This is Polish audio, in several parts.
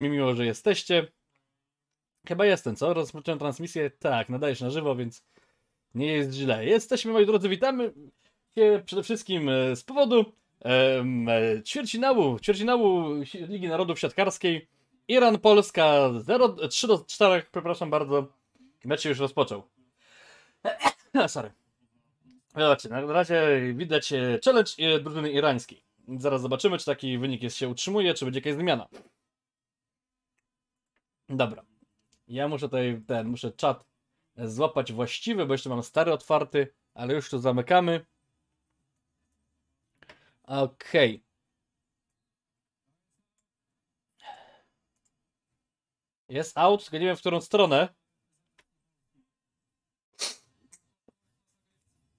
Mi miło, że jesteście. Chyba jestem, co? Rozpocząłem transmisję. Tak, nadajesz na żywo, więc nie jest źle. Jesteśmy, moi drodzy, witamy się przede wszystkim e, z powodu um, ćwierćfinału, ćwierćfinału Ligi Narodów Siatkarskiej. Iran-Polska 3 do 4, przepraszam bardzo. Mecz się już rozpoczął. Sorry. Zobaczcie, na razie widać e, challenge drużyny irańskiej. Zaraz zobaczymy, czy taki wynik jest, się utrzymuje, czy będzie jakaś zmiana. Dobra. Ja muszę tutaj ten, muszę czat złapać właściwy, bo jeszcze mam stary otwarty, ale już tu zamykamy. Okej. Okay. Jest out, tylko nie wiem w którą stronę.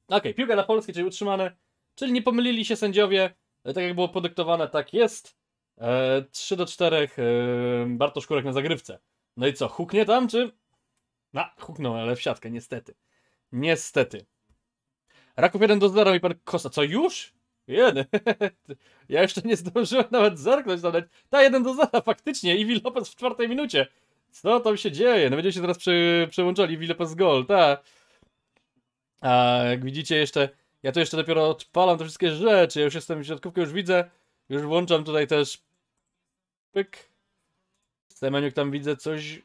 Okej, okay, piłka dla polskiej, czyli utrzymane. Czyli nie pomylili się sędziowie. Tak jak było podyktowane, tak jest. E, 3 do 4 e, Bartosz Kurek na zagrywce. No i co, huknie tam, czy? Na, huknął, ale w siatkę, niestety. Niestety. Raków 1 do 0 i pan Kosa, co już? Jeden. ja jeszcze nie zdążyłem nawet zerknąć, nawet. Ta 1 do 0 faktycznie. Iwi Lopez w czwartej minucie. Co tam się dzieje? No będziemy się teraz przy, przełączali. Iwi Lopez gol, tak. A jak widzicie jeszcze, ja to jeszcze dopiero odpalam te wszystkie rzeczy. Ja już jestem w środkówkę, już widzę. Już włączam tutaj też Pyk. Semeniuk tam widzę coś...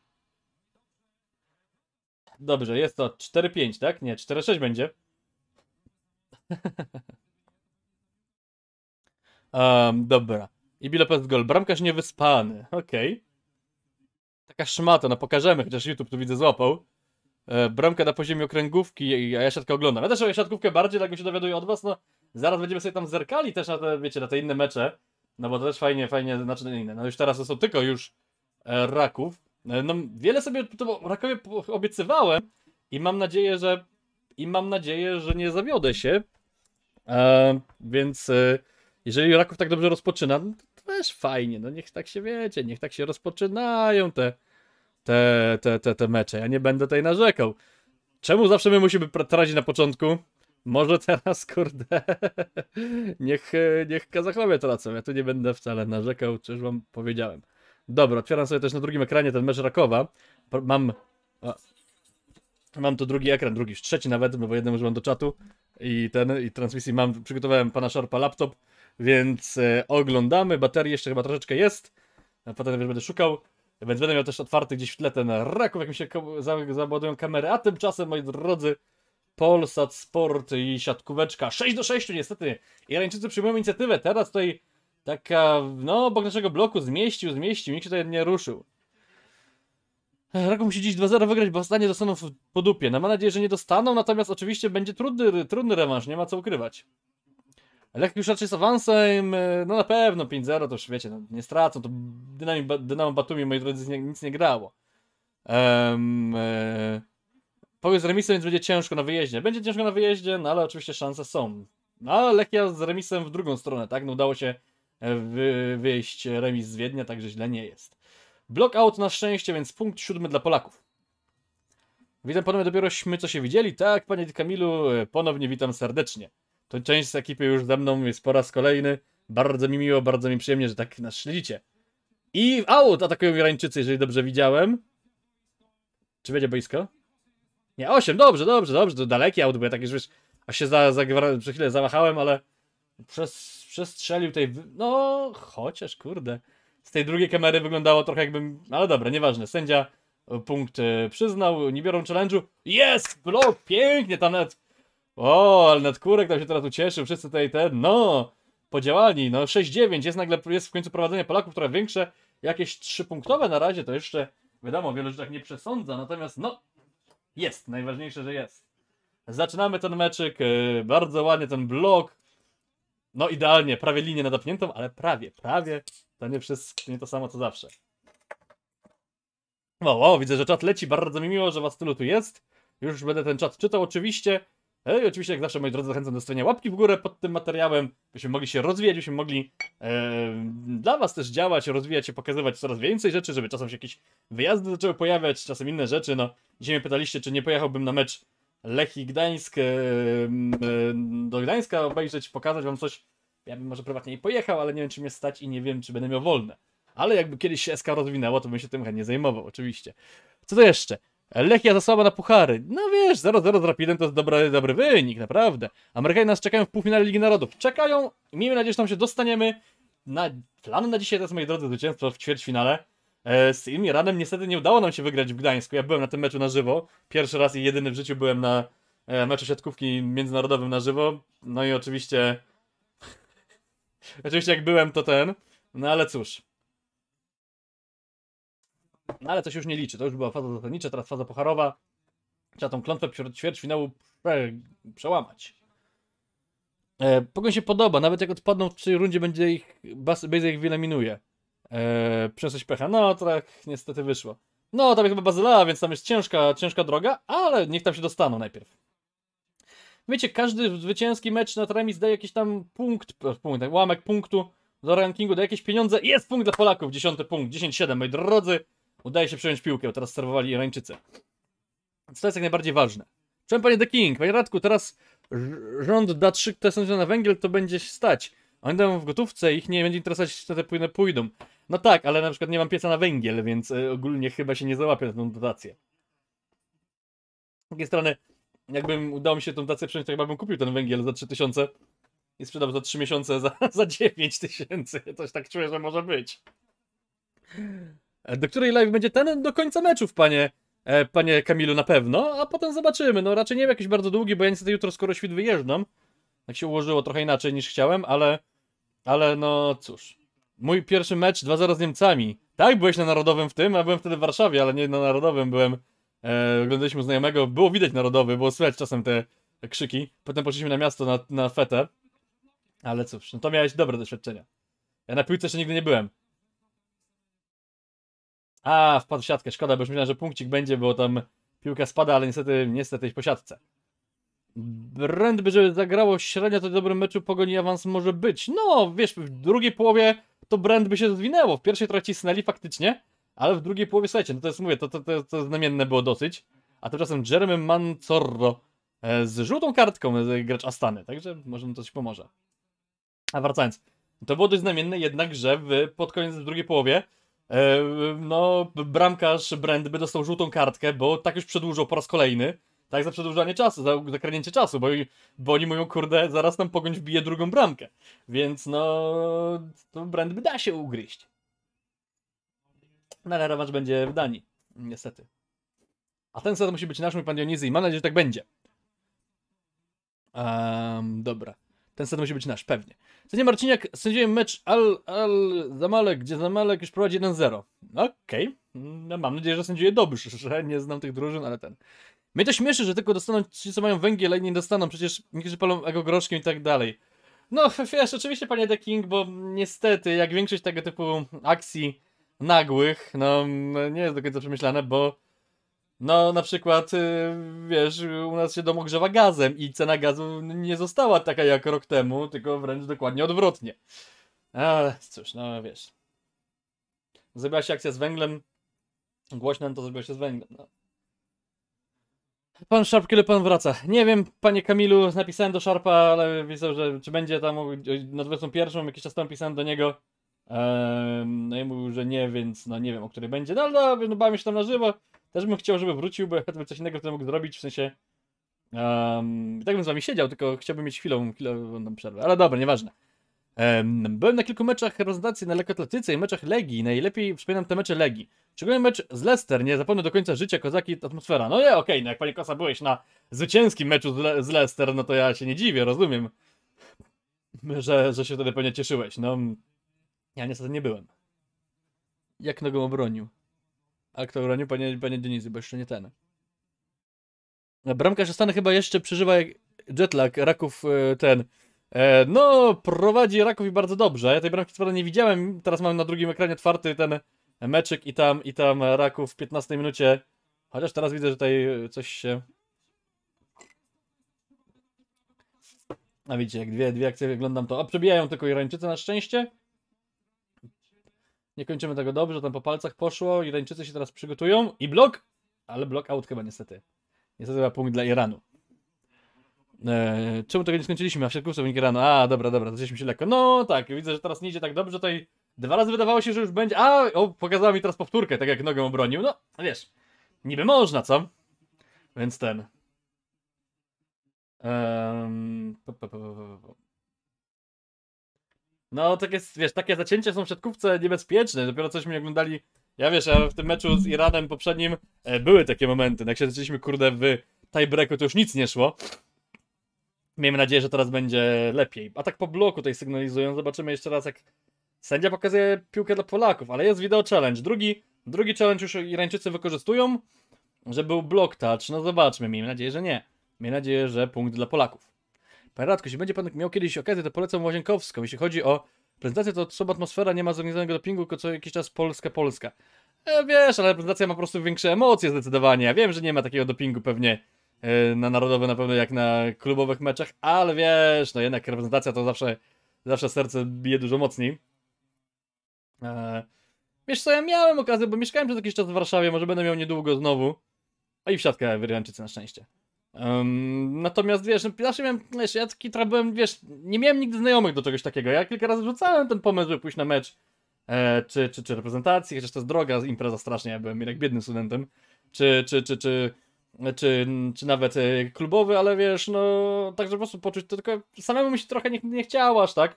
Dobrze, jest to 4-5, tak? Nie, 4-6 będzie. um, dobra. I Lopez gol. Bramkarz niewyspany. Okej. Okay. Taka szmata, no pokażemy, chociaż YouTube tu widzę złapał. E, bramka na poziomie okręgówki, a ja siatkę oglądam. Ja też siatkówkę bardziej, tak mi się dowiaduje od was, no zaraz będziemy sobie tam zerkali też na te, wiecie, na te inne mecze. No bo to też fajnie, fajnie, znaczy inne. No już teraz to są tylko już e, raków. E, no wiele sobie to rakowie obiecywałem i mam nadzieję, że i mam nadzieję, że nie zawiodę się. E, więc e, jeżeli raków tak dobrze rozpoczyna, no, to też fajnie. No niech tak się wiecie, niech tak się rozpoczynają te, te, te, te, te mecze. Ja nie będę tutaj narzekał. Czemu zawsze my musimy tracić na początku? Może teraz, kurde, niech, niech Kazachowie tracą. Ja tu nie będę wcale narzekał, czy już wam powiedziałem. Dobra, otwieram sobie też na drugim ekranie ten mecz Rakowa. Mam... mam tu drugi ekran, drugi, trzeci nawet, bo jeden używam do czatu i ten, i transmisji mam, przygotowałem pana Sharpa laptop, więc e, oglądamy, baterii jeszcze chyba troszeczkę jest, a potem będę szukał, więc będę miał też otwarty gdzieś w tle ten raków, jak mi się załadują kamery, a tymczasem, moi drodzy, Polsat Sport i siatkóweczka 6 do 6 niestety. Irańczycy przyjmują inicjatywę. Teraz tutaj taka, no, obok naszego bloku zmieścił, zmieścił, nikt się tutaj nie ruszył. Raku musi dziś 2-0 wygrać, bo stanie dostaną po dupie. No, mam nadzieję, że nie dostaną, natomiast oczywiście będzie trudny, trudny rewanż, nie ma co ukrywać. Lech już raczej z awansem, e, no na pewno 5-0 to już wiecie, no, nie stracą, to Dynamo, Batumi, moi drodzy, nic nie, nic nie grało. Um, e Pogoń z remisem, więc będzie ciężko na wyjeździe. Będzie ciężko na wyjeździe, no ale oczywiście szanse są. No ale Lechia z remisem w drugą stronę, tak? No udało się e, wy, wyjść remis z Wiednia, także źle nie jest. Blockout na szczęście, więc punkt siódmy dla Polaków. Witam ponownie dopierośmy co się widzieli. Tak, panie Kamilu, e, ponownie witam serdecznie. To część z ekipy już ze mną jest po raz kolejny. Bardzo mi miło, bardzo mi przyjemnie, że tak nas śledzicie. I aut atakują Irańczycy, jeżeli dobrze widziałem. Czy będzie boisko? Nie, 8, dobrze, dobrze, dobrze, to daleki aut, bo ja tak już wiesz, a się za, za, chwilę zawahałem, ale przez, przestrzelił tej, no chociaż kurde, z tej drugiej kamery wyglądało trochę jakbym, no, ale dobra, nieważne, sędzia e, punkt e, przyznał, nie biorą challenge'u, jest, blok, pięknie, tam nawet, o, ale nawet kurek tam się teraz ucieszył, wszyscy tutaj ten, no, podziałani, no 6-9, jest nagle, jest w końcu prowadzenie Polaków które większe, jakieś trzypunktowe na razie, to jeszcze, wiadomo, wielu rzeczach tak nie przesądza, natomiast no, jest, najważniejsze, że jest. Zaczynamy ten meczyk, y, bardzo ładnie ten blok. No idealnie, prawie linię nadapniętą, ale prawie, prawie. To nie, wszystko, nie to samo co zawsze. O, o, widzę, że czat leci, bardzo mi miło, że was tylu tu jest. Już będę ten czat czytał oczywiście oczywiście, jak zawsze, moi drodzy, zachęcam do stawienia łapki w górę pod tym materiałem, byśmy mogli się rozwijać, byśmy mogli e, dla Was też działać, rozwijać się, pokazywać coraz więcej rzeczy, żeby czasem się jakieś wyjazdy zaczęły pojawiać, czasem inne rzeczy. No, dzisiaj mnie pytaliście, czy nie pojechałbym na mecz Lechii Gdańsk e, e, do Gdańska obejrzeć, pokazać Wam coś. Ja bym może prywatnie nie pojechał, ale nie wiem, czy mnie stać i nie wiem, czy będę miał wolne. Ale jakby kiedyś się SK rozwinęło, to bym się tym chętnie zajmował, oczywiście. Co to jeszcze? Lechia za słaba na puchary. No wiesz, 0-0 z Rapidem to jest dobry, dobry wynik, naprawdę. Amerykanie nas czekają w półfinale Ligi Narodów. Czekają, miejmy nadzieję, że tam się dostaniemy. Na, plan na dzisiaj to jest, moi drodzy, zwycięstwo w ćwierćfinale. E, z Iranem niestety nie udało nam się wygrać w Gdańsku. Ja byłem na tym meczu na żywo. Pierwszy raz i jedyny w życiu byłem na e, meczu siatkówki międzynarodowym na żywo. No i oczywiście... oczywiście jak byłem, to ten. No ale cóż. No ale coś już nie liczy. To już była faza zasadnicza, teraz faza pocharowa. Trzeba tą klątwę ćwierć prze, przełamać. E, Pogoń się podoba, nawet jak odpadną w trzeciej rundzie, będzie ich, Base ich wyeliminuje. E, Przyniosłeś pecha. No, tak niestety wyszło. No, tam jest chyba Bazylea, więc tam jest ciężka, ciężka droga, ale niech tam się dostaną najpierw. Wiecie, każdy zwycięski mecz na remis daje jakiś tam punkt, e, punkt tak, łamek punktu do rankingu, daje jakieś pieniądze. Jest punkt dla Polaków, dziesiąty punkt, 10-7, moi drodzy. Udaje się przejąć piłkę, bo teraz serwowali Irańczycy. Co to jest jak najbardziej ważne. Przem panie The King, panie Radku, teraz rząd da 3 tysiące na węgiel, to będzie się stać. Oni dają w gotówce ich nie będzie interesować, czy te płyny pójdą. No tak, ale na przykład nie mam pieca na węgiel, więc e, ogólnie chyba się nie załapię na tą dotację. Z drugiej strony, jakbym udało mi się tą dotację przejąć, to chyba bym kupił ten węgiel za 3000 i sprzedał za 3 miesiące za, za 9000. Coś tak czuję, że może być. E, do której live będzie ten do końca meczów, panie, e, panie Kamilu, na pewno, a potem zobaczymy. No raczej nie jakiś bardzo długi, bo ja niestety jutro skoro świt wyjeżdżam. Tak się ułożyło trochę inaczej niż chciałem, ale, ale no cóż. Mój pierwszy mecz 2-0 z Niemcami. Tak, byłeś na Narodowym w tym, a byłem wtedy w Warszawie, ale nie na Narodowym byłem. E, oglądaliśmy znajomego, było widać Narodowy, było słychać czasem te krzyki. Potem poszliśmy na miasto na, na fetę. Ale cóż, no to miałeś dobre doświadczenia. Ja na piłce jeszcze nigdy nie byłem. A, wpadł w siatkę, szkoda, bo już myślałem, że punkcik będzie, bo tam piłka spada, ale niestety, niestety po siatce. Brent, by żeby zagrało średnio, to w dobrym meczu pogoni awans może być. No, wiesz, w drugiej połowie to Brent by się zwinęło. W pierwszej trochę cisnęli faktycznie, ale w drugiej połowie, słuchajcie, no to jest, mówię, to, to, to, to znamienne było dosyć. A tymczasem Jeremy Mancorro e, z żółtą kartką e, gracz Astany, także może mu coś pomoże. A wracając, to było dość znamienne jednak, że w, pod koniec w drugiej połowie E, no, bramkarz by dostał żółtą kartkę, bo tak już przedłużył po raz kolejny. Tak, za przedłużanie czasu, za, za czasu, bo, bo oni mówią, kurde, zaraz nam pogoń wbije drugą bramkę. Więc no, to by da się ugryźć. No ale rewanż będzie w Danii, niestety. A ten set musi być nasz, mój pan Dionizy, i mam nadzieję, że tak będzie. Um, dobra ten set musi być nasz, pewnie. Sędzia Marciniak sędziuje mecz Al-Zamalek, gdzie Zamalek już prowadzi 1-0. Okej, okay. no, mam nadzieję, że sędziuje dobrze, że nie znam tych drużyn, ale ten. Mnie to śmieszy, że tylko dostaną ci, co mają węgiel, a nie dostaną, przecież niektórzy palą ego groszkiem i tak dalej. No, wiesz, oczywiście panie The King, bo niestety, jak większość tego typu akcji nagłych, no, no nie jest do końca przemyślane, bo no, na przykład, y, wiesz, u nas się dom ogrzewa gazem i cena gazu nie została taka jak rok temu, tylko wręcz dokładnie odwrotnie. Ale cóż, no wiesz. Zrobiła się akcja z węglem. Głośno to zrobiła się z węglem. No. Pan Sharp, kiedy pan wraca? Nie wiem, panie Kamilu, napisałem do Szarpa, ale widzę, że czy będzie tam na 21, jakiś czas temu pisałem do niego. Eee, no i mówił, że nie, więc no nie wiem, o której będzie. No no, no, bawię się tam na żywo. Też bym chciał, żeby wrócił, bo ja bym coś innego wtedy mógł zrobić, w sensie um, tak bym z wami siedział, tylko chciałbym mieć chwilę, chwilę przerwę, ale dobra, nieważne. Um, byłem na kilku meczach reprezentacji na lekkoatletyce i meczach Legii, najlepiej wspominam te mecze Legii. Szczególnie mecz z Leicester, nie zapomnę do końca życia, kozaki, atmosfera. No nie, okej, okay, no jak pani Kosa byłeś na zwycięskim meczu z, Le z Leicester, no to ja się nie dziwię, rozumiem, że, że się wtedy pewnie cieszyłeś, no... Ja niestety nie byłem. Jak nogą obronił. A kto uronił Panie, panie Denizy, bo jeszcze nie ten. Bramka Szastany chyba jeszcze przeżywa jak jetlag raków e, ten. E, no, prowadzi raków i bardzo dobrze. Ja tej bramki wcale nie widziałem. Teraz mam na drugim ekranie otwarty ten meczyk i tam, i tam raków w 15 minucie. Chociaż teraz widzę, że tutaj coś się... A widzicie, jak dwie, dwie akcje wyglądam to. A przebijają tylko Irańczycy na szczęście. Nie kończymy tego dobrze, tam po palcach poszło. Irańczycy się teraz przygotują i blok, ale blok out chyba niestety. Niestety chyba punkt dla Iranu. Eee, czemu tego nie skończyliśmy? A w siatkówce wynik Iranu. A, dobra, dobra, zaczęliśmy się lekko. No tak, widzę, że teraz nie idzie tak dobrze. Tutaj dwa razy wydawało się, że już będzie. A, o, pokazała mi teraz powtórkę, tak jak nogą obronił. No, wiesz, niby można, co? Więc ten. Um, no, tak jest, wiesz, takie zacięcia są w siatkówce niebezpieczne. Dopiero cośmy oglądali. Ja wiesz, ja w tym meczu z Iranem poprzednim e, były takie momenty. No, jak się zaczęliśmy, kurde, w tiebreaku, to już nic nie szło. Miejmy nadzieję, że teraz będzie lepiej. A tak po bloku tutaj sygnalizują. Zobaczymy jeszcze raz, jak sędzia pokazuje piłkę dla Polaków, ale jest wideo challenge. Drugi, drugi challenge już Irańczycy wykorzystują, że był block touch. No zobaczmy, miejmy nadzieję, że nie. Miejmy nadzieję, że punkt dla Polaków. Panie Radku, jeśli będzie pan miał kiedyś okazję, to polecam Łazienkowską. Jeśli chodzi o prezentację, to słaba atmosfera, nie ma zorganizowanego dopingu, co jakiś czas Polska, Polska. E, wiesz, ale prezentacja ma po prostu większe emocje zdecydowanie. Ja wiem, że nie ma takiego dopingu pewnie e, na narodowe na pewno jak na klubowych meczach, ale wiesz, no jednak reprezentacja to zawsze, zawsze serce bije dużo mocniej. E, wiesz co, ja miałem okazję, bo mieszkałem przez jakiś czas w Warszawie, może będę miał niedługo znowu. A i w siatkę na szczęście. Um, natomiast wiesz, zawsze miałem, wiesz, ja taki byłem, wiesz, nie miałem nigdy znajomych do czegoś takiego. Ja kilka razy rzucałem ten pomysł, żeby pójść na mecz e, czy, czy, czy reprezentacji, chociaż to jest droga impreza strasznie, ja byłem jednak biednym studentem, czy, czy, czy, czy, czy, czy nawet e, klubowy, ale wiesz, no, także po prostu poczuć to, tylko samemu mi się trochę nie, nie chciało aż, tak?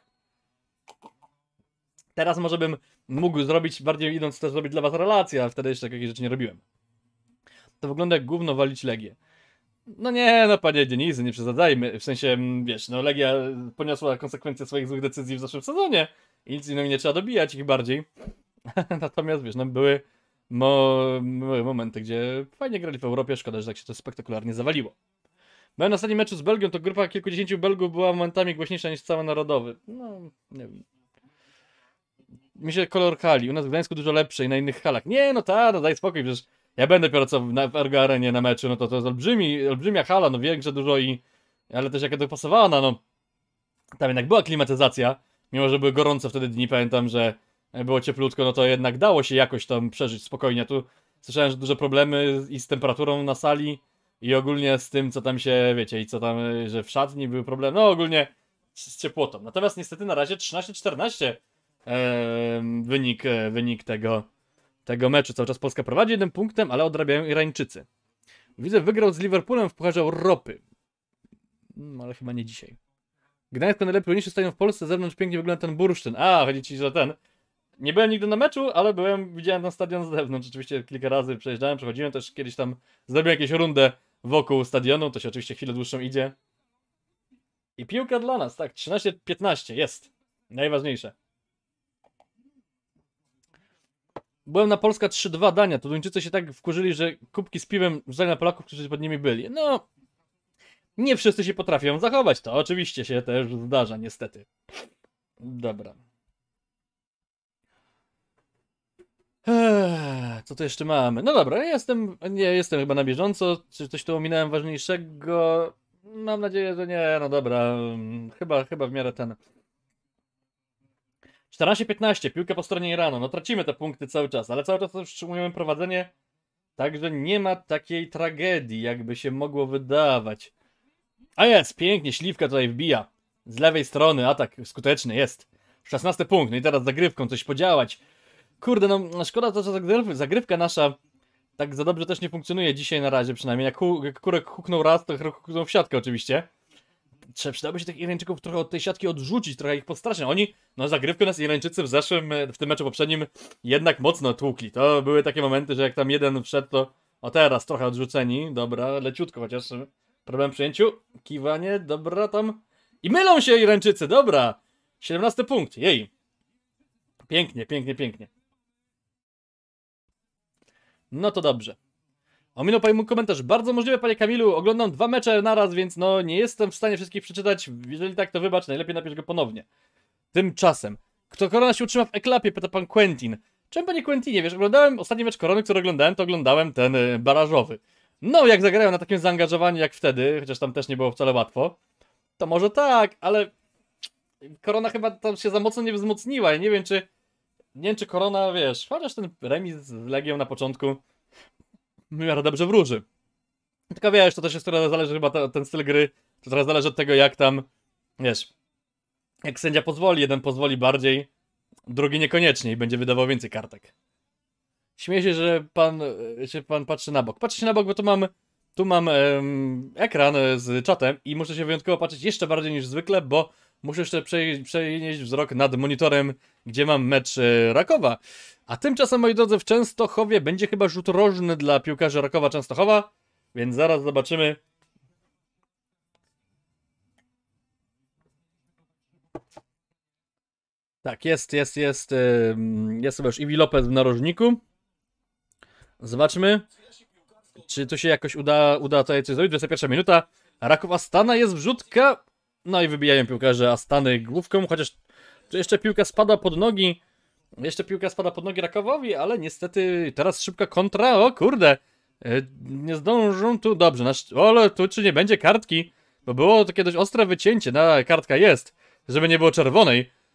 Teraz może bym mógł zrobić, bardziej idąc też zrobić dla was relację, ale wtedy jeszcze takich rzeczy nie robiłem. To wygląda jak gówno walić Legię. No nie, no panie Denizy, nie przesadzajmy. W sensie, mm, wiesz, no Legia poniosła konsekwencje swoich złych decyzji w zeszłym sezonie i nic innego nie trzeba dobijać ich bardziej. Natomiast, wiesz, no były mo- momenty, gdzie fajnie grali w Europie, szkoda, że tak się to spektakularnie zawaliło. Byłem no na ostatnim meczu z Belgią, to grupa kilkudziesięciu Belgów była momentami głośniejsza niż cały narodowy. No, nie wiem. Mi się kolor kali. u nas w Gdańsku dużo lepsze i na innych halach. Nie, no ta, no daj spokój, przecież ja będę dopiero co na, w RG Arenie na meczu, no to to jest olbrzymi, olbrzymia hala, no większe dużo i... Ale też jaka dopasowana, no, no... Tam jednak była klimatyzacja, mimo że były gorące wtedy dni, pamiętam, że było cieplutko, no to jednak dało się jakoś tam przeżyć spokojnie. Tu słyszałem, że duże problemy i z temperaturą na sali i ogólnie z tym, co tam się, wiecie, i co tam, że w szatni były problemy, no ogólnie z ciepłotą. Natomiast niestety na razie 13-14 wynik, wynik tego tego meczu. Cały czas Polska prowadzi jednym punktem, ale odrabiają Irańczycy. Widzę, wygrał z Liverpoolem w Pucharze Europy. No, ale chyba nie dzisiaj. Gdańsk najlepiej niż stają w Polsce, zewnątrz pięknie wygląda ten bursztyn. A, chodzi ci, że ten. Nie byłem nigdy na meczu, ale byłem, widziałem ten stadion z zewnątrz. Oczywiście kilka razy przejeżdżałem, przechodziłem też kiedyś tam, zrobiłem jakieś rundę wokół stadionu, to się oczywiście chwilę dłuższą idzie. I piłka dla nas, tak, 13-15, jest. Najważniejsze. byłem na Polska 3-2 Dania, to Duńczycy się tak wkurzyli, że kubki z piwem rzucali na Polaków, którzy pod nimi byli. No, nie wszyscy się potrafią zachować, to oczywiście się też zdarza, niestety. Dobra. Eee, co to jeszcze mamy? No dobra, ja jestem, nie, jestem chyba na bieżąco. Czy coś tu ominąłem ważniejszego? Mam nadzieję, że nie. No dobra, mm, chyba, chyba w miarę ten. 14-15, piłkę po stronie Iranu. No tracimy te punkty cały czas, ale cały czas utrzymujemy prowadzenie. Także nie ma takiej tragedii, jakby się mogło wydawać. A jest, pięknie, śliwka tutaj wbija. Z lewej strony atak skuteczny jest. 16 punkt, no i teraz zagrywką coś podziałać. Kurde, no, no szkoda to, że zagrywka nasza tak za dobrze też nie funkcjonuje dzisiaj na razie przynajmniej. Jak, hu jak kurek huknął raz, to huknął w siatkę oczywiście trzeba przydałoby się tych Irańczyków trochę od tej siatki odrzucić, trochę ich podstraszyć. No oni, no zagrywkę nas Irańczycy w zeszłym, e, w tym meczu poprzednim jednak mocno tłukli. To były takie momenty, że jak tam jeden wszedł, to o teraz trochę odrzuceni, dobra, leciutko chociaż problem przyjęciu, kiwanie, dobra tam. I mylą się Irańczycy, dobra. 17 punkt, jej. Pięknie, pięknie, pięknie. No to dobrze. Ominął Pani mój komentarz. Bardzo możliwe, Panie Kamilu, oglądam dwa mecze naraz, więc no nie jestem w stanie wszystkich przeczytać. Jeżeli tak, to wybacz, najlepiej napisz go ponownie. Tymczasem, kto korona się utrzyma w eklapie, pyta Pan Quentin. Czemu Panie Quentinie, wiesz, oglądałem ostatni mecz korony, który oglądałem, to oglądałem ten y, barażowy. No, jak zagrają na takim zaangażowaniu jak wtedy, chociaż tam też nie było wcale łatwo, to może tak, ale korona chyba tam się za mocno nie wzmocniła. Ja nie wiem, czy. Nie wiem, czy korona, wiesz, chociaż ten remis z Legią na początku w miarę dobrze wróży. Tylko wiesz, to też jest, teraz zależy chyba ta, ten styl gry, to teraz zależy od tego jak tam, wiesz, jak sędzia pozwoli, jeden pozwoli bardziej, drugi niekoniecznie i będzie wydawał więcej kartek. Śmieję się, że pan, się pan patrzy na bok. Patrzę się na bok, bo tu mam, tu mam em, ekran z czatem i muszę się wyjątkowo patrzeć jeszcze bardziej niż zwykle, bo muszę jeszcze przenieść wzrok nad monitorem, gdzie mam mecz e, Rakowa. A tymczasem, moi drodzy, w Częstochowie będzie chyba rzut rożny dla piłkarzy Rakowa Częstochowa, więc zaraz zobaczymy. Tak, jest, jest, jest, e, jest chyba już Iwi Lopez w narożniku. Zobaczmy, czy tu się jakoś uda, uda tutaj coś zrobić. 21 minuta. Rakowa Stana jest wrzutka. No i wybijają piłkarze Astany główką, chociaż jeszcze piłka spada pod nogi. Jeszcze piłka spada pod nogi Rakowowi, ale niestety teraz szybka kontra. O kurde, e, nie zdążą tu. Dobrze, nasz... ale tu czy nie będzie kartki? Bo było takie dość ostre wycięcie. Na kartka jest, żeby nie było czerwonej.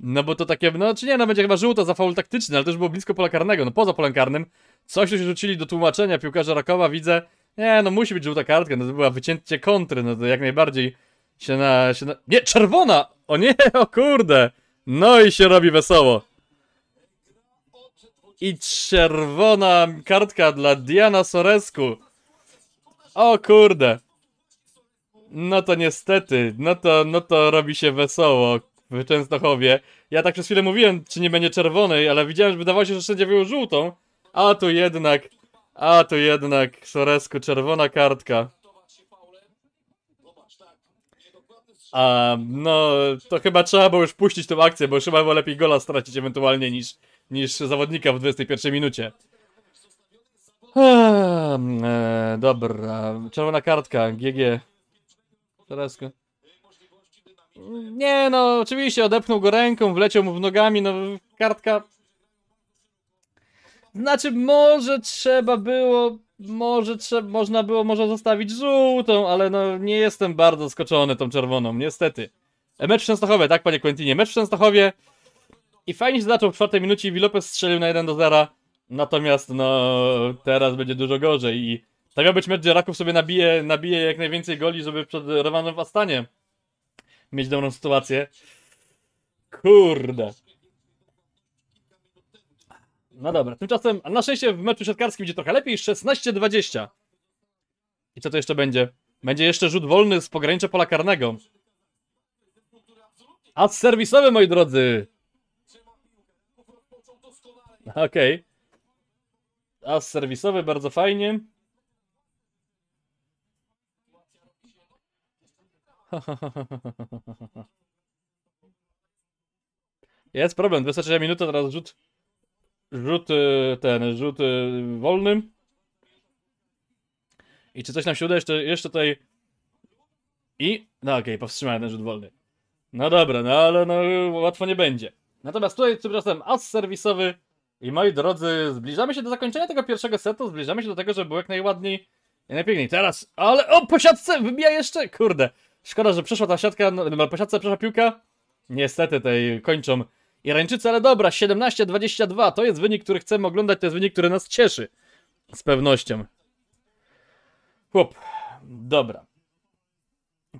no bo to takie, no czy nie, no będzie chyba żółta za faul taktyczny, ale też było blisko pola karnego, no poza polem karnym. Coś już rzucili do tłumaczenia piłkarze Rakowa, widzę. Nie, no musi być żółta kartka, no to była wycięcie kontry, no to jak najbardziej się na... Się na... Nie, czerwona! O nie, o kurde! No i się robi wesoło. I czerwona kartka dla Diana Soresku. O kurde. No to niestety, no to, no to robi się wesoło w Częstochowie. Ja tak przez chwilę mówiłem, czy nie będzie czerwonej, ale widziałem, że wydawało się, że sędzia wyjął żółtą. A tu jednak a, tu jednak Soresku czerwona kartka. A, no, to chyba trzeba było już puścić tą akcję, bo już chyba było lepiej gola stracić ewentualnie niż, niż zawodnika w 21 minucie. Eee, dobra, czerwona kartka, GG. Soresku. Nie no, oczywiście odepchnął go ręką, wleciał mu w nogami, no kartka znaczy, może trzeba było, może trzeba, można było może zostawić żółtą, ale no nie jestem bardzo skoczony tą czerwoną, niestety. E, mecz w Częstochowie, tak panie Quentinie, mecz w Częstochowie i fajnie się zaczął w czwartej minucie i strzelił na 1 do 0, natomiast no teraz będzie dużo gorzej i tak miał być mecz, gdzie Raków sobie nabije, nabije jak najwięcej goli, żeby przed Romanem w Astanie mieć dobrą sytuację. Kurde. No dobra, tymczasem na szczęście w meczu siatkarskim będzie trochę lepiej, 16-20. I co to jeszcze będzie? Będzie jeszcze rzut wolny z pogranicza pola karnego. A serwisowy, moi drodzy! Okej. Okay. As serwisowy, bardzo fajnie. Jest problem, wystarczy minuta, teraz rzut rzut ten, rzut wolnym. I czy coś nam się uda jeszcze, jeszcze tutaj... I... No okej, okay, powstrzymałem ten rzut wolny. No dobra, no ale no łatwo nie będzie. Natomiast tutaj tymczasem as serwisowy i moi drodzy, zbliżamy się do zakończenia tego pierwszego setu, zbliżamy się do tego, żeby było jak najładniej i najpiękniej. Teraz, ale o, po siatce wybija jeszcze, kurde. Szkoda, że przeszła ta siatka, no, no po siatce przeszła piłka. Niestety tej kończą Irańczycy, ale dobra, 17-22, to jest wynik, który chcemy oglądać, to jest wynik, który nas cieszy. Z pewnością. Chłop, dobra.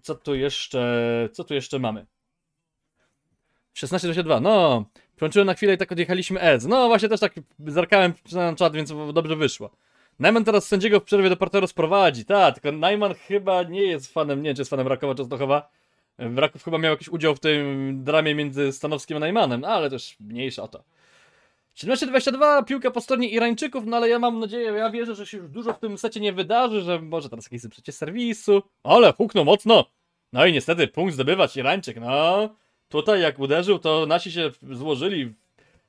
Co tu jeszcze, co tu jeszcze mamy? 16-22, no. Przełączyłem na chwilę i tak odjechaliśmy Edz. No właśnie też tak zerkałem na czat, więc dobrze wyszło. Najman teraz sędziego w przerwie do portero sprowadzi. Tak, tylko Najman chyba nie jest fanem, nie wiem, czy jest fanem Rakowa Częstochowa. Wraków chyba miał jakiś udział w tym dramie między Stanowskim a Najmanem, ale też mniejsza o to. 17-22, piłka po stronie Irańczyków, no ale ja mam nadzieję, ja wierzę, że się już dużo w tym secie nie wydarzy, że może teraz jakieś zeprzecie serwisu, ale huknął mocno. No i niestety punkt zdobywać Irańczyk, no. Tutaj jak uderzył, to nasi się złożyli,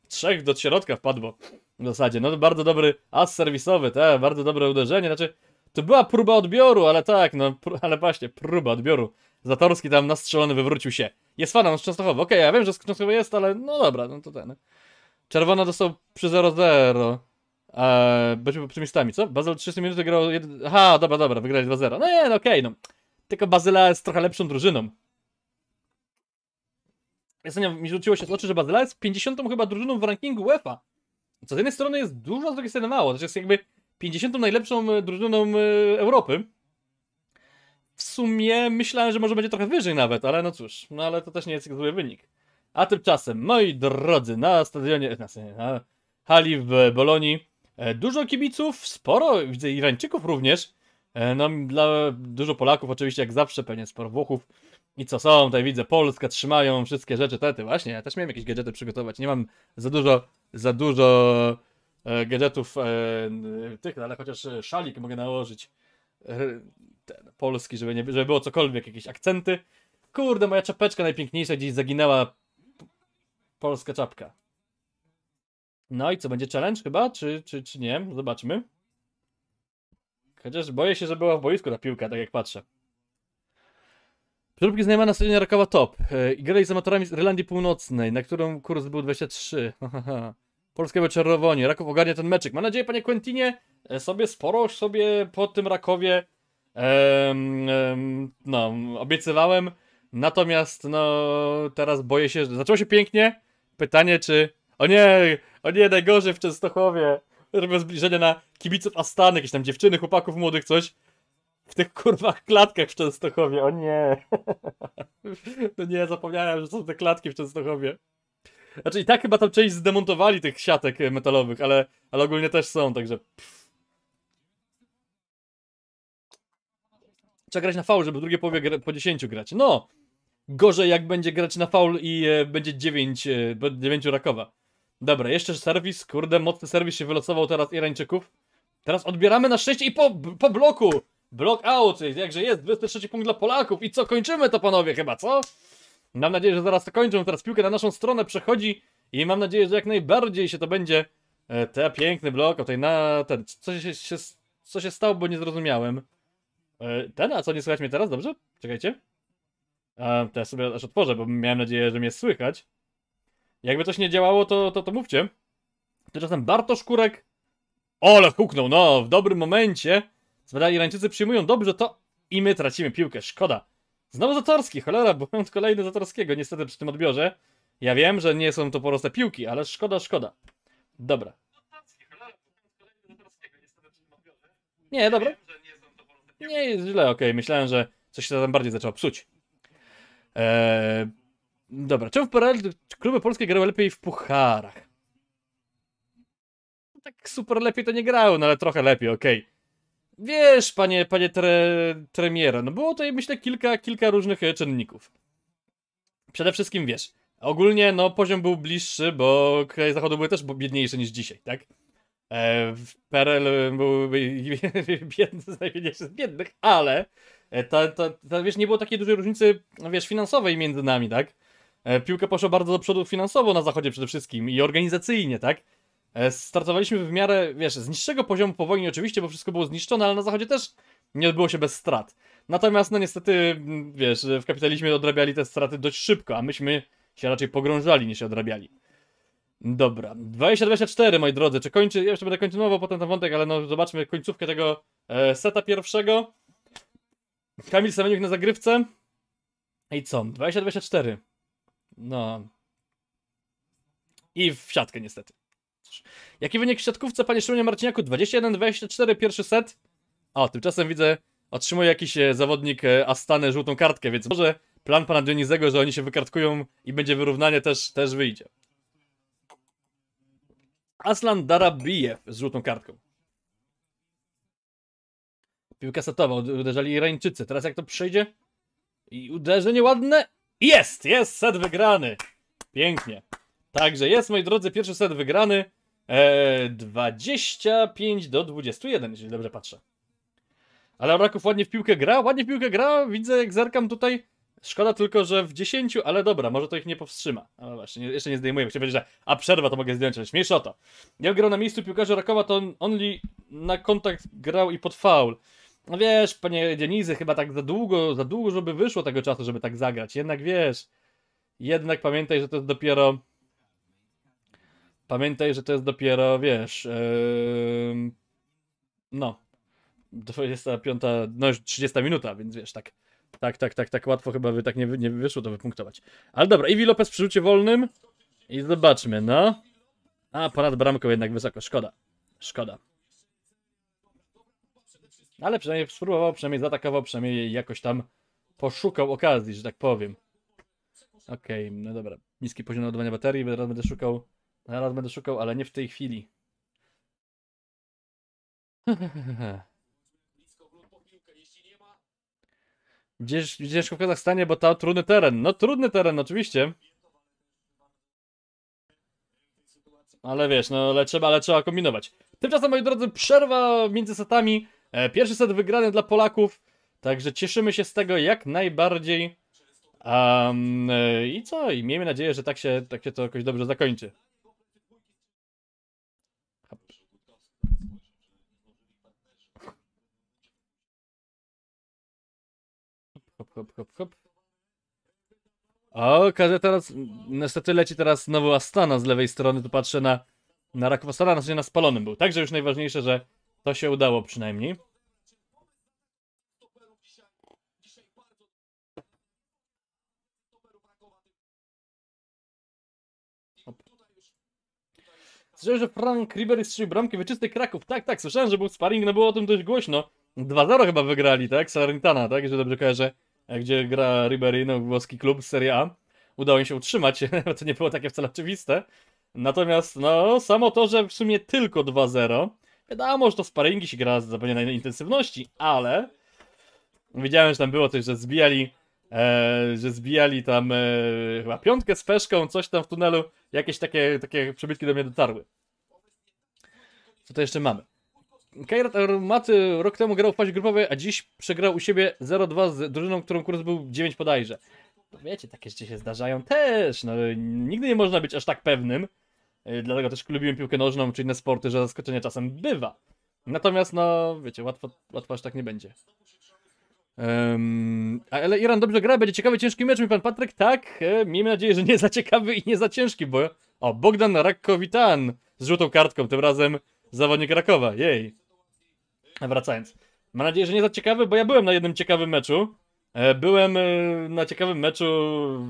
trzech do środka wpadło w zasadzie. No bardzo dobry as serwisowy, tak, bardzo dobre uderzenie, znaczy to była próba odbioru, ale tak, no, ale właśnie, próba odbioru. Zatorski tam nastrzelony wywrócił się. Jest fanem z Częstochowy. Okej, okay, ja wiem, że z Częstochowy jest, ale no dobra, no to ten. Czerwona dostał przy 0-0. Eee, byliśmy optymistami, co? Bazel 30 minuty grał... Jed... Aha, dobra, dobra, wygrali 2-0. No nie, no okej, okay, no. Tylko Bazyla jest trochę lepszą drużyną. Jasenia, mi rzuciło się z oczy, że Bazyla jest 50 chyba drużyną w rankingu UEFA. Co z jednej strony jest dużo, z drugiej strony mało. To jest jakby 50 najlepszą e, drużyną e, Europy w sumie myślałem, że może będzie trochę wyżej nawet, ale no cóż, no ale to też nie jest zły wynik. A tymczasem, moi drodzy, na stadionie, na, na hali w Bolonii e, dużo kibiców, sporo, widzę Irańczyków również, e, no dla, dużo Polaków oczywiście jak zawsze, pewnie sporo Włochów. I co są, tutaj widzę, Polska trzymają wszystkie rzeczy, tety, właśnie, ja też miałem jakieś gadżety przygotować, nie mam za dużo, za dużo e, gadżetów e, tych, ale chociaż szalik mogę nałożyć ten, polski, żeby, nie, żeby było cokolwiek, jakieś akcenty. Kurde, moja czapeczka najpiękniejsza gdzieś zaginęła. Polska czapka. No i co, będzie challenge chyba, czy, czy, czy nie? Zobaczmy. Chociaż boję się, że była w boisku ta piłka, tak jak patrzę. Przeróbki znajoma na stadionie Rakowa Top. E, I grali z amatorami z Irlandii Północnej, na którą kurs był 23. Polskie Czerwoni. Raków ogarnia ten meczek. Mam nadzieję, panie Quentinie, e, sobie sporo sobie po tym Rakowie Um, um, no, obiecywałem. Natomiast, no, teraz boję się, że zaczęło się pięknie. Pytanie, czy. O nie, o nie, najgorzej w Częstochowie. Robię zbliżenie na kibiców Astany, jakieś tam dziewczyny, chłopaków młodych, coś. W tych kurwach klatkach w Częstochowie, o nie. no nie, zapomniałem, że są te klatki w Częstochowie. Znaczy i tak chyba tam część zdemontowali tych siatek metalowych, ale, ale ogólnie też są, także. Pff. trzeba grać na faul, żeby drugie drugiej po 10 grać. No! Gorzej jak będzie grać na faul i e, będzie 9, e, 9 Rakowa. Dobra, jeszcze serwis, kurde, mocny serwis się wylosował teraz Irańczyków. Teraz odbieramy na 6 i po, po bloku! Block out, jakże jest, 23 punkt dla Polaków. I co, kończymy to panowie chyba, co? Mam nadzieję, że zaraz to kończą, teraz piłkę na naszą stronę przechodzi i mam nadzieję, że jak najbardziej się to będzie... E, te piękny blok, o tej na... Ten, co się, się, co się stało, bo nie zrozumiałem. E, ten, a co nie słychać mnie teraz, dobrze? Czekajcie. teraz sobie aż otworzę, bo miałem nadzieję, że mnie słychać. Jakby coś nie działało, to, to, to mówcie. Tymczasem Bartosz Kurek. Ole, huknął, no, w dobrym momencie. Zbadali Irańczycy przyjmują dobrze to i my tracimy piłkę, szkoda. Znowu Zatorski, cholera, błąd kolejny Zatorskiego, niestety przy tym odbiorze. Ja wiem, że nie są to proste piłki, ale szkoda, szkoda. Dobra. Nie, dobra nie jest źle, okej, okay. myślałem, że coś się tam bardziej zaczęło psuć. Eee, dobra, czemu w PRL kluby polskie grały lepiej w pucharach? No tak super lepiej to nie grały, no ale trochę lepiej, okej. Okay. Wiesz, panie, panie tre, Tremiera, no było tutaj myślę kilka, kilka różnych e, czynników. Przede wszystkim wiesz, ogólnie no poziom był bliższy, bo kraje zachodu były też biedniejsze niż dzisiaj, tak? E, Perel PRL e, był biedny, z najbiedniejszych z biednych, ale e, ta, ta, ta, wiesz, nie było takiej dużej różnicy wiesz, finansowej między nami, tak? Piłka poszła bardzo do przodu finansowo na zachodzie przede wszystkim i organizacyjnie, tak? Startowaliśmy w miarę, wiesz, z niższego poziomu po wojnie oczywiście, bo wszystko było zniszczone, ale na zachodzie też nie odbyło się bez strat. Natomiast, no niestety, mm, wiesz, w kapitalizmie odrabiali te straty dość szybko, a myśmy się raczej pogrążali niż się odrabiali. Dobra, 2024, moi drodzy, czy kończy, ja jeszcze będę kontynuował potem ten wątek, ale no zobaczmy końcówkę tego e, seta pierwszego. Kamil Semeniuk na zagrywce. I co? 2024. No. I w siatkę niestety. Jaki wynik w siatkówce, panie Szymonie Marciniaku? 21-24, pierwszy set. O, tymczasem widzę, otrzymuje jakiś e, zawodnik e, Astany żółtą kartkę, więc może plan pana Dionizego, że oni się wykartkują i będzie wyrównanie też, też wyjdzie. Aslan Darabijew z żółtą kartką. Piłka statowa, uderzali Irańczycy. Teraz jak to przejdzie? I uderzenie ładne. Jest! Jest set wygrany! Pięknie. Także jest, moi drodzy, pierwszy set wygrany. Eee, 25 do 21, jeśli dobrze patrzę. Ale Raków ładnie w piłkę gra, ładnie w piłkę gra. Widzę, jak zerkam tutaj, Szkoda tylko, że w 10, ale dobra, może to ich nie powstrzyma. Ale no właśnie, jeszcze nie zdejmuję, Chciałem powiedzieć, że a przerwa to mogę zdjąć, ale śmiesz o to. Jak grał na miejscu piłkarza Rakowa, to on only na kontakt grał i pod faul. No wiesz, panie Dionizy, chyba tak za długo, za długo, żeby wyszło tego czasu, żeby tak zagrać. Jednak wiesz, jednak pamiętaj, że to jest dopiero... Pamiętaj, że to jest dopiero, wiesz... Yy... No. 25, no już 30 minuta, więc wiesz, tak tak, tak, tak, tak łatwo chyba by tak nie, nie wyszło to wypunktować. Ale dobra, Iwi Lopez przy rzucie wolnym. I zobaczmy, no. A, ponad bramką jednak wysoko, szkoda. Szkoda. Ale przynajmniej spróbował, przynajmniej zaatakował, przynajmniej jakoś tam poszukał okazji, że tak powiem. Okej, okay, no dobra. Niski poziom ładowania baterii, zaraz będę szukał. Zaraz będę szukał, ale nie w tej chwili. Gdzież, gdzieś w Kazachstanie, bo to trudny teren. No trudny teren, oczywiście. Ale wiesz, no ale trzeba, ale trzeba kombinować. Tymczasem, moi drodzy, przerwa między setami. E, pierwszy set wygrany dla Polaków. Także cieszymy się z tego jak najbardziej. Um, I co? I miejmy nadzieję, że tak się, tak się to jakoś dobrze zakończy. hop, hop, hop, hop. O, teraz, niestety leci teraz nowy Astana z lewej strony, tu patrzę na, na raków Astana, na, na spalonym był. Także już najważniejsze, że to się udało przynajmniej. Słyszałem, że Frank Ribery strzelił bramkę wyczysty Kraków. Tak, tak, słyszałem, że był sparring, no było o tym dość głośno. 2-0 chyba wygrali, tak? Salernitana, tak? Jeżeli dobrze kojarzę gdzie gra Riberino, włoski klub Serie A. Udało im się utrzymać, to nie było takie wcale oczywiste. Natomiast, no, samo to, że w sumie tylko 2-0, wiadomo, że to sparingi się gra zapewne na intensywności, ale widziałem, że tam było coś, że zbijali, e, że zbijali tam e, chyba piątkę z peszką, coś tam w tunelu, jakieś takie, takie przebytki do mnie dotarły. Co to jeszcze mamy? Kairat Armaty rok temu grał w fazie grupowej, a dziś przegrał u siebie 0-2 z drużyną, którą kurs był 9 podajże. No wiecie, takie rzeczy się zdarzają też, no nigdy nie można być aż tak pewnym. Y, dlatego też lubiłem piłkę nożną czy inne sporty, że zaskoczenie czasem bywa. Natomiast, no wiecie, łatwo, łatwo aż tak nie będzie. Um, ale Iran dobrze gra, będzie ciekawy, ciężki mecz, mi pan Patryk. Tak, e, miejmy nadzieję, że nie za ciekawy i nie za ciężki, bo... O, Bogdan Rakowitan z żółtą kartką, tym razem zawodnik Rakowa, jej. Wracając. Mam nadzieję, że nie za ciekawy, bo ja byłem na jednym ciekawym meczu. E, byłem e, na ciekawym meczu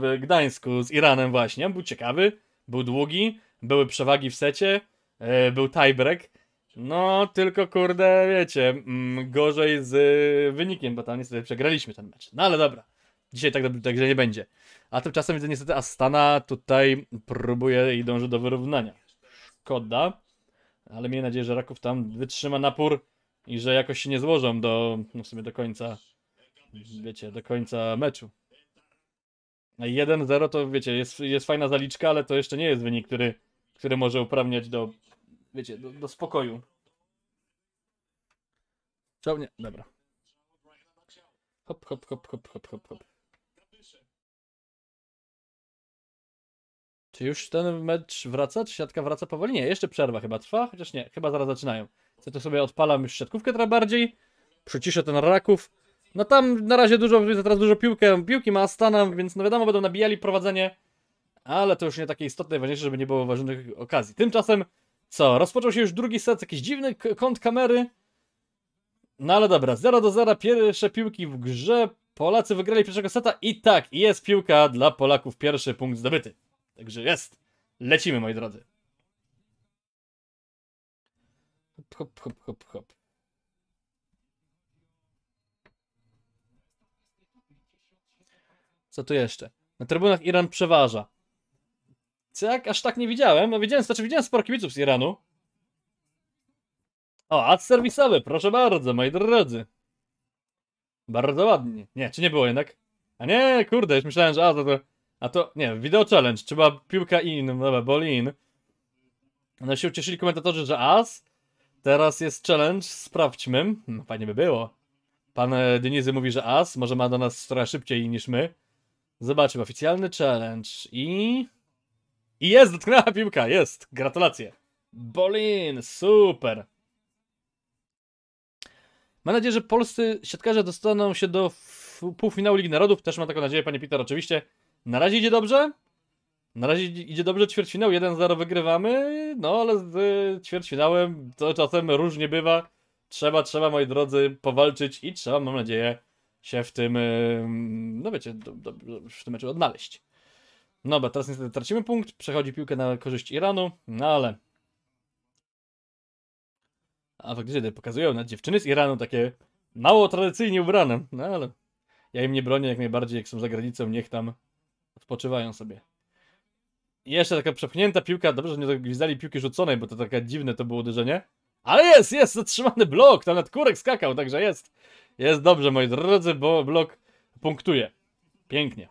w Gdańsku z Iranem właśnie. Był ciekawy, był długi, były przewagi w secie, e, był tiebreak. No, tylko kurde, wiecie, mm, gorzej z wynikiem, bo tam niestety przegraliśmy ten mecz. No ale dobra, dzisiaj tak dobrze, także nie będzie. A tymczasem widzę niestety Astana tutaj próbuje i dąży do wyrównania. Szkoda, ale miejmy nadzieję, że Raków tam wytrzyma napór i że jakoś się nie złożą do, no w sumie do końca, wiecie, do końca meczu. 1-0 no to, wiecie, jest, jest fajna zaliczka, ale to jeszcze nie jest wynik, który, który może uprawniać do, wiecie, do, do spokoju. Czemu nie? Dobra. Hop, hop, hop, hop, hop, hop, hop. Czy już ten mecz wraca? Czy siatka wraca powoli? Nie, jeszcze przerwa chyba trwa, chociaż nie, chyba zaraz zaczynają. Co to sobie odpalam już siatkówkę trochę bardziej. Przyciszę ten raków. No tam na razie dużo, teraz dużo piłkę, piłki ma Astana, więc no wiadomo, będą nabijali prowadzenie. Ale to już nie takie istotne, najważniejsze, żeby nie było ważnych okazji. Tymczasem, co, rozpoczął się już drugi set, jakiś dziwny kąt kamery. No ale dobra, 0 do 0, pierwsze piłki w grze. Polacy wygrali pierwszego seta i tak, jest piłka dla Polaków, pierwszy punkt zdobyty. Także jest. Lecimy, moi drodzy. hop, hop, hop, hop. Co tu jeszcze? Na trybunach Iran przeważa. Co jak aż tak nie widziałem? No widziałem, znaczy widziałem sporo kibiców z Iranu. O, ad serwisowy, proszę bardzo, moi drodzy. Bardzo ładnie. Nie, czy nie było jednak? A nie, kurde, już myślałem, że a to, to a to, nie, wideo challenge, trzeba piłka in, dobra, ball in. No się ucieszyli komentatorzy, że as, Teraz jest challenge, sprawdźmy. No, fajnie by było. Pan e, Denizy mówi, że as, może ma do nas trochę szybciej niż my. Zobaczymy, oficjalny challenge i... I jest, dotknęła piłka, jest, gratulacje. Bolin, super. Mam nadzieję, że polscy siatkarze dostaną się do półfinału Ligi Narodów, też mam taką nadzieję, panie Peter, oczywiście. Na razie idzie dobrze, na razie idzie dobrze ćwierćfinał, 1-0 wygrywamy, no ale z y, ćwierćfinałem to czasem różnie bywa. Trzeba, trzeba moi drodzy powalczyć i trzeba, mam nadzieję, się w tym, y, mm, no wiecie, do, do, w tym meczu odnaleźć. No bo teraz niestety tracimy punkt, przechodzi piłkę na korzyść Iranu, no ale... A faktycznie pokazują na dziewczyny z Iranu takie mało tradycyjnie ubrane, no ale... Ja im nie bronię jak najbardziej, jak są za granicą, niech tam odpoczywają sobie jeszcze taka przepchnięta piłka, dobrze, że nie widzieli piłki rzuconej, bo to takie dziwne to było uderzenie. Ale jest, jest zatrzymany blok, tam nad kurek skakał, także jest. Jest dobrze, moi drodzy, bo blok punktuje. Pięknie.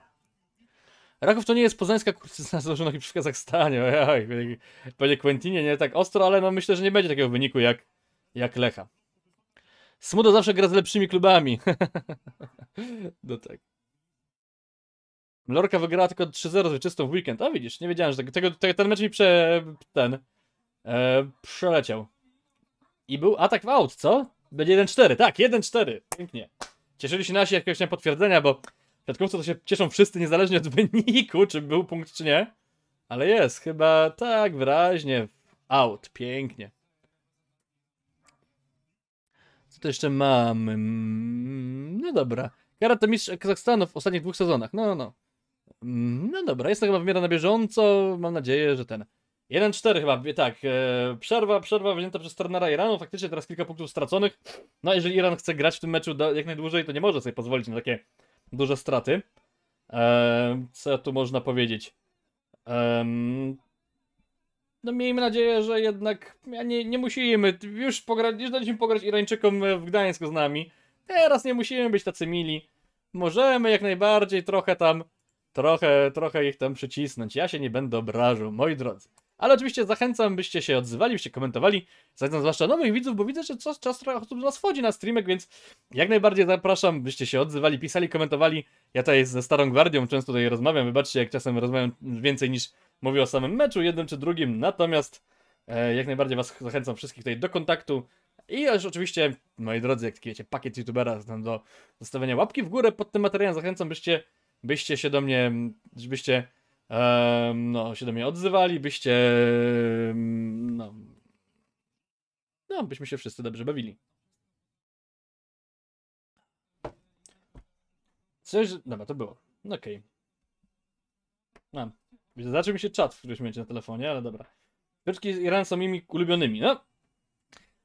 Raków to nie jest poznańska kurtyna złożona w Kazachstanie. Ojej, panie Quentinie, nie tak ostro, ale no myślę, że nie będzie takiego wyniku jak, jak Lecha. Smudo zawsze gra z lepszymi klubami. no tak. Lorka wygrała tylko 3-0 z czystą w weekend. A widzisz, nie wiedziałem, że tak- tego, tego, ten mecz mi prze, ten, e, przeleciał. I był atak w aut, co? Będzie 1-4, tak, 1-4. Pięknie. Cieszyli się nasi jakiegoś tam potwierdzenia, bo siatkowcy to się cieszą wszyscy, niezależnie od wyniku, czy był punkt, czy nie. Ale jest, chyba tak wyraźnie. Out, pięknie. Co to jeszcze mamy? Mm, no dobra. Kara to mistrz Kazachstanu w ostatnich dwóch sezonach. No, no, no. Mm, no dobra, jest to chyba wymiana na bieżąco. Mam nadzieję, że ten. 1-4 chyba, tak. E, przerwa, przerwa wzięta przez Turnera Iranu. Faktycznie teraz kilka punktów straconych. No, jeżeli Iran chce grać w tym meczu jak najdłużej, to nie może sobie pozwolić na takie duże straty. E, co tu można powiedzieć? no miejmy nadzieję, że jednak nie, nie musimy, już, pograć, już daliśmy pograć Irańczykom w Gdańsku z nami, teraz nie musimy być tacy mili, możemy jak najbardziej trochę tam trochę, trochę ich tam przycisnąć. Ja się nie będę obrażał, moi drodzy. Ale oczywiście zachęcam, byście się odzywali, byście komentowali. Zachęcam zwłaszcza nowych widzów, bo widzę, że co czas trochę osób z nas wchodzi na streamek, więc jak najbardziej zapraszam, byście się odzywali, pisali, komentowali. Ja tutaj ze Starą Gwardią często tutaj rozmawiam. Wybaczcie, jak czasem rozmawiam więcej niż mówię o samym meczu, jednym czy drugim. Natomiast e, jak najbardziej Was zachęcam wszystkich tutaj do kontaktu. I już oczywiście, moi drodzy, jak taki wiecie, pakiet youtubera do zostawienia łapki w górę pod tym materiałem. Zachęcam, byście byście się do mnie, żebyście, um, no, się do mnie odzywali, byście no, no, byśmy się wszyscy dobrze bawili. Coś, dobra, to było. No okej. Okay. No, zaczął mi się czat w którymś momencie na telefonie, ale dobra. Pieczki z Iran są mimi ulubionymi, no.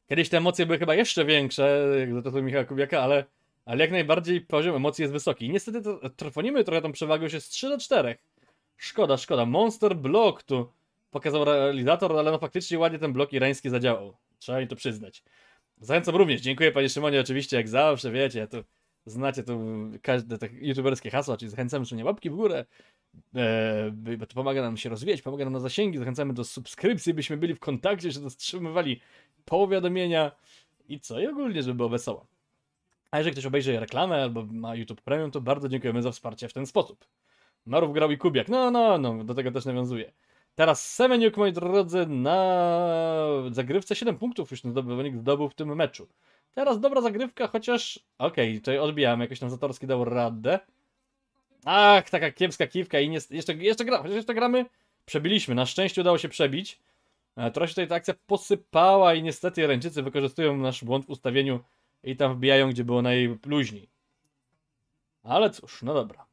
Kiedyś te emocje były chyba jeszcze większe, jak za to Michał Kubiaka, ale ale jak najbardziej poziom emocji jest wysoki. I niestety to, trwonimy trochę tą przewagę już jest 3 do 4. Szkoda, szkoda. Monster Block tu pokazał realizator, ale no faktycznie ładnie ten blok irański zadziałał. Trzeba mi to przyznać. Zachęcam również, dziękuję panie Szymonie, oczywiście jak zawsze, wiecie, tu znacie tu każde te youtuberskie hasła, czyli zachęcamy Szymonie łapki w górę, e, bo to pomaga nam się rozwijać, pomaga nam na zasięgi, zachęcamy do subskrypcji, byśmy byli w kontakcie, się dotrzymywali powiadomienia i co, i ogólnie, żeby było wesoło. A jeżeli ktoś obejrzy reklamę albo ma YouTube Premium, to bardzo dziękujemy za wsparcie w ten sposób. Marów grał i Kubiak. No, no, no, do tego też nawiązuje. Teraz Semeniuk, moi drodzy, na zagrywce 7 punktów już wynik zdobył w tym meczu. Teraz dobra zagrywka, chociaż... Okej, okay, tutaj odbijam, jakoś tam Zatorski dał radę. Ach, taka kiepska kiwka i nie... jeszcze, jeszcze, gra... chociaż jeszcze gramy. Przebiliśmy, na szczęście udało się przebić. E, trochę się tutaj ta akcja posypała i niestety Irańczycy wykorzystują nasz błąd w ustawieniu i tam wbijają, gdzie było najluźniej. Ale cóż, no dobra.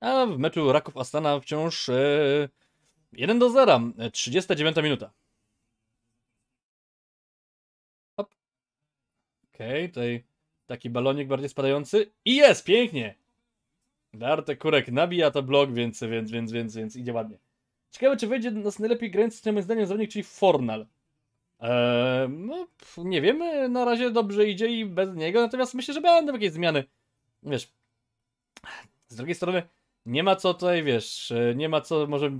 A w meczu Raków Astana wciąż yy, e, 1 do 0, 39 minuta. Okej, okay, tutaj taki balonik bardziej spadający. I jest, pięknie! Darte Kurek nabija to blok, więc, więc, więc, więc, więc idzie ładnie. Ciekawe, czy wejdzie do nas najlepiej grający moim zdaniem zawodnik, czyli Fornal. Eee, no, nie wiemy, na razie dobrze idzie i bez niego, natomiast myślę, że będą jakieś zmiany. Wiesz, z drugiej strony nie ma co tutaj, wiesz, e, nie ma co, może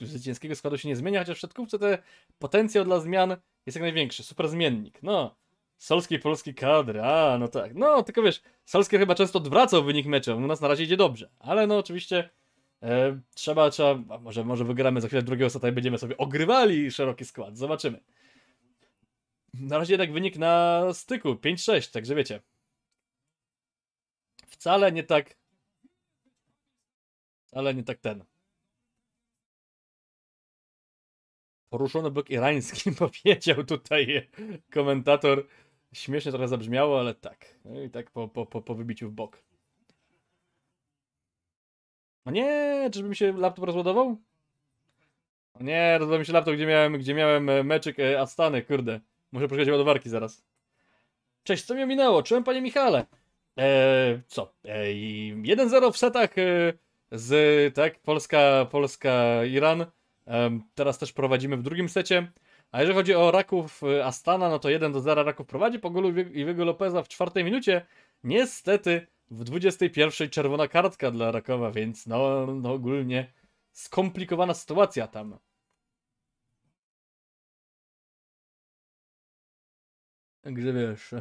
zwycięskiego składu się nie zmienia, chociaż w siatkówce te potencjał dla zmian jest jak największy, super zmiennik, no. Solskiej polski kadr, a no tak. No, tylko wiesz, solskie chyba często odwracał wynik meczu, u nas na razie idzie dobrze, ale no oczywiście e, trzeba, trzeba, może, może wygramy za chwilę drugiego seta i tak będziemy sobie ogrywali szeroki skład, zobaczymy. Na razie jednak wynik na styku, 5-6, także wiecie. Wcale nie tak, ale nie tak ten. Poruszony blok irański powiedział tutaj komentator Śmiesznie trochę zabrzmiało, ale tak. No i tak po, po, po, po wybiciu w bok. O nie, czyżby mi się laptop rozładował? O nie, rozładował mi się laptop, gdzie miałem, gdzie miałem e, meczyk e, Astany, kurde. Muszę poszukać ładowarki zaraz. Cześć, co mi minęło? Czułem panie Michale. Eee, co? Eee, 1-0 w setach eee, z, tak, Polska, Polska, Iran. Eee, teraz też prowadzimy w drugim secie. A jeżeli chodzi o raków y, Astana, no to 1 do 0 raków prowadzi po golu Iwego Lopeza w czwartej minucie. Niestety w 21 czerwona kartka dla Rakowa, więc no, no ogólnie skomplikowana sytuacja tam. Także wiesz.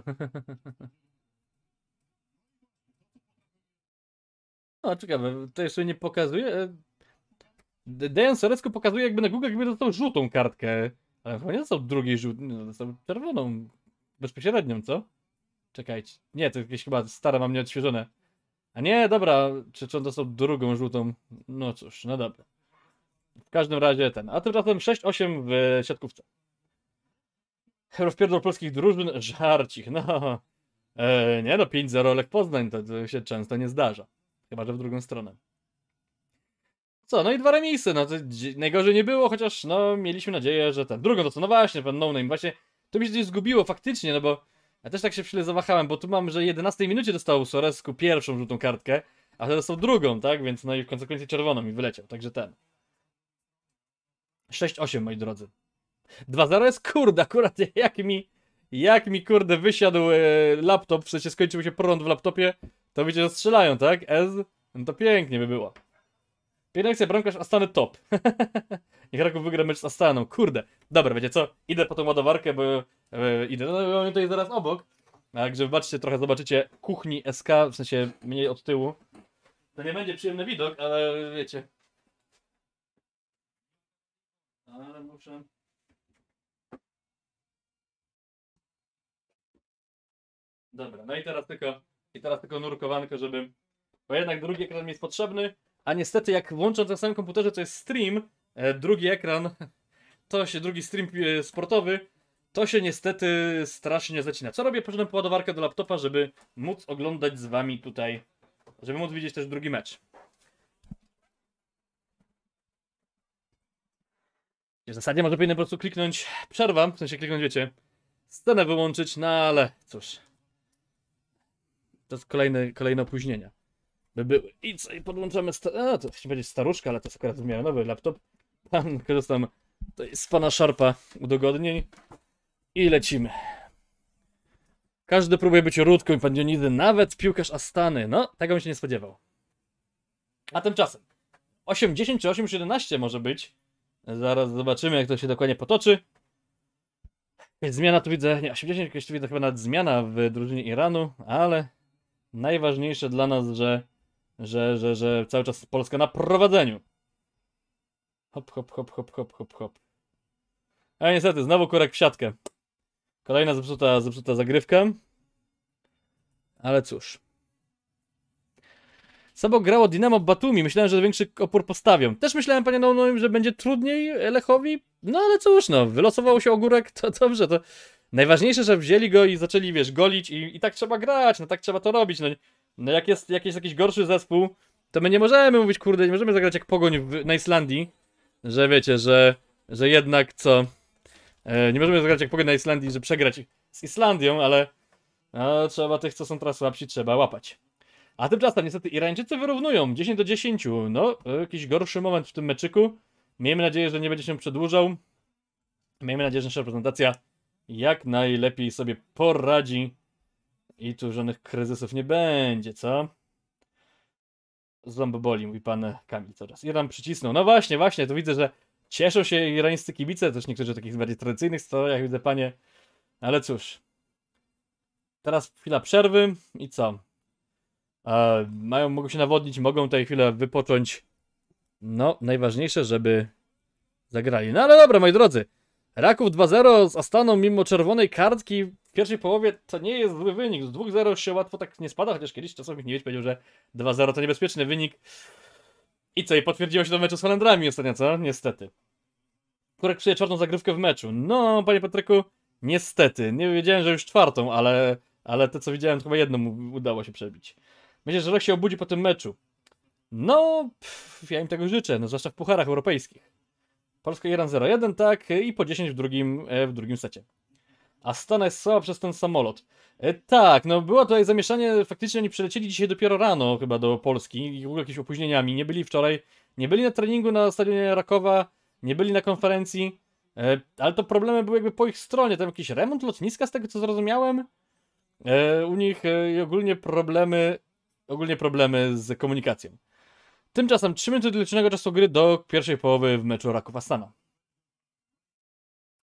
No, ciekawe, to jeszcze nie pokazuje. E, Dejan Sorecko pokazuje, jakby na Google jakby dostał żółtą kartkę. Ale chyba nie dostał drugiej żółtej, no, dostał czerwoną. Bezpośrednią, co? Czekajcie. Nie, to jakieś chyba stare mam nieodświeżone. A nie, dobra, czy, czy on dostał drugą żółtą? No cóż, no dobra. W każdym razie ten. A tymczasem 6-8 w siatkówce. Rozpierdol polskich drużyn, żarcich. No, e, nie no, 5-0 Lech Poznań, to, to się często nie zdarza. Chyba, że w drugą stronę. Co, no i dwa remisy, no to najgorzej nie było, chociaż no mieliśmy nadzieję, że ten drugą to co, no właśnie, ten no name, właśnie to mi się gdzieś zgubiło faktycznie, no bo ja też tak się chwilę zawahałem, bo tu mam, że 11 minucie dostał Soresku pierwszą żółtą kartkę, a teraz dostał drugą, tak, więc no i w konsekwencji czerwoną mi wyleciał, także ten. 6-8 moi drodzy. 2-0 jest kurde, akurat jak mi, jak mi kurde wysiadł e, laptop, w sensie skończył się prąd w laptopie, to wiecie, że strzelają, tak, Ez, no to pięknie by było. Jedna brąkasz, bramkarz Astany top. Niech Raków wygra mecz z Astaną. Kurde. Dobra, wiecie co? Idę po tą ładowarkę, bo e, idę. No, no to jest zaraz obok. Także wybaczcie, trochę zobaczycie kuchni SK, w sensie mniej od tyłu. To nie będzie przyjemny widok, ale wiecie. Ale muszę... Dobra, no i teraz tylko, i teraz tylko nurkowanko, żeby... Bo jednak drugi ekran mi jest potrzebny, a niestety, jak włączam na samym komputerze, to jest stream, e, drugi ekran, to się, drugi stream e, sportowy, to się niestety strasznie zacina. Co robię? Poszedłem po ładowarkę do laptopa, żeby móc oglądać z wami tutaj, żeby móc widzieć też drugi mecz. W zasadzie może powinienem po prostu kliknąć przerwa, w sensie kliknąć, wiecie, scenę wyłączyć, no ale cóż. To jest kolejne, kolejne opóźnienia by były. I co, i podłączamy, sta- a, to chciałem powiedzieć staruszka, ale to jest akurat miałem nowy laptop. tam korzystam z pana Sharpa udogodnień i lecimy. Każdy próbuje być rudką i pan Dionizy, nawet piłkarz Astany. No, tego bym się nie spodziewał. A tymczasem 8.10 czy 8.11 może być. Zaraz zobaczymy, jak to się dokładnie potoczy. zmiana tu widzę, nie, 80, jakaś tu widzę chyba nawet zmiana w drużynie Iranu, ale najważniejsze dla nas, że że, że, że cały czas Polska na prowadzeniu. Hop, hop, hop, hop, hop, hop, hop. A niestety, znowu kurek w siatkę. Kolejna zepsuta, zepsuta zagrywka. Ale cóż. samo grało Dynamo Batumi. Myślałem, że większy opór postawią. Też myślałem, panie Nonoim, że będzie trudniej Lechowi. No ale cóż, no, wylosował się ogórek, to dobrze. To najważniejsze, że wzięli go i zaczęli, wiesz, golić i, i tak trzeba grać, no tak trzeba to robić. No. No jak jest, jakiś jakiś gorszy zespół, to my nie możemy mówić, kurde, nie możemy zagrać jak pogoń w, na Islandii, że wiecie, że, że jednak co. E, nie możemy zagrać jak pogoń na Islandii, że przegrać z Islandią, ale no, trzeba tych, co są teraz słabsi, trzeba łapać. A tymczasem niestety Irańczycy wyrównują 10 do 10. No, e, jakiś gorszy moment w tym meczyku. Miejmy nadzieję, że nie będzie się przedłużał. Miejmy nadzieję, że nasza reprezentacja jak najlepiej sobie poradzi i tu żadnych kryzysów nie będzie, co? Ząb boli, mówi pan Kamil coraz. Iran przycisnął. No właśnie, właśnie, tu widzę, że cieszą się irańscy kibice, też niektórzy w takich bardziej tradycyjnych jak widzę panie. Ale cóż. Teraz chwila przerwy i co? E, mają, mogą się nawodnić, mogą tej chwilę wypocząć. No, najważniejsze, żeby zagrali. No ale dobra, moi drodzy. Raków 2-0 z Astaną mimo czerwonej kartki pierwszej połowie to nie jest zły wynik. Z 2-0 się łatwo tak nie spada, chociaż kiedyś czasami Niewidź powiedział, że 2-0 to niebezpieczny wynik. I co, i potwierdziło się do meczu z Holendrami ostatnio, co? Niestety. Kurek przyje czwartą zagrywkę w meczu. No, panie Patryku, niestety. Nie wiedziałem, że już czwartą, ale, ale to co widziałem, to chyba jedną udało się przebić. Myślę, że Lech się obudzi po tym meczu. No, pff, ja im tego życzę, no zwłaszcza w pucharach europejskich. Polska 1-0-1, tak, i po 10 w drugim, e, w drugim secie a Stana jest słaba przez ten samolot. E, tak, no było tutaj zamieszanie, faktycznie oni przylecieli dzisiaj dopiero rano chyba do Polski, w ogóle jakimiś opóźnieniami, nie byli wczoraj, nie byli na treningu na stadionie Rakowa, nie byli na konferencji, e, ale to problemy były jakby po ich stronie, tam jakiś remont lotniska z tego co zrozumiałem, e, u nich e, i ogólnie problemy, ogólnie problemy z komunikacją. Tymczasem 3 minuty liczonego czasu gry do pierwszej połowy w meczu Rakowa Astana.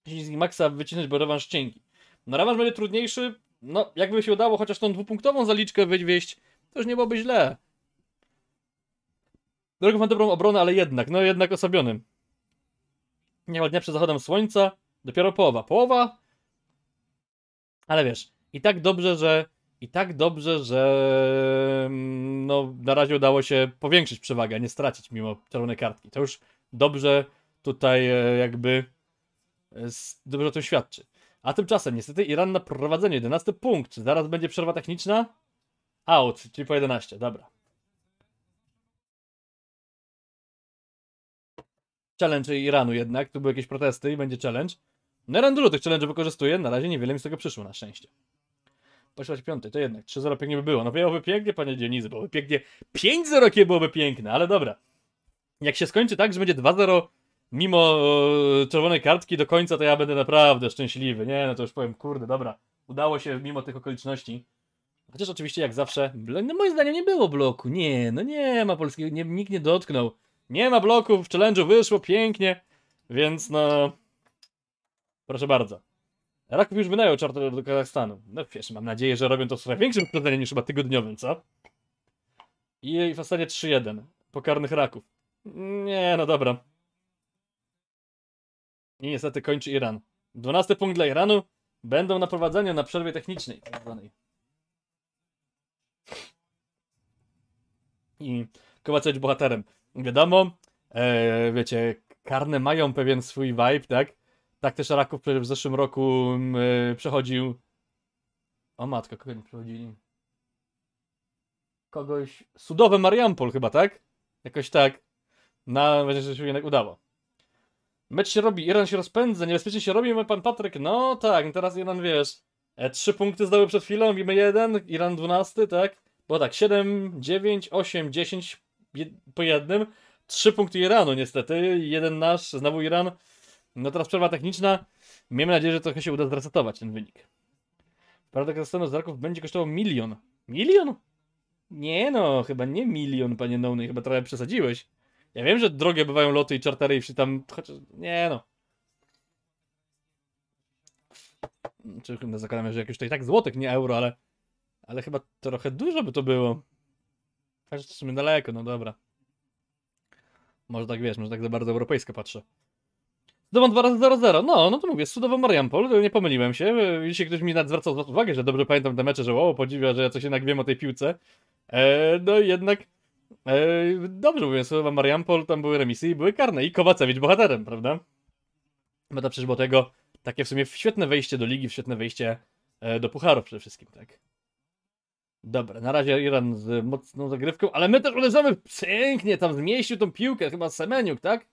Jeśli z Maxa wycinać bo rewanż cienki. No rewanż będzie trudniejszy. No, jakby się udało chociaż tą dwupunktową zaliczkę wywieźć, to już nie byłoby źle. Drogo ma dobrą obronę, ale jednak, no jednak osobionym. Nie ma dnia przed zachodem słońca, dopiero połowa. Połowa? Ale wiesz, i tak dobrze, że i tak dobrze, że mm, no, na razie udało się powiększyć przewagę, nie stracić mimo czerwonej kartki. To już dobrze tutaj e, jakby e, dobrze o tym świadczy. A tymczasem niestety Iran na prowadzeniu 11 punkt. Zaraz będzie przerwa techniczna. Out, czyli po 11, dobra. Challenge Iranu jednak, tu były jakieś protesty i będzie challenge. No Iran dużo tych challenge wykorzystuje, na razie niewiele mi z tego przyszło na szczęście. Posiadać piąty, to jednak 3-0 pięknie by było. No byłoby pięknie, panie Dionizy, byłoby pięknie. 5-0 byłoby piękne, ale dobra. Jak się skończy tak, że będzie 2-0 mimo e, czerwonej kartki do końca, to ja będę naprawdę szczęśliwy. Nie, no to już powiem, kurde, dobra, udało się mimo tych okoliczności. Chociaż oczywiście, jak zawsze, no moim zdaniem nie było bloku. Nie, no nie ma polskiego, nie, nikt nie dotknął. Nie ma bloków, w challenge'u wyszło pięknie, więc no... Proszę bardzo. Raków już wynajął czarter do Kazachstanu. No wiesz, mam nadzieję, że robią to z większym wpływaniem niż chyba tygodniowym, co? I w zasadzie 3-1. Pokarnych Raków. Nie, no dobra. I niestety kończy Iran. 12 punkt dla Iranu. Będą na prowadzeniu na przerwie technicznej. Tak I Kowaczewicz bohaterem. Wiadomo, e, wiecie, karne mają pewien swój vibe, tak? Tak też Raków w zeszłym roku mm, e, przechodził. O matko, kogo nie przechodzili? Kogoś. Sudowy Mariampol chyba, tak? Jakoś tak. Na, no, że się jednak udało. Mecz się robi, Iran się rozpędza, niebezpiecznie się robi, mój pan Patryk, no tak, teraz Iran, wiesz, e, trzy punkty zdobył przed chwilą, i jeden, Iran dwunasty, tak? Bo tak, 7, 9, 8, 10 po jednym, trzy punkty Iranu niestety, jeden nasz, znowu Iran. No teraz przerwa techniczna, miejmy nadzieję, że trochę się uda zresetować ten wynik. Prawda, Kazachstanu z Raków będzie kosztował milion. Milion? Nie no, chyba nie milion, panie Nowny, chyba trochę przesadziłeś. Ja wiem, że drogie bywają loty i czartery i wszyscy tam... Chociaż... Nie no. Czy chyba zakładamy, że jakieś to i tak złotek, nie euro, ale... Ale chyba trochę dużo by to było. Chociaż w daleko, no dobra. Może tak wiesz, może tak za bardzo europejskie patrzę. Dobra, 2 razy 00. No, no to mówię, cudowo Mariampol, nie pomyliłem się. Jeśli ktoś mi zwracał uwagę, że dobrze pamiętam te mecze, że o, podziwia, że ja coś jednak wiem o tej piłce. E, no jednak dobrze mówię, słowa Mariampol, tam były remisy i były karne. I Kowacewicz bohaterem, prawda? Meta przecież było tego takie w sumie świetne wejście do ligi, świetne wejście e, do pucharów przede wszystkim, tak? Dobra, na razie Iran z mocną zagrywką, ale my też uderzamy pięknie, tam zmieścił tą piłkę, chyba Semeniuk, tak?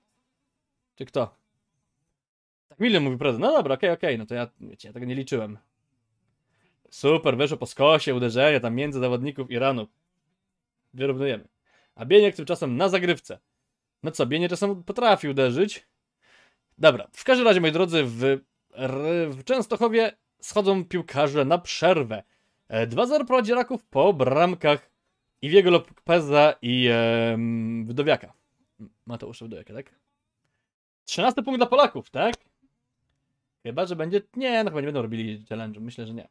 Czy kto? Tak Milion mówi prezes, no dobra, okej, okay, okej, okay. no to ja, wiecie, ja tego nie liczyłem. Super, weszło po skosie, uderzenie tam między zawodników Iranu. Wyrównujemy a Bieniek tymczasem na zagrywce. No co, Bienie czasem potrafi uderzyć. Dobra, w każdym razie, moi drodzy, w, w Częstochowie schodzą piłkarze na przerwę. 2-0 e, prowadzi Raków po bramkach Iwiego Lopeza i e, Wdowiaka. Mateusza Wdowiaka, tak? 13 punkt dla Polaków, tak? Chyba, że będzie... Nie, no chyba nie będą robili challenge, myślę, że nie.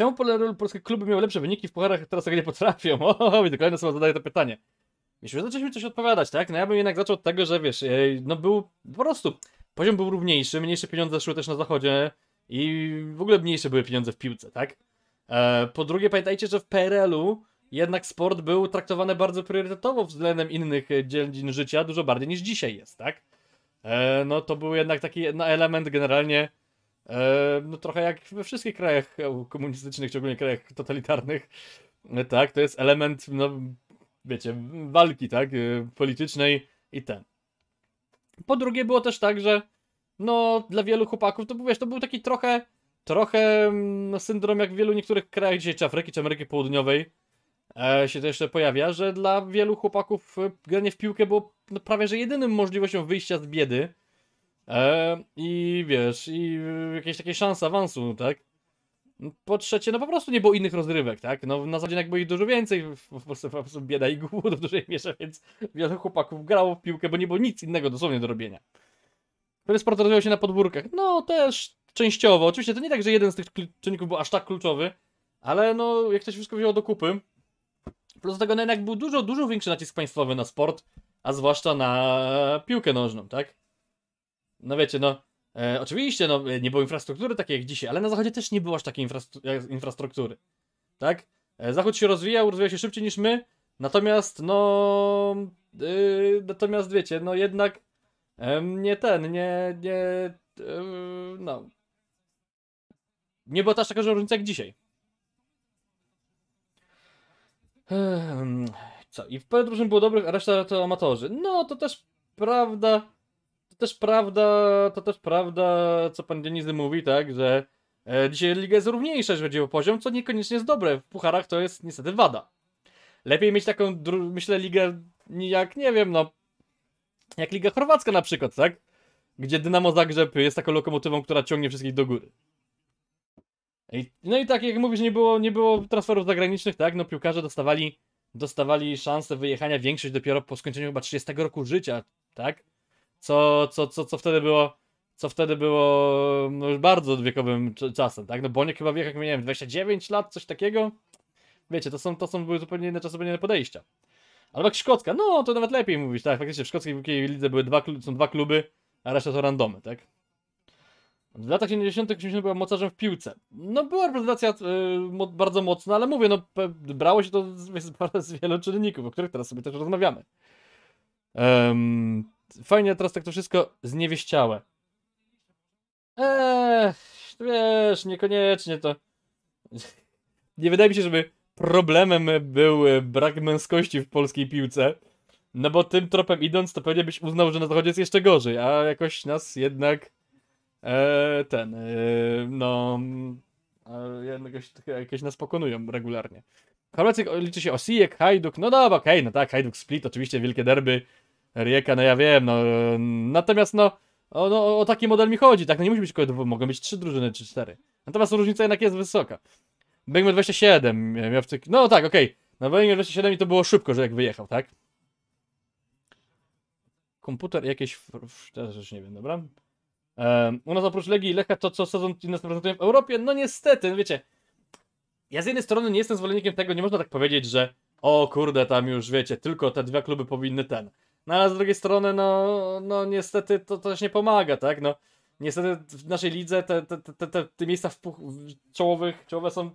Czemu polskie kluby miały lepsze wyniki w pucharach, teraz tego nie potrafią? O, i kolejne sobie zadaje to pytanie. Jeśli zaczęliśmy coś odpowiadać, tak? No ja bym jednak zaczął od tego, że wiesz, e, no był po prostu, poziom był równiejszy, mniejsze pieniądze szły też na zachodzie i w ogóle mniejsze były pieniądze w piłce, tak? E, po drugie, pamiętajcie, że w PRL-u jednak sport był traktowany bardzo priorytetowo względem innych e, dziedzin życia, dużo bardziej niż dzisiaj jest, tak? No to był jednak taki no, element generalnie E, no trochę jak we wszystkich krajach komunistycznych, szczególnie krajach totalitarnych, e, tak, to jest element, no wiecie, walki, tak, e, politycznej i ten. Po drugie było też tak, że no dla wielu chłopaków, to wiesz, to był taki trochę, trochę no, syndrom jak w wielu niektórych krajach dzisiaj, czy Afryki, czy Ameryki Południowej, e, się to jeszcze pojawia, że dla wielu chłopaków granie w piłkę było no, prawie że jedynym możliwością wyjścia z biedy, E, I wiesz, i jakieś takie szanse awansu, tak? Po trzecie, no po prostu nie było innych rozrywek tak? No na zasadzie no jakby ich dużo więcej, po prostu, po prostu bieda i głód w dużej mierze, więc wiele chłopaków grało w piłkę, bo nie było nic innego dosłownie do robienia. Który sport rozwijał się na podwórkach? No też częściowo, oczywiście to nie tak, że jeden z tych czynników był aż tak kluczowy, ale no jak to się wszystko wzięło do kupy, plus tego no, jednak był dużo, dużo większy nacisk państwowy na sport, a zwłaszcza na piłkę nożną, tak? no wiecie, no e, oczywiście no, e, nie było infrastruktury takiej jak dzisiaj, ale na zachodzie też nie było aż takiej e, infrastruktury, tak? E, zachód się rozwijał, rozwijał się szybciej niż my, natomiast no, natomiast wiecie, no jednak nie ten, nie, nie, no, nie była też taka różnica jak dzisiaj. Ehm, co? I w podróżnym było dobrych, a reszta to amatorzy. No, to też prawda też prawda, to też prawda, co pan Denizy mówi, tak, że e, dzisiaj liga jest równiejsza, jeżeli chodzi o poziom, co niekoniecznie jest dobre. W pucharach to jest niestety wada. Lepiej mieć taką, myślę, ligę jak, nie wiem, no, jak Liga Chorwacka na przykład, tak? Gdzie Dynamo Zagrzeb jest taką lokomotywą, która ciągnie wszystkich do góry. I, no i tak jak mówisz, nie było, nie było transferów zagranicznych, tak? No piłkarze dostawali, dostawali szansę wyjechania większość dopiero po skończeniu chyba 30 roku życia, tak? co, co, co, co wtedy było co wtedy było no, już bardzo wiekowym czasem, tak? No Boniek chyba wiek, jak nie wiem, 29 lat, coś takiego. Wiecie, to są, to są były zupełnie inne czasowe inne podejścia. Albo jak Szkocka, no to nawet lepiej mówić, tak? Faktycznie w szkockiej piłkiej lidze były dwa, są dwa kluby, a reszta to randomy, tak? W latach 70 80 była mocarzem w piłce. No była reprezentacja e, bardzo mocna, ale mówię, no brało się to z, z, z wielu czynników, o których teraz sobie też rozmawiamy. Um, fajnie teraz tak to wszystko zniewieściałe. Eee, wiesz, niekoniecznie to... Nie wydaje mi się, żeby problemem był brak męskości w polskiej piłce. No bo tym tropem idąc, to pewnie byś uznał, że na zachodzie jest jeszcze gorzej, a jakoś nas jednak e, ten, e, no, jakoś, tak, jakieś nas pokonują regularnie. Chorwacja liczy się Sijek, Hajduk, no dobra, okej, okay, no tak, Hajduk Split, oczywiście wielkie derby, Rieka, no ja wiem, no. Natomiast no, o, no, o taki model mi chodzi, tak? No nie musi być tylko mogą być trzy drużyny czy cztery. Natomiast różnica jednak jest wysoka. Bengmer 27 e, miał w tych... No tak, okej. Okay. Na Bengmer 27 i to było szybko, że jak wyjechał, tak? Komputer jakieś... Teraz już nie wiem, dobra? Um, u nas oprócz Legii i Lecha to, co sezon nas reprezentuje w Europie, no niestety, no wiecie... Ja z jednej strony nie jestem zwolennikiem tego, nie można tak powiedzieć, że o kurde, tam już wiecie, tylko te dwa kluby powinny ten. No ale z drugiej strony, no, no niestety to, też nie pomaga, tak? No, niestety w naszej lidze te, te, te, te, te miejsca w puch, w czołowych, czołowe są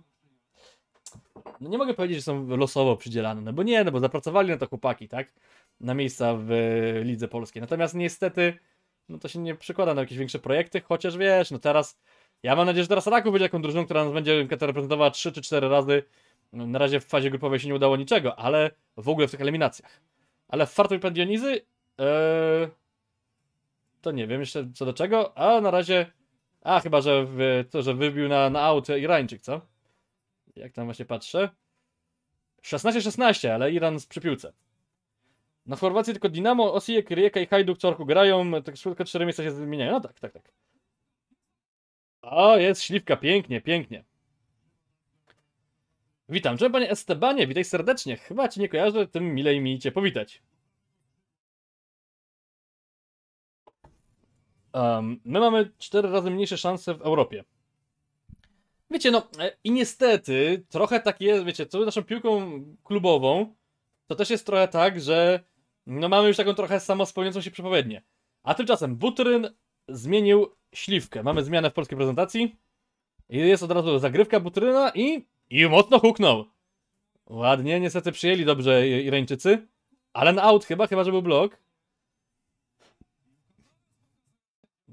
no nie mogę powiedzieć, że są losowo przydzielane, no bo nie, no bo zapracowali na to chłopaki, tak? Na miejsca w Lidze Polskiej. Natomiast niestety, no to się nie przekłada na jakieś większe projekty, chociaż wiesz, no teraz, ja mam nadzieję, że teraz Raków będzie jaką drużyną, która nas będzie reprezentowała 3 czy 4 razy. Na razie w fazie grupowej się nie udało niczego, ale w ogóle w tych eliminacjach. Ale fartuj pan Dionizy? Eee, to nie wiem jeszcze co do czego, a na razie... A, chyba, że w, to, że wybił na, na aut Irańczyk, co? Jak tam właśnie patrzę. 16-16, ale Iran przy piłce. Na Chorwacji tylko Dinamo, Osijek, Rijeka i Hajduk co roku grają, tak tylko cztery miejsca się zmieniają. No tak, tak, tak. O, jest śliwka, pięknie, pięknie. Witam, cześć panie Estebanie, witaj serdecznie. Chyba ci nie kojarzę, tym milej mi cię powitać. Um, my mamy cztery razy mniejsze szanse w Europie. Wiecie, no e, i niestety trochę tak jest, wiecie, co naszą piłką klubową, to też jest trochę tak, że no mamy już taką trochę samospełniającą się przepowiednię. A tymczasem Butryn zmienił śliwkę. Mamy zmianę w polskiej prezentacji. Jest od razu zagrywka Butryna i i mocno huknął. Ładnie, niestety przyjęli dobrze Irańczycy. Ale na out chyba, chyba że był blok.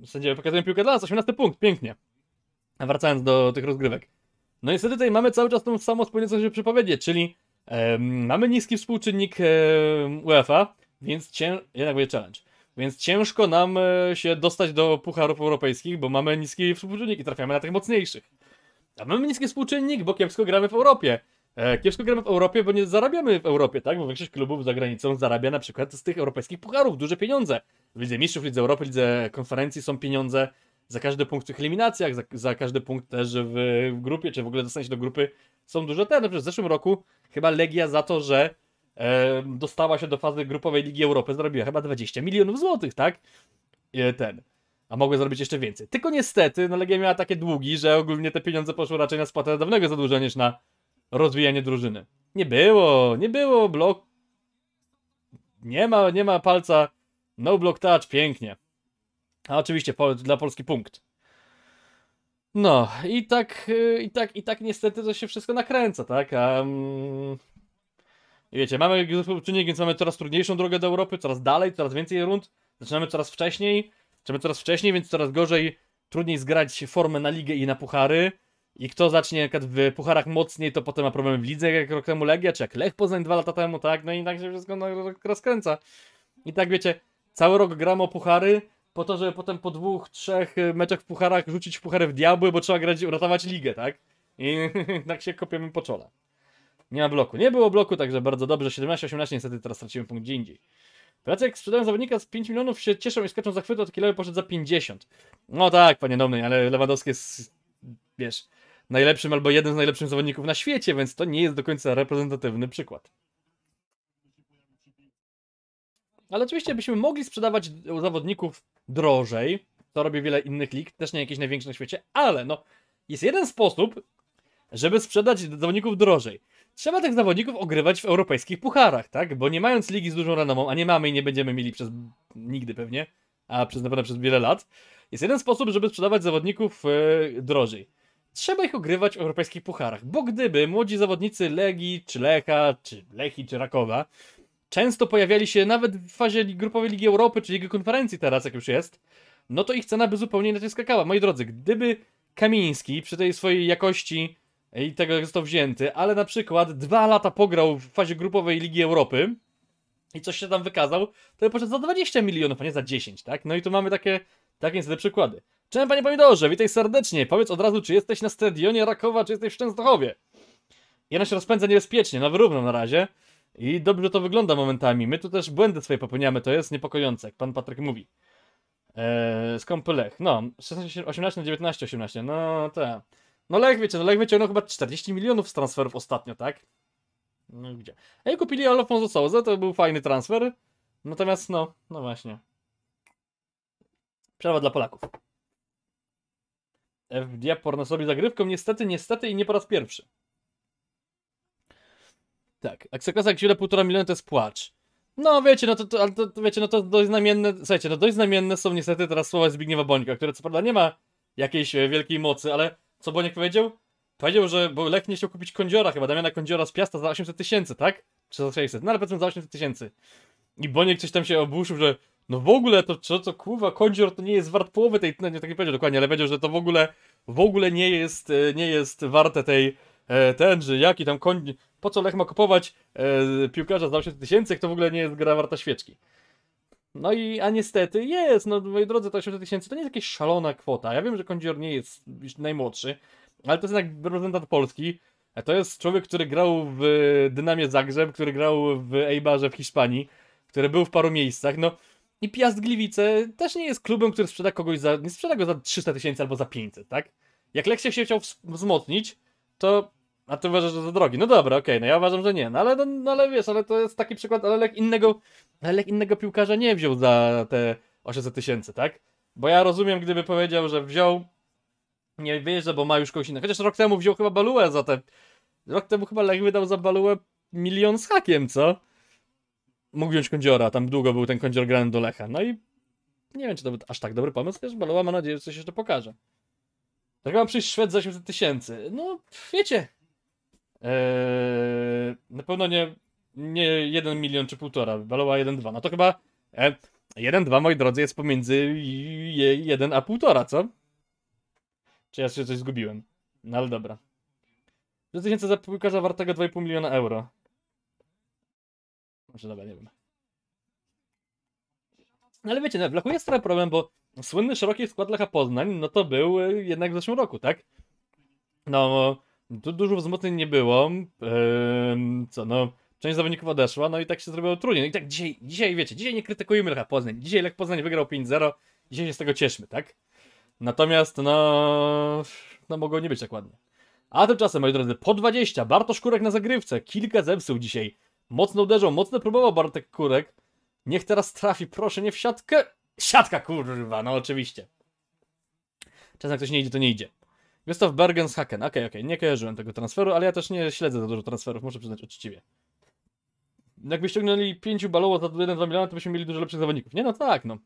Sędziowie pokazują piłkę dla nas, 18 punkt, pięknie. wracając do tych rozgrywek. No niestety tutaj mamy cały czas tą samą spójność przypowiednię, czyli e, mamy niski współczynnik e, UEFA, więc jednak będzie challenge. Więc ciężko nam e, się dostać do pucharów europejskich, bo mamy niski współczynnik i trafiamy na tych mocniejszych. A mamy niski współczynnik, bo kiepsko gramy w Europie. E, kiepsko gramy w Europie, bo nie zarabiamy w Europie, tak? Bo większość klubów za granicą zarabia na przykład z tych europejskich pucharów duże pieniądze. W Lidze Mistrzów, Lidze Europy, Lidze Konferencji są pieniądze za każdy punkt w tych eliminacjach, za, za każdy punkt też w, w, grupie, czy w ogóle dostanie się do grupy są duże te. Przecież w zeszłym roku chyba Legia za to, że e, dostała się do fazy grupowej Ligi Europy, zarobiła chyba 20 milionów złotych, tak? E, ten a mogły zrobić jeszcze więcej. Tylko niestety, no Legia miała takie długi, że ogólnie te pieniądze poszły raczej na spłatę dawnego zadłużenia niż na rozwijanie drużyny. Nie było, nie było blok... Nie ma, nie ma palca, no block touch, pięknie. A oczywiście po, dla Polski punkt. No, i tak, y, i tak, i tak niestety to się wszystko nakręca, tak? A, um... I wiecie, mamy współczynnik, więc mamy coraz trudniejszą drogę do Europy, coraz dalej, coraz więcej rund, zaczynamy coraz wcześniej, Trzeba coraz wcześniej, więc coraz gorzej, trudniej zgrać formę na ligę i na puchary. I kto zacznie w pucharach mocniej, to potem ma problemy w lidze, jak rok temu Legia, czy jak Lech Poznań dwa lata temu, tak? No i tak się wszystko no, rozkręca. I tak wiecie, cały rok gramy o puchary, po to, żeby potem po dwóch, trzech y, meczach w pucharach rzucić puchary w diabły, bo trzeba grać, uratować ligę, tak? I tak się kopiemy po czole. Nie ma bloku. Nie było bloku, także bardzo dobrze. 17-18 niestety teraz tracimy punkt gdzie indziej. Prace jak sprzedają zawodnika z 5 milionów się cieszą i skaczą zachwytu, a taki lewy poszedł za 50. No tak, panie Domny, ale Lewandowski jest, wiesz, najlepszym albo jeden z najlepszych zawodników na świecie, więc to nie jest do końca reprezentatywny przykład. Ale oczywiście byśmy mogli sprzedawać zawodników drożej, to robi wiele innych lig, też nie jakieś największe na świecie, ale no, jest jeden sposób, żeby sprzedać zawodników drożej Trzeba tych zawodników ogrywać w europejskich pucharach, tak? Bo nie mając ligi z dużą renomą, a nie mamy i nie będziemy mieli przez nigdy pewnie, a przez naprawdę przez wiele lat, jest jeden sposób, żeby sprzedawać zawodników yy, drożej. Trzeba ich ogrywać w europejskich pucharach, bo gdyby młodzi zawodnicy Legii, czy Lecha, czy Lechi, czy Rakowa często pojawiali się nawet w fazie grupowej Ligi Europy, czy Ligi Konferencji teraz, jak już jest, no to ich cena by zupełnie inaczej skakała. Moi drodzy, gdyby Kamiński przy tej swojej jakości i tego jak został wzięty, ale na przykład dwa lata pograł w fazie grupowej Ligi Europy i coś się tam wykazał, to poszedł za 20 milionów, a nie za 10, tak? No i tu mamy takie, takie niestety przykłady. Cześć panie pomidorze, witaj serdecznie. Powiedz od razu, czy jesteś na stadionie Rakowa, czy jesteś w Częstochowie. Jena się rozpędza niebezpiecznie, na no wyrówno na razie. I dobrze to wygląda momentami. My tu też błędy swoje popełniamy, to jest niepokojące, jak pan Patryk mówi. Eee, skąpy Lech. No, 16, 18 na 19, 18. No, tak. No Lech, wiecie, no Lech wyciągnął chyba 40 milionów z transferów ostatnio, tak? No gdzie? Ej, kupili Alfonso Souza, to był fajny transfer. Natomiast no, no właśnie. Przerwa dla Polaków. porno sobie zagrywką, niestety, niestety i nie po raz pierwszy. Tak, Ekstraklasa jak źle półtora miliona to jest płacz. No wiecie, no to, to, to, to, wiecie, no to dość znamienne, słuchajcie, no dość znamienne są niestety teraz słowa Zbigniewa Bońka, które co prawda nie ma jakiejś e, wielkiej mocy, ale co Boniek powiedział? Powiedział, że bo Lech nie chciał kupić Kondziora, chyba Damiana Kondziora z Piasta za 800 tysięcy, tak? Czy za 600? No ale powiedzmy za 800 tysięcy. I Boniek coś tam się obuszył, że no w ogóle to co, to kurwa, Kondzior to nie jest wart połowy tej, no nie tak nie powiedział dokładnie, ale powiedział, że to w ogóle, w ogóle nie jest, e, nie jest warte tej, ten, że jaki tam kondzior, po co Lech ma kupować e, piłkarza za 800 tysięcy, jak to w ogóle nie jest gra warta świeczki. No i, a niestety jest, no moi drodzy, to 800 tysięcy to nie jest jakaś szalona kwota. Ja wiem, że Kondzior nie jest najmłodszy, ale to jest jednak reprezentant Polski. E, to jest człowiek, który grał w Dynamie Zagrzeb, który grał w Eibarze w Hiszpanii, który był w paru miejscach, no i Piast Gliwice też nie jest klubem, który sprzeda kogoś za, nie sprzeda go za 300 tysięcy albo za 500, tak? Jak Leksia się chciał wzmocnić, to a ty uważasz, że za drogi. No dobra, okej, okay, no ja uważam, że nie. No ale, no, no, ale wiesz, ale to jest taki przykład ale innego no ale innego piłkarza nie wziął za te 800 tysięcy, tak? Bo ja rozumiem, gdyby powiedział, że wziął, nie że bo ma już kogoś innego. Chociaż rok temu wziął chyba baluę za te... Rok temu chyba Lech wydał za baluę milion z hakiem, co? Mógł wziąć Kądziora, tam długo był ten Kądzior grany do Lecha. No i nie wiem, czy to był aż tak dobry pomysł, chociaż Baluła ma nadzieję, że coś jeszcze pokaże. Tak mam przyjść Szwed za 800 tysięcy. No, wiecie. Eee, na pewno nie nie 1 milion czy półtora, walowała 1,2. No to chyba e, 1,2, moi drodzy, jest pomiędzy 1 a półtora, co? Czy ja się coś zgubiłem? No ale dobra. 3000 za piłkarza wartego 2,5 miliona euro. Może dobra, nie wiem. No ale wiecie, no, w Lechu jest trochę problem, bo słynny szeroki skład Lecha Poznań, no to był e, jednak w zeszłym roku, tak? No, tu dużo wzmocnień nie było. Ehm, co no, część zawodników odeszła, no i tak się zrobiło trudniej. No i tak dzisiaj, dzisiaj wiecie, dzisiaj nie krytykujemy Lecha Poznań. Dzisiaj Lech Poznań wygrał 5-0, dzisiaj się z tego cieszmy, tak? Natomiast, no, no mogło nie być tak ładnie. A tymczasem, moi drodzy, po 20, Bartosz Kurek na zagrywce, kilka zepsuł dzisiaj. Mocno uderzał, mocno próbował Bartek Kurek. Niech teraz trafi, proszę, nie w siatkę. Siatka, kurwa, no oczywiście. Czasem jak ktoś nie idzie, to nie idzie. Gustav Bergens Haken. Okej, okay, okej, okay. nie kojarzyłem tego transferu, ale ja też nie śledzę za dużo transferów, muszę przyznać uczciwie jakby ściągnęli pięciu balowo za 1-2 miliona, to byśmy mieli dużo lepszych zawodników. Nie, no tak, no.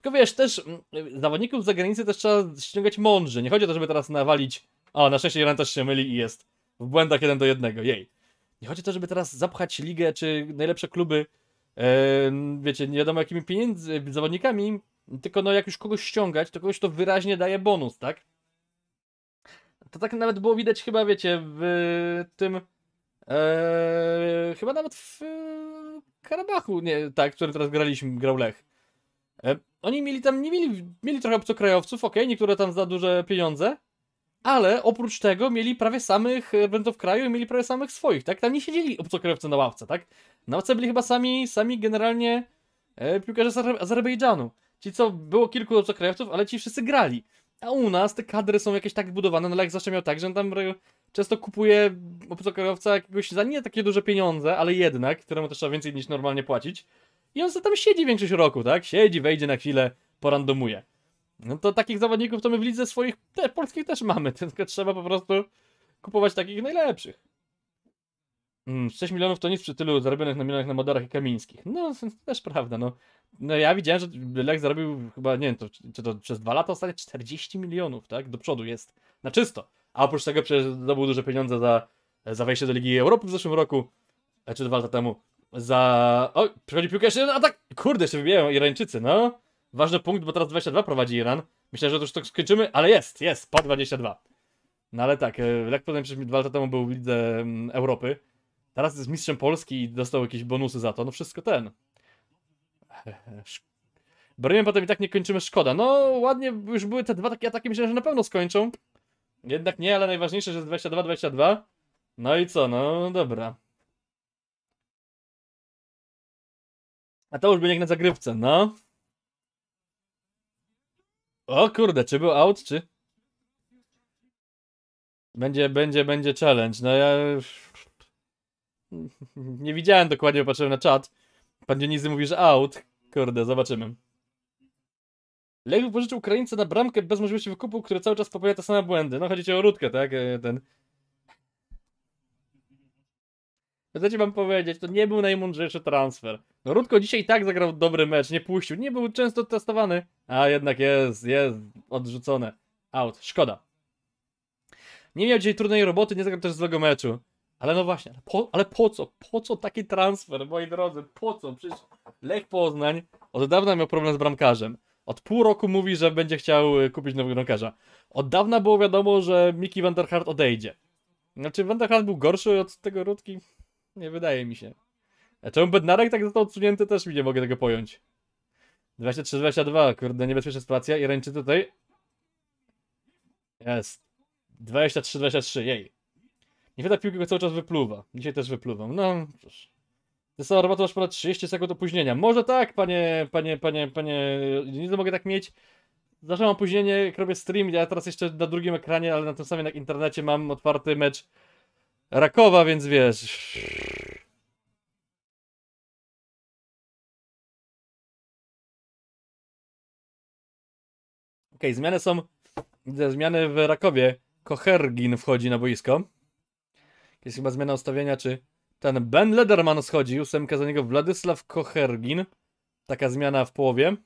Tylko wiesz, też mm, zawodników z zagranicy też trzeba ściągać mądrze. Nie chodzi o to, żeby teraz nawalić. O, na szczęście Iran też się myli i jest. W błędach 1 do 1, jej. Nie chodzi o to, żeby teraz zapchać ligę czy najlepsze kluby, yy, wiecie, nie wiadomo jakimi pieniędzmi, zawodnikami, tylko no jak już kogoś ściągać, to kogoś to wyraźnie daje bonus, tak? To tak nawet było widać chyba, wiecie, w tym Eee, chyba nawet w e, Karabachu, nie, tak, który teraz graliśmy, grał Lech. Eee, oni mieli tam, nie mieli, mieli trochę obcokrajowców, ok, niektóre tam za duże pieniądze, ale oprócz tego mieli prawie samych będą w kraju i mieli prawie samych swoich, tak? Tam nie siedzieli obcokrajowcy na ławce, tak? Na ławce byli chyba sami, sami generalnie e, piłkarze z Azerbejdżanu. Ci co, było kilku obcokrajowców, ale ci wszyscy grali. A u nas te kadry są jakieś tak budowane, no Lech zawsze miał tak, że on tam często kupuje obcokrajowca jakiegoś za nie takie duże pieniądze, ale jednak, któremu też trzeba więcej niż normalnie płacić. I on sobie tam siedzi większość roku, tak? Siedzi, wejdzie na chwilę, porandomuje. No to takich zawodników to my w lidze swoich te, polskich też mamy, tylko trzeba po prostu kupować takich najlepszych. 6 mm, milionów to nic przy tylu zarobionych na milionach na Modarach i Kamińskich. No, to też prawda, no. No ja widziałem, że Lech zarobił chyba, nie wiem, to, czy to przez dwa lata ostatnio 40 milionów, tak? Do przodu jest. Na czysto. A oprócz tego przecież zdobył duże pieniądze za, za wejście do Ligi Europy w zeszłym roku, e, czy dwa lata temu. Za. O, przychodzi piłka jeszcze, a tak. Kurde, jeszcze wybijają Irańczycy, no. Ważny punkt, bo teraz 22 prowadzi Iran. Myślę, że to już to tak skończymy, ale jest, jest, po 22. No ale tak, e, jak Poznań przecież dwa lata temu był w Lidze mm, Europy. Teraz jest mistrzem Polski i dostał jakieś bonusy za to. No wszystko ten. Broniłem potem i tak nie kończymy, szkoda. No ładnie, już były te dwa takie ataki, myślę, że na pewno skończą. Jednak nie, ale najważniejsze, że jest 22-22. No i co, no dobra. A to już biegnie na zagrywce, no. O kurde, czy był out, czy... Będzie, będzie, będzie challenge. No ja... Nie widziałem dokładnie, patrzyłem na czat. Pan Dionizy mówi, że out. Kurde, zobaczymy. Lech wypożyczył Ukraińca na bramkę bez możliwości wykupu, który cały czas popełnia te same błędy. No chodzi o Rutkę, tak? E, ten. wam powiedzieć, to nie był najmądrzejszy transfer. No Rutko dzisiaj i tak zagrał dobry mecz, nie puścił, nie był często testowany, a jednak jest, jest odrzucone. Out, szkoda. Nie miał dzisiaj trudnej roboty, nie zagrał też złego meczu. Ale no właśnie, ale po, ale po co? Po co taki transfer, moi drodzy? Po co? Przecież Lech Poznań od dawna miał problem z bramkarzem. Od pół roku mówi, że będzie chciał e, kupić nowego Jokerza. Od dawna było wiadomo, że Mickey Vanderhart odejdzie. Znaczy, Vanderhart był gorszy od tego Rutki? Nie wydaje mi się. A czemu Bednarek tak został odsunięty, też mi nie mogę tego pojąć. 23-22, kurde, niebezpieczna sytuacja. I ręczy tutaj. Jest. 23-23, jej. Nie wiadomo, piłki go cały czas wypluwa. Dzisiaj też wypluwam. No, cóż. Dostała robota aż ponad 30 sekund opóźnienia. Może tak, panie, panie, panie, panie. Nie mogę tak mieć. Zawsze mam opóźnienie, jak robię stream. Ja teraz jeszcze na drugim ekranie, ale na tym samym jak internecie mam otwarty mecz Rakowa, więc wiesz. Okej, okay, zmiany są. Widzę zmiany w Rakowie. Kohergin wchodzi na boisko. Jest chyba zmiana ustawienia, czy ten Ben Lederman schodzi, ósemka za niego Władysław Kohergin. Taka zmiana w połowie.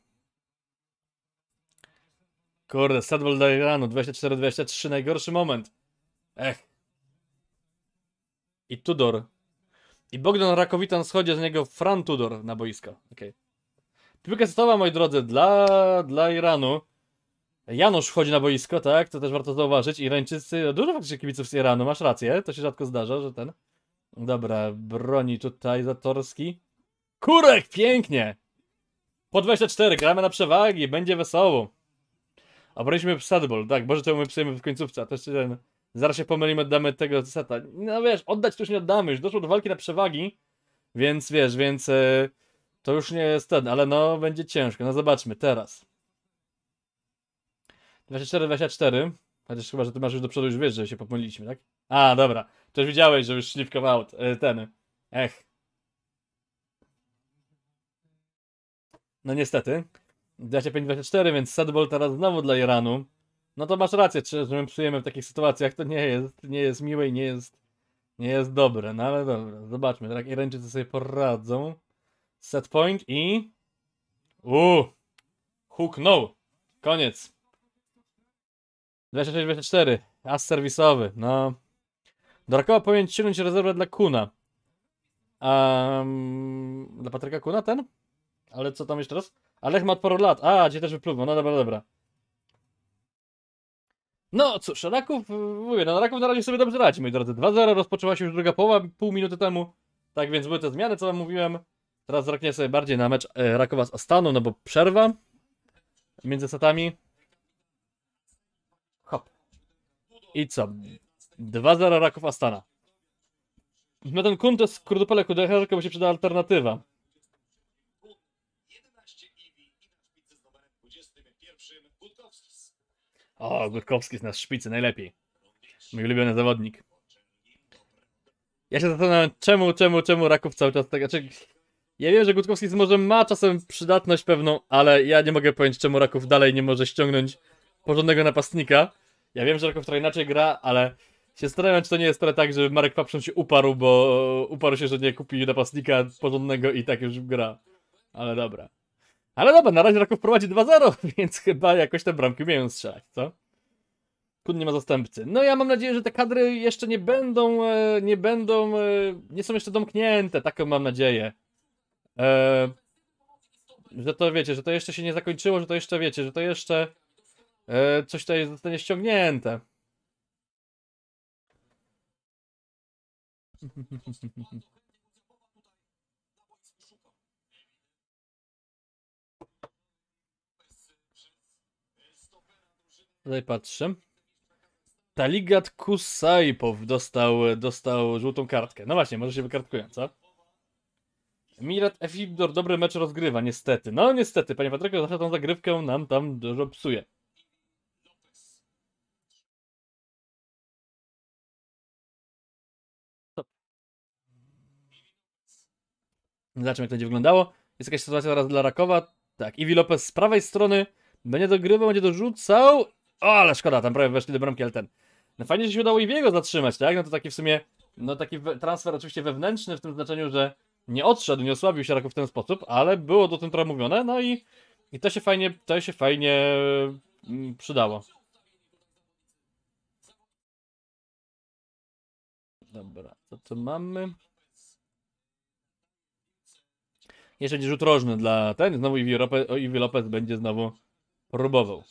Kurde, Sadwell Dairanu, 24-23, najgorszy moment. Ech. I Tudor. I Bogdan Rakowitan schodzi z niego Fran Tudor na boisko. Okay. Piłka setowa, moi drodzy, dla, dla Iranu. Janusz wchodzi na boisko, tak? To też warto zauważyć. Irańczycy, dużo faktycznie kibiców z Iranu, masz rację, to się rzadko zdarza, że ten... Dobra, broni tutaj Zatorski. Kurek, pięknie! Po 24, gramy na przewagi, będzie wesoło. Obraliśmy sadbol, tak, Boże czemu my psujemy w końcówce, a też ten... Zaraz się pomylimy, oddamy tego seta. No wiesz, oddać to już nie oddamy, już doszło do walki na przewagi, więc wiesz, więc e, to już nie jest ten, ale no będzie ciężko. No zobaczmy, teraz. 24-24, chociaż chyba, że ty masz już do przodu, już wiesz, że się pomyliliśmy, tak? A, dobra. Też widziałeś, że już szlifkował y, ten. Y, ech. No niestety. 25-24, więc Sadbol teraz znowu dla Iranu. No to masz rację, że my psujemy w takich sytuacjach, to nie jest, nie jest miłe i nie jest, nie jest dobre. No ale dobra, zobaczmy. Tak, Irańczycy sobie poradzą. Set point i... Uuu! no, Koniec. 26-24. As serwisowy. No, Dodatkowa powinien ciągnąć rezerwę dla Kuna. Um, dla Patryka Kuna ten? Ale co tam jeszcze raz? Alech ma sporo lat. A, gdzie też wypluwa. No dobra, dobra. No cóż, Raków, y, mówię, no Raków na razie sobie dobrze radzi, moi drodzy. 2-0, rozpoczęła się już druga połowa, pół minuty temu. Tak więc były te zmiany, co wam mówiłem. Teraz zerknie sobie bardziej na mecz e, Rakowa z Astaną, no bo przerwa między setami. Hop. I co? 2-0 Raków Astana. Metan Kun to kurde kurdupele kudecha, tylko się przyda alternatywa. O, Gutkowski jest nasz szpicy, najlepiej. Mój ulubiony zawodnik. Ja się zastanawiam, czemu, czemu, czemu Raków cały czas tak... Znaczy, ja wiem, że Gutkowski może ma czasem przydatność pewną, ale ja nie mogę powiedzieć, czemu Raków dalej nie może ściągnąć porządnego napastnika. Ja wiem, że Raków trochę inaczej gra, ale się zastanawiam, czy to nie jest trochę tak, że Marek Papszon się uparł, bo uparł się, że nie kupi napastnika porządnego i tak już gra. Ale dobra. Ale dobra, na razie Raków prowadzi 2-0, więc chyba jakoś te bramki umieją strzelać, co? Kun nie ma zastępcy. No ja mam nadzieję, że te kadry jeszcze nie będą, e, nie będą, e, nie są jeszcze domknięte, taką mam nadzieję. Eee, że to wiecie, że to jeszcze się nie zakończyło, że to jeszcze wiecie, że to jeszcze e, coś tutaj zostanie ściągnięte. Tutaj patrzę. Taligat Kusajpow dostał, dostał żółtą kartkę. No właśnie, może się wykartkują, co? Mirat Efibdor dobry mecz rozgrywa, niestety. No niestety, panie Patryku, zawsze tą zagrywkę nam tam dużo psuje. Zobaczymy, jak to będzie wyglądało. Jest jakaś sytuacja teraz dla Rakowa. Tak, Iwi Lopez z prawej strony będzie dogrywał, będzie dorzucał. O, ale szkoda, tam prawie weszli do bramki, ale ten. No fajnie, że się udało Iwiego zatrzymać, tak? No to taki w sumie, no taki transfer oczywiście wewnętrzny w tym znaczeniu, że nie odszedł, nie osłabił się Raków w ten sposób, ale było do tym trochę mówione, no i, i to się fajnie, to się fajnie mm, przydało. Dobra, to co mamy? Jeszcze będzie rzut rożny dla ten. Znowu Iwi Lopez, Iwi Lopez będzie znowu próbował.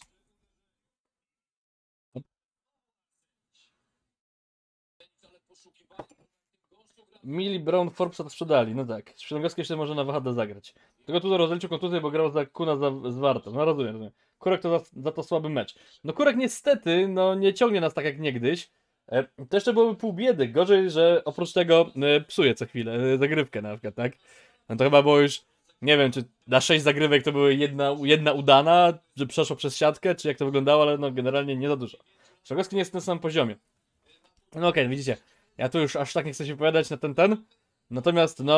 Mili Brown Forbesa sprzedali, no tak. Szydłowski jeszcze może na wahadę zagrać. Tylko tu rozliczył kontuzję, bo grał za Kuna za, z Wartą. No rozumiem, rozumiem. Kurek to za, za, to słaby mecz. No Kurek niestety, no nie ciągnie nas tak jak niegdyś. E, to jeszcze byłoby pół biedy. Gorzej, że oprócz tego e, psuje co chwilę e, zagrywkę na przykład, tak? No to chyba było już, nie wiem, czy na sześć zagrywek to była jedna, jedna udana, że przeszło przez siatkę, czy jak to wyglądało, ale no generalnie nie za dużo. Trzaskowski nie jest na samym poziomie. No okej, okay, widzicie, ja tu już aż tak nie chcę się wypowiadać na ten ten. Natomiast, no,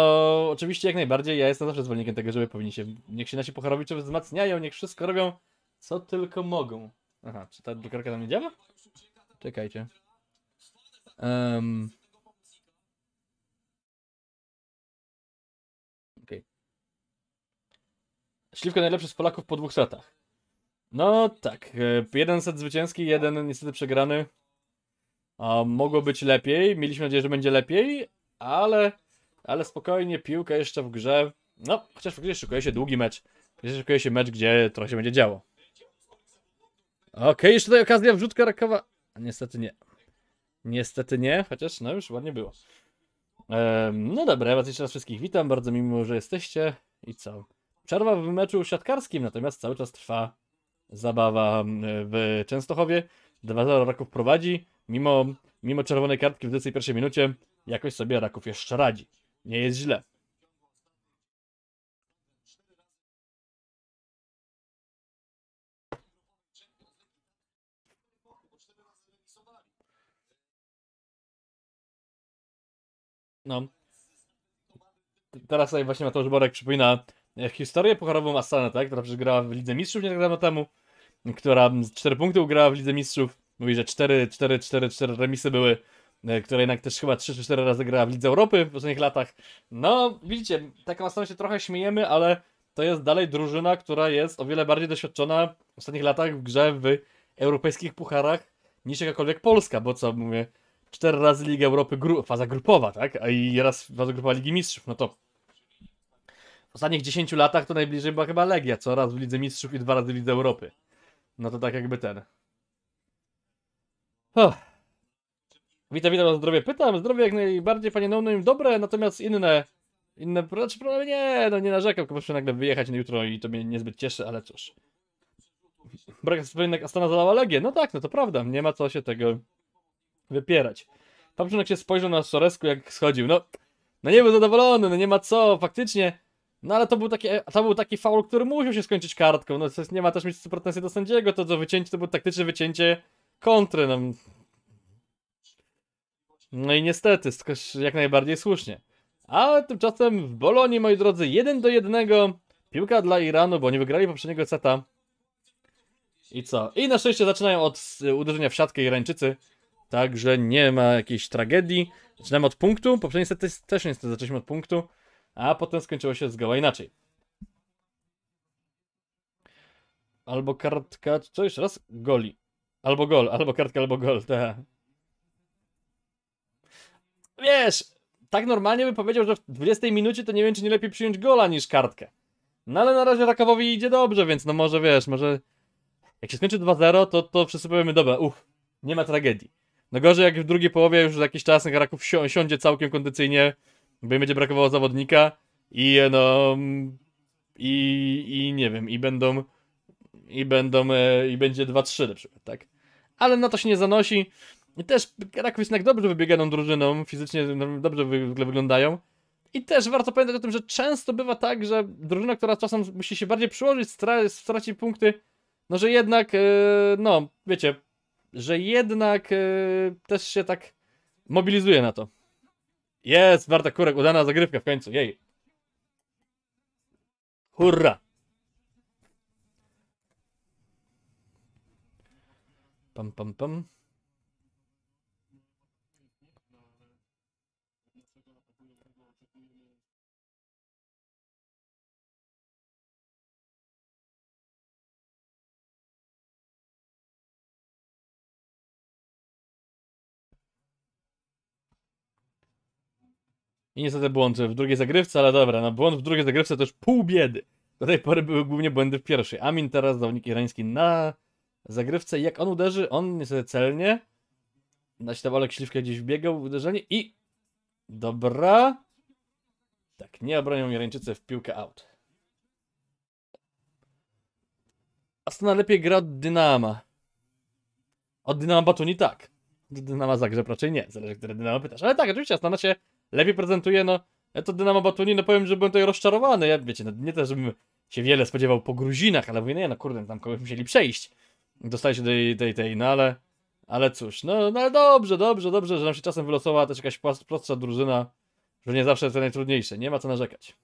oczywiście jak najbardziej, ja jestem zawsze zwolennikiem tego, żeby powinni się, niech się nasi pocharowicze wzmacniają, niech wszystko robią, co tylko mogą. Aha, czy ta drukarka tam nie działa? Czekajcie. Um, Śliwka najlepszy z Polaków po dwóch setach. No tak, e, jeden set zwycięski, jeden niestety przegrany. A mogło być lepiej, mieliśmy nadzieję, że będzie lepiej, ale, ale spokojnie, piłka jeszcze w grze. No, chociaż faktycznie szykuje się długi mecz. Faktycznie szykuje się mecz, gdzie trochę się będzie działo. Okej, okay, jeszcze tutaj okazja wrzutka rakowa. Niestety nie. Niestety nie, chociaż no już ładnie było. Ehm, no dobra, ja was jeszcze raz wszystkich witam, bardzo mi miło, że jesteście i co? Przerwa w meczu siatkarskim, natomiast cały czas trwa zabawa mm, w Częstochowie. 2-0 Raków prowadzi, mimo, mimo czerwonej kartki w pierwszej minucie, jakoś sobie Raków jeszcze radzi. Nie jest źle. No. Teraz tutaj właśnie Mateusz Borek przypomina E, historię pucharową Asana, tak? Która grała w Lidze Mistrzów nie tak dawno temu, która 4 punkty ugrała w Lidze Mistrzów. Mówi, że 4, 4, 4, 4 remisy były, e, która jednak też chyba 3 czy 4 razy grała w Lidze Europy w ostatnich latach. No, widzicie, taką Asaną się trochę śmiejemy, ale to jest dalej drużyna, która jest o wiele bardziej doświadczona w ostatnich latach w grze w europejskich pucharach niż jakakolwiek Polska, bo co mówię, cztery razy Liga Europy, gru faza grupowa, tak? A i raz faza grupowa Ligi Mistrzów, no to ostatnich 10 latach to najbliżej była chyba Legia, co raz w Lidze Mistrzów i dwa razy w Lidze Europy. No to tak jakby ten. Oh. Witam, witam o zdrowie. Pytam, zdrowie jak najbardziej, panie no dobre, natomiast inne, inne, znaczy prawie nie, no nie narzekam, tylko muszę nagle wyjechać na jutro i to mnie niezbyt cieszy, ale cóż. Brak wspominek Astana zalała Legię. No tak, no to prawda, nie ma co się tego wypierać. Papczynek się spojrzał na Soresku jak schodził, no, no nie był zadowolony, no nie ma co, faktycznie no ale to był taki, e, to był taki faul, który musiał się skończyć kartką. No nie ma też mieć protestu, do sędziego, to do wycięcie to było taktyczne wycięcie kontry. No, no i niestety, jak najbardziej słusznie. A tymczasem w Bolonii, moi drodzy, 1 do 1 piłka dla Iranu, bo nie wygrali poprzedniego seta. I co? I na szczęście zaczynają od uderzenia w siatkę Irańczycy. Także nie ma jakiejś tragedii. Zaczynamy od punktu. Poprzedni set też niestety zaczęliśmy od punktu a potem skończyło się zgoła inaczej. Albo kartka, co jeszcze raz? Goli. Albo gol, albo kartka, albo gol, tak. Wiesz, tak normalnie bym powiedział, że w 20 minucie to nie wiem, czy nie lepiej przyjąć gola niż kartkę. No ale na razie Rakowowi idzie dobrze, więc no może wiesz, może jak się skończy 2-0, to, to wszyscy powiemy, dobra, uch, nie ma tragedii. No gorzej jak w drugiej połowie już za jakiś czas Raków si siądzie całkiem kondycyjnie, będzie brakowało zawodnika i no i, i nie wiem, i będą i będą e, i będzie 2-3 na przykład, tak? Ale na to się nie zanosi. I też Kraków jest jednak dobrze wybieganą drużyną, fizycznie dobrze wyglądają. I też warto pamiętać o tym, że często bywa tak, że drużyna, która czasem musi się bardziej przyłożyć, straci punkty, no że jednak, e, no wiecie, że jednak e, też się tak mobilizuje na to. Jest, Marta Kurek, udana zagrywka w końcu, jej. Hurra! Pam, pam, pam. I niestety błąd w drugiej zagrywce, ale dobra, no błąd w drugiej zagrywce to już pół biedy. Do tej pory były głównie błędy w pierwszej. Amin teraz, zawodnik irański na zagrywce. Jak on uderzy, on niestety celnie. Na tam Olek Śliwka gdzieś wbiegał w uderzenie i... Dobra. Tak, nie obronią Irańczycy w piłkę out. Astana lepiej gra od Dynama. Od Dynama Batuni tak. Od Dynama Zagrzeb raczej nie, zależy, które Dynama pytasz. Ale tak, oczywiście Astana się lepiej prezentuje, no ja to Dynamo batuni, no powiem, że byłem tutaj rozczarowany, ja wiecie, no, nie też bym się wiele spodziewał po Gruzinach, ale mówię, no, no kurde, tam kogoś musieli przejść, dostali się do tej, tej, tej, no ale, ale cóż, no, no ale dobrze, dobrze, dobrze, że nam się czasem wylosowała też jakaś prostsza drużyna, że nie zawsze to najtrudniejsze, nie ma co narzekać.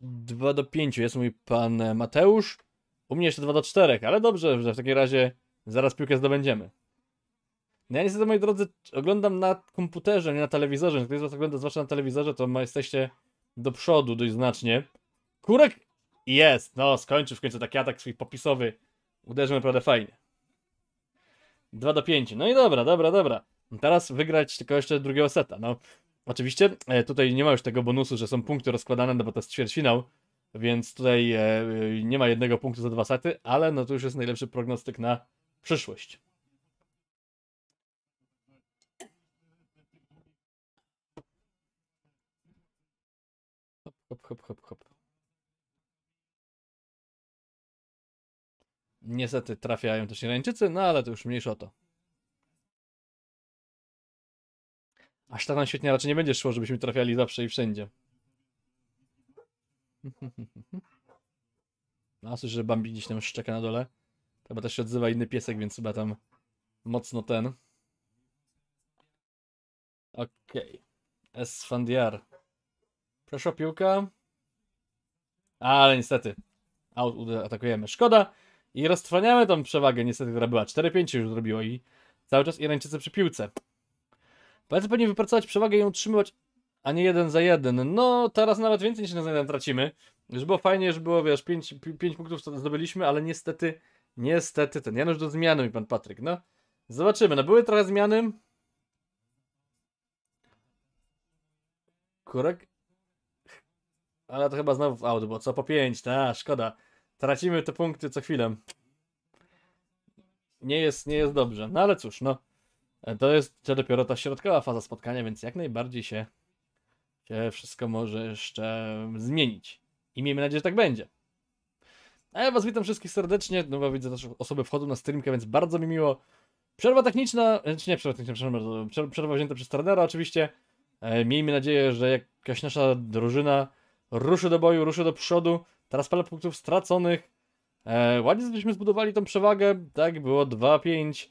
2 do 5 jest mój pan Mateusz. U mnie jeszcze 2 do 4, ale dobrze, że w takim razie zaraz piłkę zdobędziemy. No ja niestety, moi drodzy, oglądam na komputerze, nie na telewizorze. Ktoś z was ogląda zwłaszcza na telewizorze, to jesteście do przodu dość znacznie. Kurek jest, no skończył w końcu taki atak swój popisowy. Uderzył naprawdę fajnie. 2 do 5. No i dobra, dobra, dobra. Teraz wygrać tylko jeszcze drugiego seta. No, oczywiście e, tutaj nie ma już tego bonusu, że są punkty rozkładane, no bo to jest ćwierćfinał, więc tutaj e, e, nie ma jednego punktu za dwa sety, ale no to już jest najlepszy prognostyk na przyszłość. hop, hop, hop. Niestety trafiają też Irańczycy, no ale to już mniejsza o to. Aż tak nam świetnie raczej nie będzie szło, żebyśmy trafiali zawsze i wszędzie. No, słyszę, że Bambi gdzieś tam szczeka na dole. Chyba też się odzywa inny piesek, więc chyba tam mocno ten. Okej. Okay. Esfandiar. Proszę o piłkę. Ale niestety, atakujemy. Szkoda. I roztrwaniamy tą przewagę niestety, która była. 4-5 już zrobiło i cały czas Irańczycy przy piłce. Powiedzmy, pewnie wypracować przewagę i ją utrzymywać, a nie jeden za jeden. No, teraz nawet więcej niż jeden tracimy. Już było fajnie, że było, wiesz, 5, 5 punktów zdobyliśmy, ale niestety, niestety, ten Janusz do zmiany mi pan Patryk, no. Zobaczymy, no były trochę zmiany. Korek, ale to chyba znowu w aut, bo co po 5, ta, szkoda. Tracimy te punkty co chwilę. Nie jest, nie jest dobrze. No ale cóż, no. To jest dopiero ta środkowa faza spotkania, więc jak najbardziej się, się wszystko może jeszcze zmienić. I miejmy nadzieję, że tak będzie. A ja was witam wszystkich serdecznie. No bo widzę też osoby wchodzą na streamkę, więc bardzo mi miło. Przerwa techniczna, e, czy nie przerwa techniczna, przepraszam, przerwa wzięta przez trenera oczywiście. E, miejmy nadzieję, że jakaś nasza drużyna ruszy do boju, ruszy do przodu. Teraz parę punktów straconych. E, ładnie byśmy zbudowali tą przewagę. Tak, było 2-5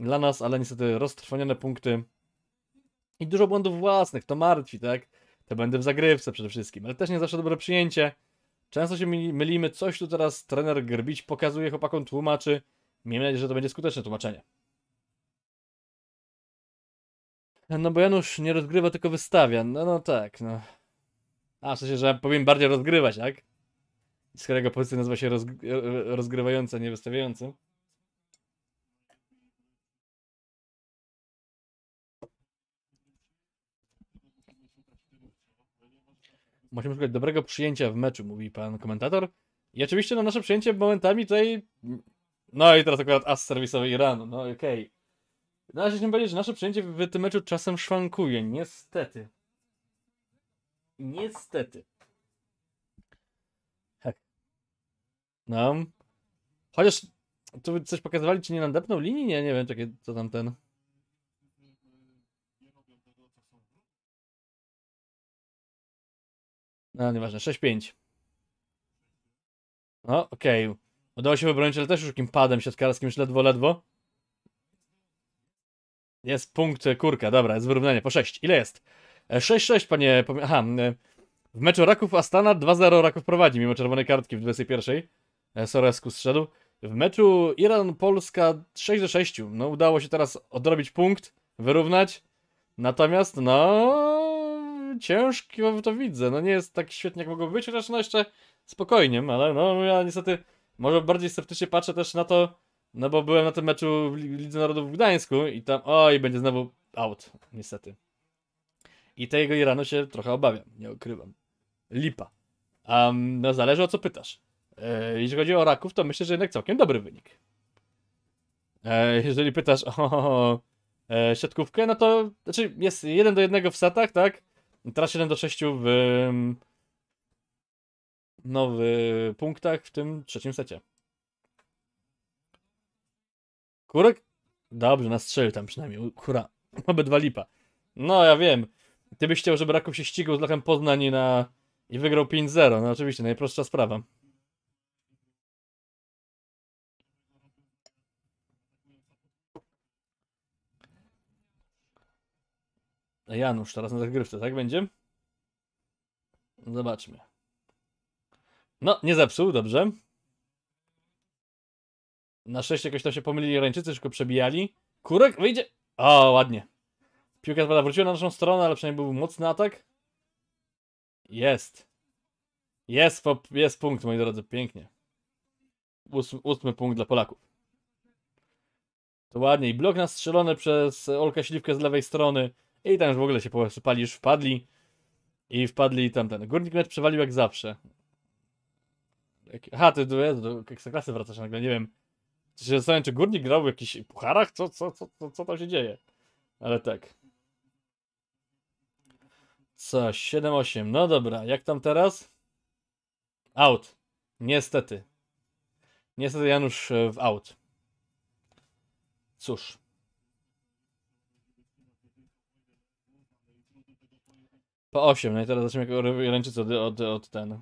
dla nas, ale niestety roztrwonione punkty. I dużo błędów własnych, to martwi, tak? Te błędy w zagrywce przede wszystkim, ale też nie zawsze dobre przyjęcie. Często się mylimy, coś tu teraz trener Grbić pokazuje chłopakom, tłumaczy. Miejmy nadzieję, że to będzie skuteczne tłumaczenie. No bo Janusz nie rozgrywa, tylko wystawia. No no tak, no. A, w sensie, że powinien bardziej rozgrywać, tak? Skoro jego pozycja nazywa się rozg e, e, rozgrywająca, nie wystawiający. Musimy szukać dobrego przyjęcia w meczu, mówi pan komentator. I oczywiście na no, nasze przyjęcie momentami tutaj... No i teraz akurat as serwisowy Iranu, no okej. Okay. No, Należy się powiedzieć, że nasze przyjęcie w tym meczu czasem szwankuje, niestety. Niestety. Hek. No. Chociaż tu coś pokazywali, czy nie nadepnął linii? Nie, nie wiem, czekaj, co tam ten... No, nieważne, 6-5. No, okej. Okay. Udało się wybronić, ale też już kim padem siatkarskim, już ledwo, ledwo. Jest punkt kurka, dobra, jest wyrównanie, po 6. Ile jest? 6-6, e, panie. Aha, e, w meczu Raków Astana 2-0 Raków prowadzi, mimo czerwonej kartki w 21. E, Soresku zszedł. W meczu Iran-Polska 6-6. No, udało się teraz odrobić punkt, wyrównać. Natomiast, no. Ciężko to widzę. No, nie jest tak świetnie, jak mogło być, chociaż no jeszcze spokojnie, ale no, ja niestety może bardziej sceptycznie patrzę też na to, no bo byłem na tym meczu w Lidze Narodów w Gdańsku i tam, oj, będzie znowu out, niestety. I tego Iranu się trochę obawiam, nie ukrywam. Lipa. Um, no zależy o co pytasz. E, jeśli chodzi o raków, to myślę, że jednak całkiem dobry wynik. E, jeżeli pytasz o e, siatkówkę, no to znaczy jest 1 do 1 w setach, tak? Teraz 7 do 6 w mm, no w punktach w tym trzecim secie. Kurek? Dobrze, nastrzelił tam przynajmniej. Hura. Obydwa lipa. No, ja wiem. Ty byś chciał, żeby Raków się ścigał z Lechem Poznań na... i wygrał 5-0. No oczywiście, najprostsza sprawa. E, Janusz, teraz na zagrywce, tak będzie? Zobaczmy. No, nie zepsuł, dobrze. Na 6 jakoś tam się pomylili Irańczycy, szybko przebijali. Kurek wyjdzie. O, ładnie. Piłka spada wróciła na naszą stronę, ale przynajmniej był mocny atak. Jest. Jest, jest punkt, moi drodzy, pięknie. Ósmy, ósmy punkt dla Polaków. To ładnie. I blok nastrzelony przez Olka Śliwkę z lewej strony. I tam już w ogóle się posypali, już wpadli. I wpadli tamten. Górnik mecz przewalił jak zawsze. Aha, ty do, do klasy wracasz nagle, nie wiem. Czy się zastanawiam, czy Górnik grał w jakichś pucharach? Co, co, co, co, co tam się dzieje? Ale tak. Co? 7-8. No dobra, jak tam teraz? Out. Niestety. Niestety Janusz e, w out. Cóż. Po 8. No i teraz zobaczymy, jak Irańczycy od, od, od ten...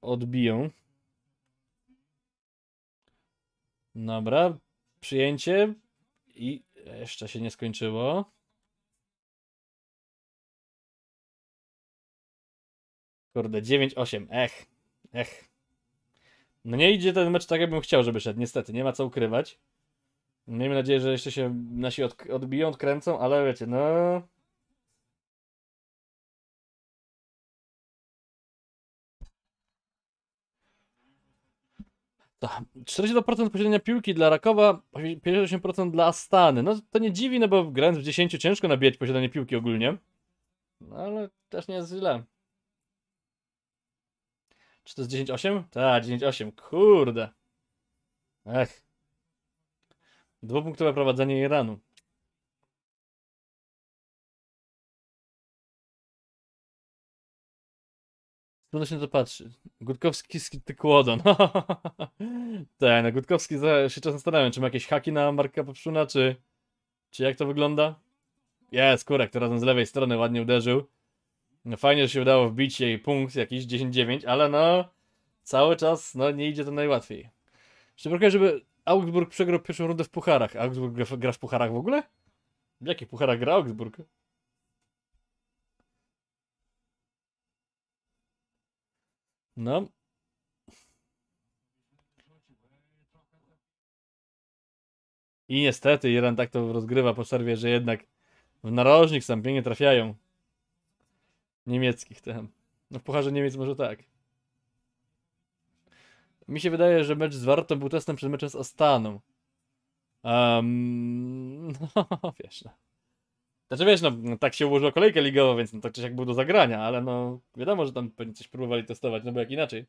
Odbiją. Dobra. Przyjęcie. I jeszcze się nie skończyło. Kurde, 9-8. Ech, ech. No nie idzie ten mecz tak, jakbym chciał, żeby szedł. Niestety, nie ma co ukrywać. Miejmy nadzieję, że jeszcze się nasi od, odbiją, odkręcą, ale wiecie, no... To 40% posiadania piłki dla Rakowa, 58% dla Astany. No to nie dziwi, no bo grając w 10 ciężko nabijać posiadanie piłki ogólnie. No ale też nie jest źle. Czy to jest 10.8? Tak, 10.8, kurde. Ech. Dwupunktowe prowadzenie Iranu. Trudno się na to patrzy. Gutkowski z Tykłodon. No. Tej tak, no Gutkowski się czasem zastanawiam, czy ma jakieś haki na Marka Popszuna, czy, czy jak to wygląda. Jest, kurek, to razem z lewej strony ładnie uderzył. No fajnie, że się udało wbić jej punkt jakiś 10-9, ale no cały czas no nie idzie to najłatwiej. Jeszcze brakuje, żeby Augsburg przegrał pierwszą rundę w pucharach. Augsburg gra w pucharach w ogóle? W jakich pucharach gra Augsburg? No. I niestety Iran tak to rozgrywa po przerwie, że jednak w narożnik sam pięknie trafiają niemieckich tam. No w Pucharze Niemiec może tak. Mi się wydaje, że mecz z Wartą był testem przed meczem z Astaną. Um, no, wiesz, no. Znaczy wiesz, no, no tak się ułożyła kolejka ligowa, więc no, tak czy siak było do zagrania, ale no wiadomo, że tam pewnie coś próbowali testować, no bo jak inaczej.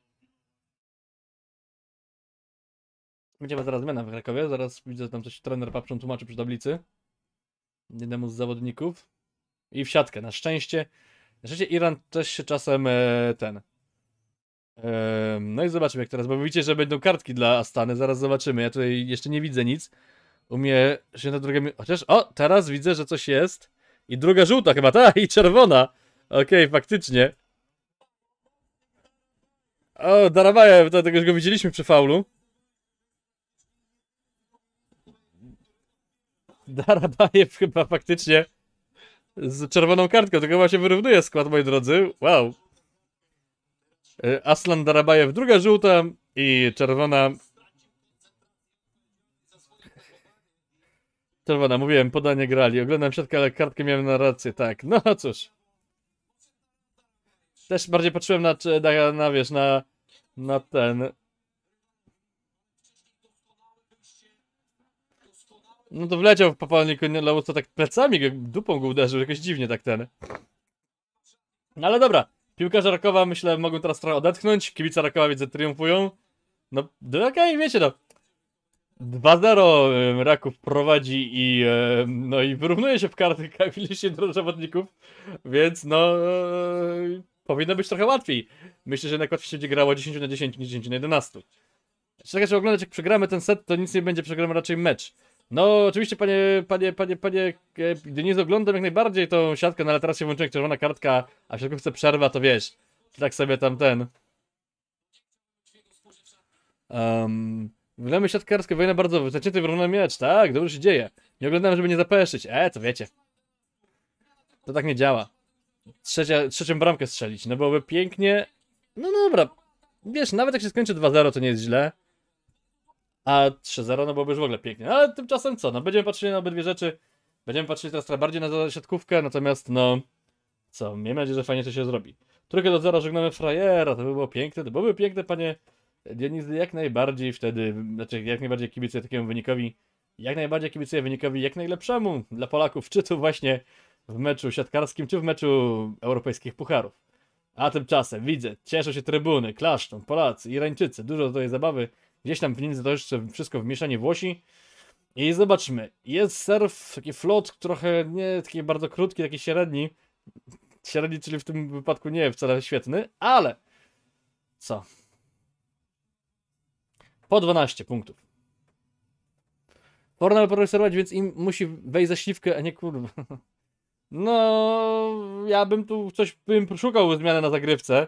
Będziemy zaraz zmiana w Krakowie, zaraz widzę, że tam coś trener Paprzą tłumaczy przy tablicy. Jednemu z zawodników. I w siatkę, na szczęście. Rzeczywiście Iran też się czasem e, ten. E, no i zobaczymy jak teraz, bo widzicie, że będą kartki dla Astany, zaraz zobaczymy. Ja tutaj jeszcze nie widzę nic. U mnie się na drugie. Chociaż. O, teraz widzę, że coś jest. I druga żółta chyba, ta i czerwona. Okej, okay, faktycznie. O, Darabaja, dlatego już go widzieliśmy przy faulu. Darabajew chyba faktycznie z czerwoną kartką, tylko właśnie wyrównuje skład, moi drodzy. Wow. E, Aslan Darabajew, druga żółta i czerwona. Czerwona, mówiłem, podanie grali. Oglądam siatkę, ale kartkę miałem na rację, tak. No cóż. Też bardziej patrzyłem na, na, na wiesz, na, na ten, No to wleciał w popalniku Lauco tak plecami, dupą go uderzył, jakoś dziwnie tak ten. No ale dobra, piłkarze Rakowa myślę mogą teraz trochę odetchnąć, kibice Rakowa widzę triumfują. No, no okej, okay, wiecie no. 2-0 Raków prowadzi i no i wyrównuje się w karty w do zawodników, więc no e, powinno być trochę łatwiej. Myślę, że na łatwiej się będzie grało 10 na 10 niż 10 na 11. Czekaj, że oglądać jak przegramy ten set, to nic nie będzie, przegramy raczej mecz. No, oczywiście, panie, panie, panie, panie e, Deniz, oglądam jak najbardziej tą siatkę, no ale teraz się włączyła czerwona kartka, a w chce przerwa, to wiesz, tak sobie tam ten... Um, Wylemy siatkarskie, wojna bardzo zacięty, wyrównany miecz, tak, dobrze się dzieje. Nie oglądam, żeby nie zapeszyć, e, co wiecie. To tak nie działa. Trzecia, trzecią bramkę strzelić, no byłoby pięknie. No dobra, wiesz, nawet jak się skończy 2-0, to nie jest źle a 3-0 no byłoby już w ogóle pięknie. ale tymczasem co, no będziemy patrzyli na obydwie rzeczy, będziemy patrzyli teraz trochę bardziej na siatkówkę, natomiast no co, miejmy nadzieję, że fajnie to się zrobi. Trójkę do zera żegnamy frajera, to by było piękne, to byłoby piękne panie Dionizy, jak najbardziej wtedy, znaczy jak najbardziej kibicuję takiemu wynikowi, jak najbardziej kibicuję wynikowi jak najlepszemu dla Polaków, czy to właśnie w meczu siatkarskim, czy w meczu europejskich pucharów. A tymczasem widzę, cieszą się trybuny, klaszczą Polacy, Irańczycy, dużo tutaj zabawy. Gdzieś tam w to jeszcze wszystko w mieszanie Włosi. I zobaczmy. Jest surf, taki flot, trochę nie taki bardzo krótki, taki średni. Średni, czyli w tym wypadku nie wcale świetny, ale co? Po 12 punktów. Pornal progresować, więc im musi wejść za śliwkę, a nie kurwa. No, ja bym tu coś bym szukał zmiany na zagrywce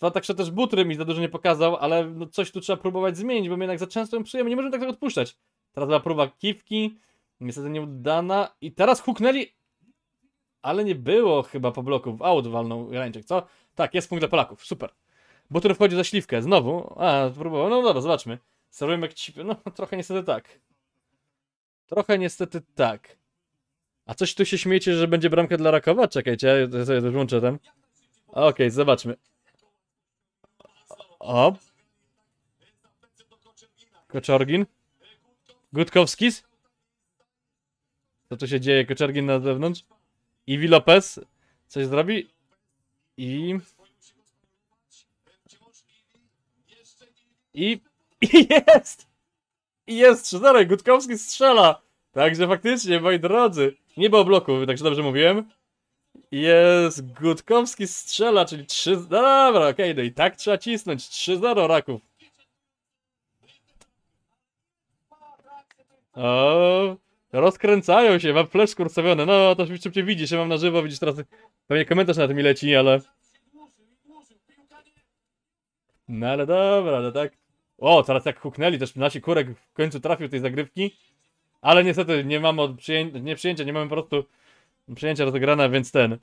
tak także też Butry mi za dużo nie pokazał, ale no coś tu trzeba próbować zmienić, bo my jednak za często ją przyjemy, nie możemy tak tego odpuszczać. Teraz była próba kiwki, niestety nieudana i teraz huknęli, ale nie było chyba po bloku, w aut walną Grańczyk, co? Tak, jest punkt dla Polaków, super. Butry wchodzi za śliwkę, znowu, a, próbował, no dobra, zobaczmy. Serwujemy jak no trochę niestety tak. Trochę niestety tak. A coś tu się śmiecie, że będzie bramka dla Rakowa? Czekajcie, ja sobie włączę tam. Okej, okay, zobaczmy. O. Koczorgin. Gutkowskis. Co tu się dzieje? Koczorgin na zewnątrz. Iwi Lopez. Coś zrobi. I... I... jest! jest! 3 Gutkowski strzela! Także faktycznie, moi drodzy, nie było bloku, także dobrze mówiłem. Jest, Gutkowski strzela, czyli 3... No dobra, okej, okay, no i tak trzeba cisnąć. 3-0 Raków. O, rozkręcają się, mam flash skursowiony. No, to szybciej widzisz, ja mam na żywo, widzisz teraz... Pewnie komentarz na tym mi leci, ale... No ale dobra, no tak. O, teraz jak huknęli, też nasi kurek w końcu trafił tej zagrywki. Ale niestety nie mamy przyjęcia, nie przyjęcia, nie mamy po prostu Przyjęcia rozegrana, więc ten.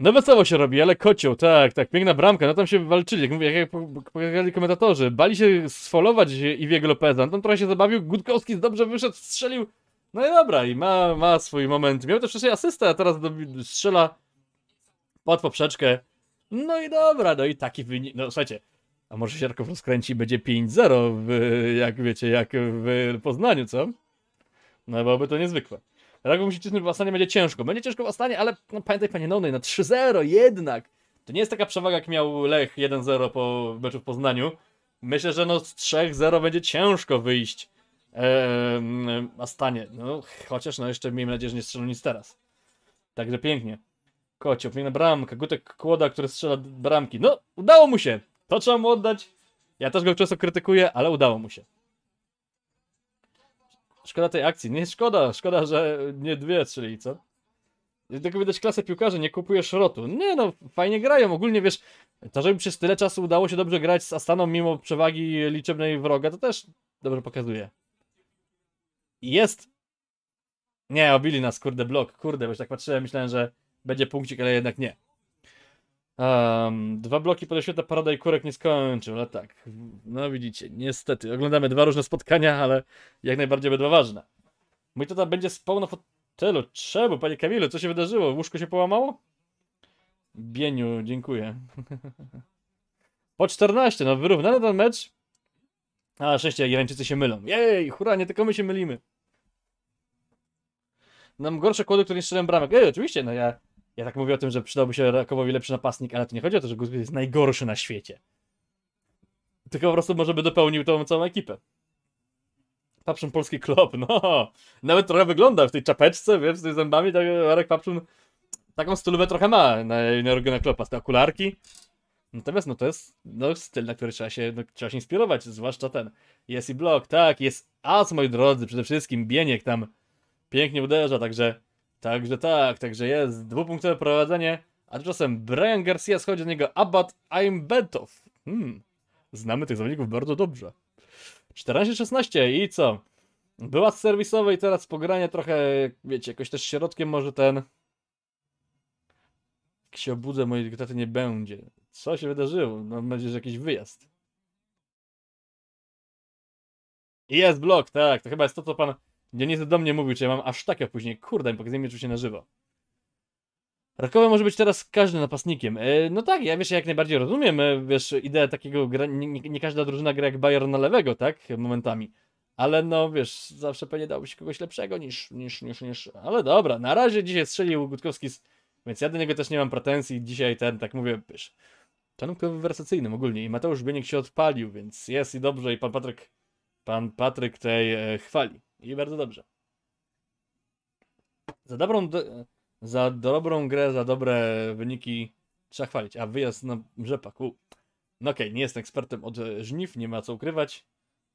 No wesoło się robi, ale kocioł, tak, tak, piękna bramka, no tam się walczyli, jak mówię, jak pokazali komentatorzy, bali się sfolować Iwiego Lopeza, no tam trochę się zabawił, Gutkowski dobrze wyszedł, strzelił, no i dobra, i ma, ma swój moment, miał też wcześniej asystę, a teraz do, strzela pod poprzeczkę, no i dobra, no i taki wynik, no słuchajcie, a może Sierków rozkręci będzie 5-0, jak wiecie, jak w Poznaniu, co? No byłoby to niezwykłe. Rugby musi cisnąć w Astanie, będzie ciężko. Będzie ciężko w Astanie, ale no, pamiętaj panie Nonej, na 3-0 jednak. To nie jest taka przewaga, jak miał Lech 1-0 po meczu w Poznaniu. Myślę, że no z 3-0 będzie ciężko wyjść w Astanie. No, chociaż no jeszcze miejmy nadzieję, że nie strzelą nic teraz. Także pięknie. Kocio, piękna bramka, Gutek Kłoda, który strzela bramki. No, udało mu się. To trzeba mu oddać. Ja też go często krytykuję, ale udało mu się. Szkoda tej akcji. Nie szkoda, szkoda, że nie dwie, czyli co? Tylko widać klasę piłkarzy, nie kupujesz rotu. Nie no, fajnie grają. Ogólnie wiesz, to żeby przez tyle czasu udało się dobrze grać z Astaną mimo przewagi liczebnej wroga, to też dobrze pokazuje. Jest. Nie, obili nas, kurde, blok. Kurde, bo już tak patrzyłem, myślałem, że będzie punkcik, ale jednak nie. Um, dwa bloki podejścia Parada i Kurek nie skończył, ale no tak. No widzicie, niestety. Oglądamy dwa różne spotkania, ale jak najbardziej obydwa ważne. Mój tata będzie spał na fotelu. Czemu, panie Kamilu? Co się wydarzyło? Łóżko się połamało? Bieniu, dziękuję. po 14, no wyrównany ten mecz. A szczęście, Irańczycy się mylą. Jej, hura, nie tylko my się mylimy. Nam gorsze kłody, które nie strzelają bramek. Ej, oczywiście, no ja ja tak mówię o tym, że przydałby się Rakowowi lepszy napastnik, ale to nie chodzi o to, że Guzguz jest najgorszy na świecie. Tylko po prostu może by dopełnił tą całą ekipę. Papszun polski klop, no. Nawet trochę wygląda w tej czapeczce, wiesz, z tymi zębami, tak Marek Papszun taką stylówę trochę ma na, na Jurgena Klopa, z te okularki. Natomiast no to jest no, styl, na który trzeba się, no, trzeba się inspirować, zwłaszcza ten. Jest i blok, tak, jest as, moi drodzy, przede wszystkim Bieniek tam pięknie uderza, także Także tak, także jest dwupunktowe prowadzenie, a tymczasem Brian Garcia schodzi z niego Abad Aimbetow. Hmm, znamy tych zawodników bardzo dobrze. 14-16 i co? Była z serwisowej, teraz pogranie trochę, wiecie, jakoś też środkiem może ten... Jak się obudzę, mojej taty nie będzie. Co się wydarzyło? No, mam nadzieję, że jakiś wyjazd. Jest blok, tak, to chyba jest to, co pan Dionis do mnie mówił, czy ja mam aż takie później. Kurde, pokazuje mi się na żywo. Rakowa może być teraz każdy napastnikiem. E, no tak, ja wiesz, jak najbardziej rozumiem, e, wiesz, ideę takiego gra... nie, nie, każda drużyna gra jak Bayern na lewego, tak? Momentami. Ale no, wiesz, zawsze pewnie dałoby się kogoś lepszego niż, niż, niż, niż... Ale dobra, na razie dzisiaj strzelił Gutkowski, z... więc ja do niego też nie mam pretensji. Dzisiaj ten, tak mówię, wiesz, tonem konwersacyjnym ogólnie. I Mateusz Bieniek się odpalił, więc jest i dobrze, i pan Patryk, pan Patryk tej e, chwali. I bardzo dobrze. Za dobrą, do... za dobrą grę, za dobre wyniki trzeba chwalić. A wyjazd na rzepak. U. No okej, okay, nie jestem ekspertem od żniw, nie ma co ukrywać.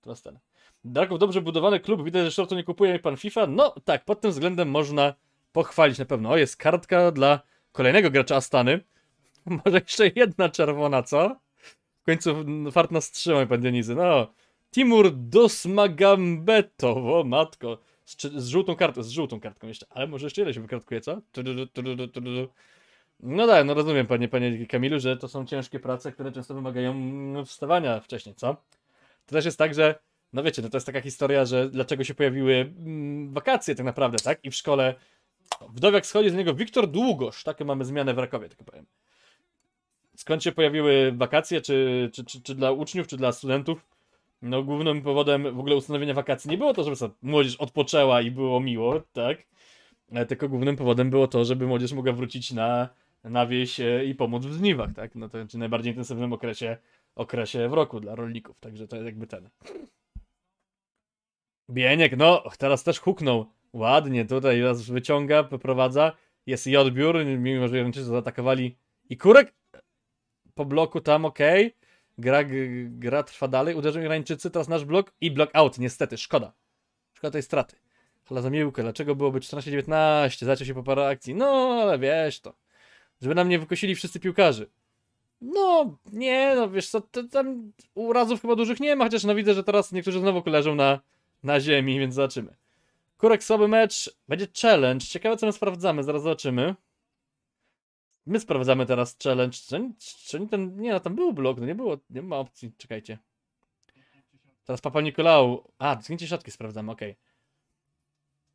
Teraz ten. Darków dobrze budowany klub, widać, że to nie kupuje pan FIFA. No tak, pod tym względem można pochwalić na pewno. O, jest kartka dla kolejnego gracza Astany. Może jeszcze jedna czerwona, co? W końcu fart nas trzymaj, pan Dionizy. No, Timur Dosmagambetow, o matko, z, z, żółtą kartą z żółtą kartką jeszcze, ale może jeszcze ile się wykartkuje, co? No tak, no rozumiem panie, panie Kamilu, że to są ciężkie prace, które często wymagają wstawania wcześniej, co? To też jest tak, że, no wiecie, no to jest taka historia, że dlaczego się pojawiły mm, wakacje tak naprawdę, tak? I w szkole wdowiak schodzi z niego Wiktor Długosz, takie mamy zmianę w Rakowie, tak powiem. Skąd się pojawiły wakacje, czy, czy, czy, czy dla uczniów, czy dla studentów? no głównym powodem w ogóle ustanowienia wakacji nie było to, żeby młodzież odpoczęła i było miło, tak? E, tylko głównym powodem było to, żeby młodzież mogła wrócić na, na wieś e, i pomóc w zniwach, tak? No to czy znaczy najbardziej intensywnym okresie, okresie w roku dla rolników, także to jest jakby ten. Bieniek, no, teraz też huknął. Ładnie tutaj raz wyciąga, poprowadza. Jest i odbiór, mimo że Jarończycy zaatakowali. I kurek po bloku tam, ok, gra, gra trwa dalej, uderzą Irańczycy, teraz nasz blok i blok out, niestety, szkoda. Szkoda tej straty. Hala za miłkę, dlaczego byłoby 14-19, zaczął się po parę akcji, no ale wiesz to. Żeby nam nie wykosili wszyscy piłkarzy. No, nie, no wiesz co, tam urazów chyba dużych nie ma, chociaż no widzę, że teraz niektórzy znowu leżą na, na ziemi, więc zobaczymy. Kurek słaby mecz, będzie challenge, ciekawe co my sprawdzamy, zaraz zobaczymy. My sprawdzamy teraz challenge. Czy, czy ten. Nie, no tam był blok, no nie było. Nie ma opcji, czekajcie. Teraz Papa Nikolału. A, zdjęcie siatki sprawdzamy, okej. Okay.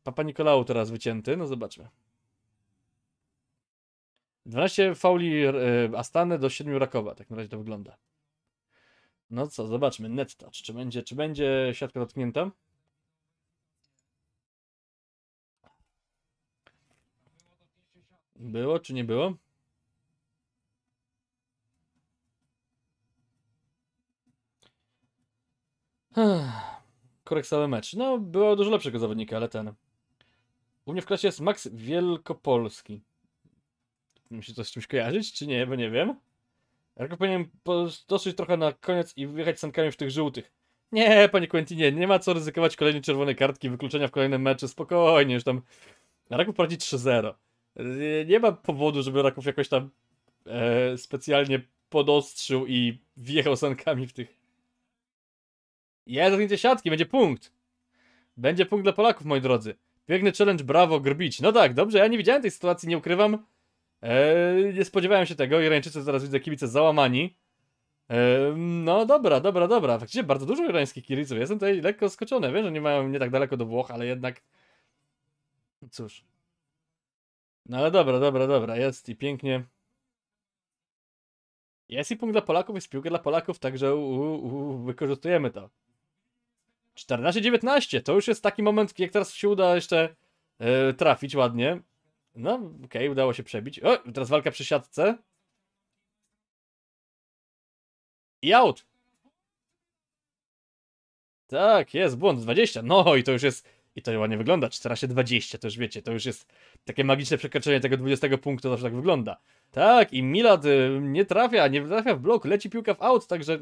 Papa Nikolału teraz wycięty, no zobaczmy. 12 fauli e, Astany do 7 Rakowa, tak na razie to wygląda. No co, zobaczmy, net touch. Czy będzie, czy będzie siatka dotknięta? Było czy nie było? Koreksowy mecz. No, było dużo lepszego zawodnika, ale ten. U mnie w klasie jest Max Wielkopolski. Musi to z czymś kojarzyć, czy nie, bo nie wiem. Jako powinien dosyć trochę na koniec i wyjechać sankami w tych żółtych. Nie, panie Quentinie, nie ma co ryzykować kolejnej czerwonej kartki, wykluczenia w kolejnym meczu. Spokojnie, już tam. Raków prowadzi 3-0. Y, nie ma powodu, żeby Raków jakoś tam e, specjalnie podostrzył i wjechał sankami w tych jest zdjęcie siatki, będzie punkt. Będzie punkt dla Polaków, moi drodzy. Piękny challenge, brawo, grbić. No tak, dobrze, ja nie widziałem tej sytuacji, nie ukrywam. Eee, nie spodziewałem się tego. Irańczycy zaraz widzę kibice załamani. Eee, no dobra, dobra, dobra. Faktycznie bardzo dużo irańskich kibiców. Jestem tutaj lekko skoczony. Wiem, że nie mają nie tak daleko do Włoch, ale jednak... Cóż. No ale dobra, dobra, dobra. Jest i pięknie. Jest i punkt dla Polaków, jest piłka dla Polaków, także u, u, wykorzystujemy to. 14-19, to już jest taki moment, jak teraz się uda jeszcze yy, trafić ładnie. No, okej, okay, udało się przebić. O, teraz walka przy siatce. I out. Tak, jest błąd, 20. No i to już jest, i to ładnie wygląda, 14-20, to już wiecie, to już jest takie magiczne przekroczenie tego 20 punktu, zawsze tak wygląda. Tak, i Milad y, nie trafia, nie trafia w blok, leci piłka w out, także...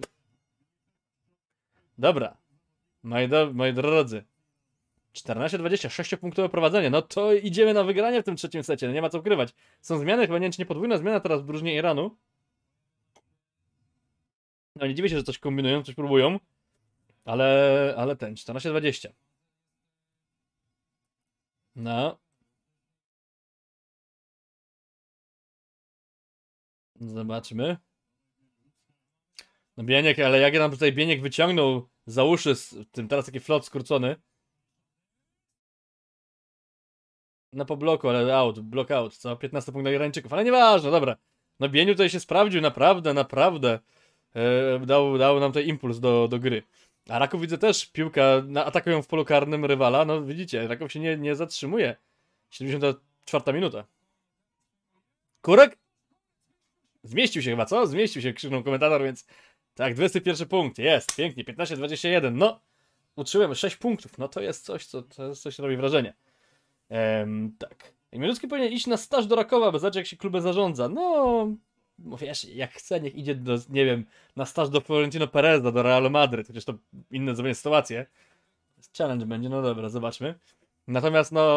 Dobra, Moi, do, moi drodzy, 14-20, 6-punktowe prowadzenie. No to idziemy na wygranie w tym trzecim secie, no nie ma co ukrywać. Są zmiany, chyba nie, nie podwójna zmiana teraz w drużynie Iranu. No nie dziwię się, że coś kombinują, coś próbują. Ale, ale ten, 14-20. No. Zobaczmy. No Bieniek, ale jak ja nam tutaj Bieniek wyciągnął za uszy z tym, teraz taki flot skrócony. Na po bloku, ale out, block out, co? 15 punktów dla Irańczyków, ale nieważne, dobra. No Bieniu tutaj się sprawdził, naprawdę, naprawdę. Yy, dał, dał nam tutaj impuls do, do gry. A Raków widzę też piłka, na, atakują w polu karnym rywala, no widzicie, Raków się nie, nie zatrzymuje. 74 minuta. Kurek? Zmieścił się chyba, co? Zmieścił się, krzyknął komentator, więc tak, 21 punkt, jest, pięknie, 15-21, no, uczyłem 6 punktów, no to jest coś, co, to jest coś, robi wrażenie. Ehm, tak. Mieludzki powinien iść na staż do Rakowa, bo zobaczyć jak się klubem zarządza. No, wiesz, jak chce, niech idzie do, nie wiem, na staż do Florentino Pereza, do Realu Madryt, chociaż to inne zupełnie sytuacje. Challenge będzie, no dobra, zobaczmy. Natomiast, no,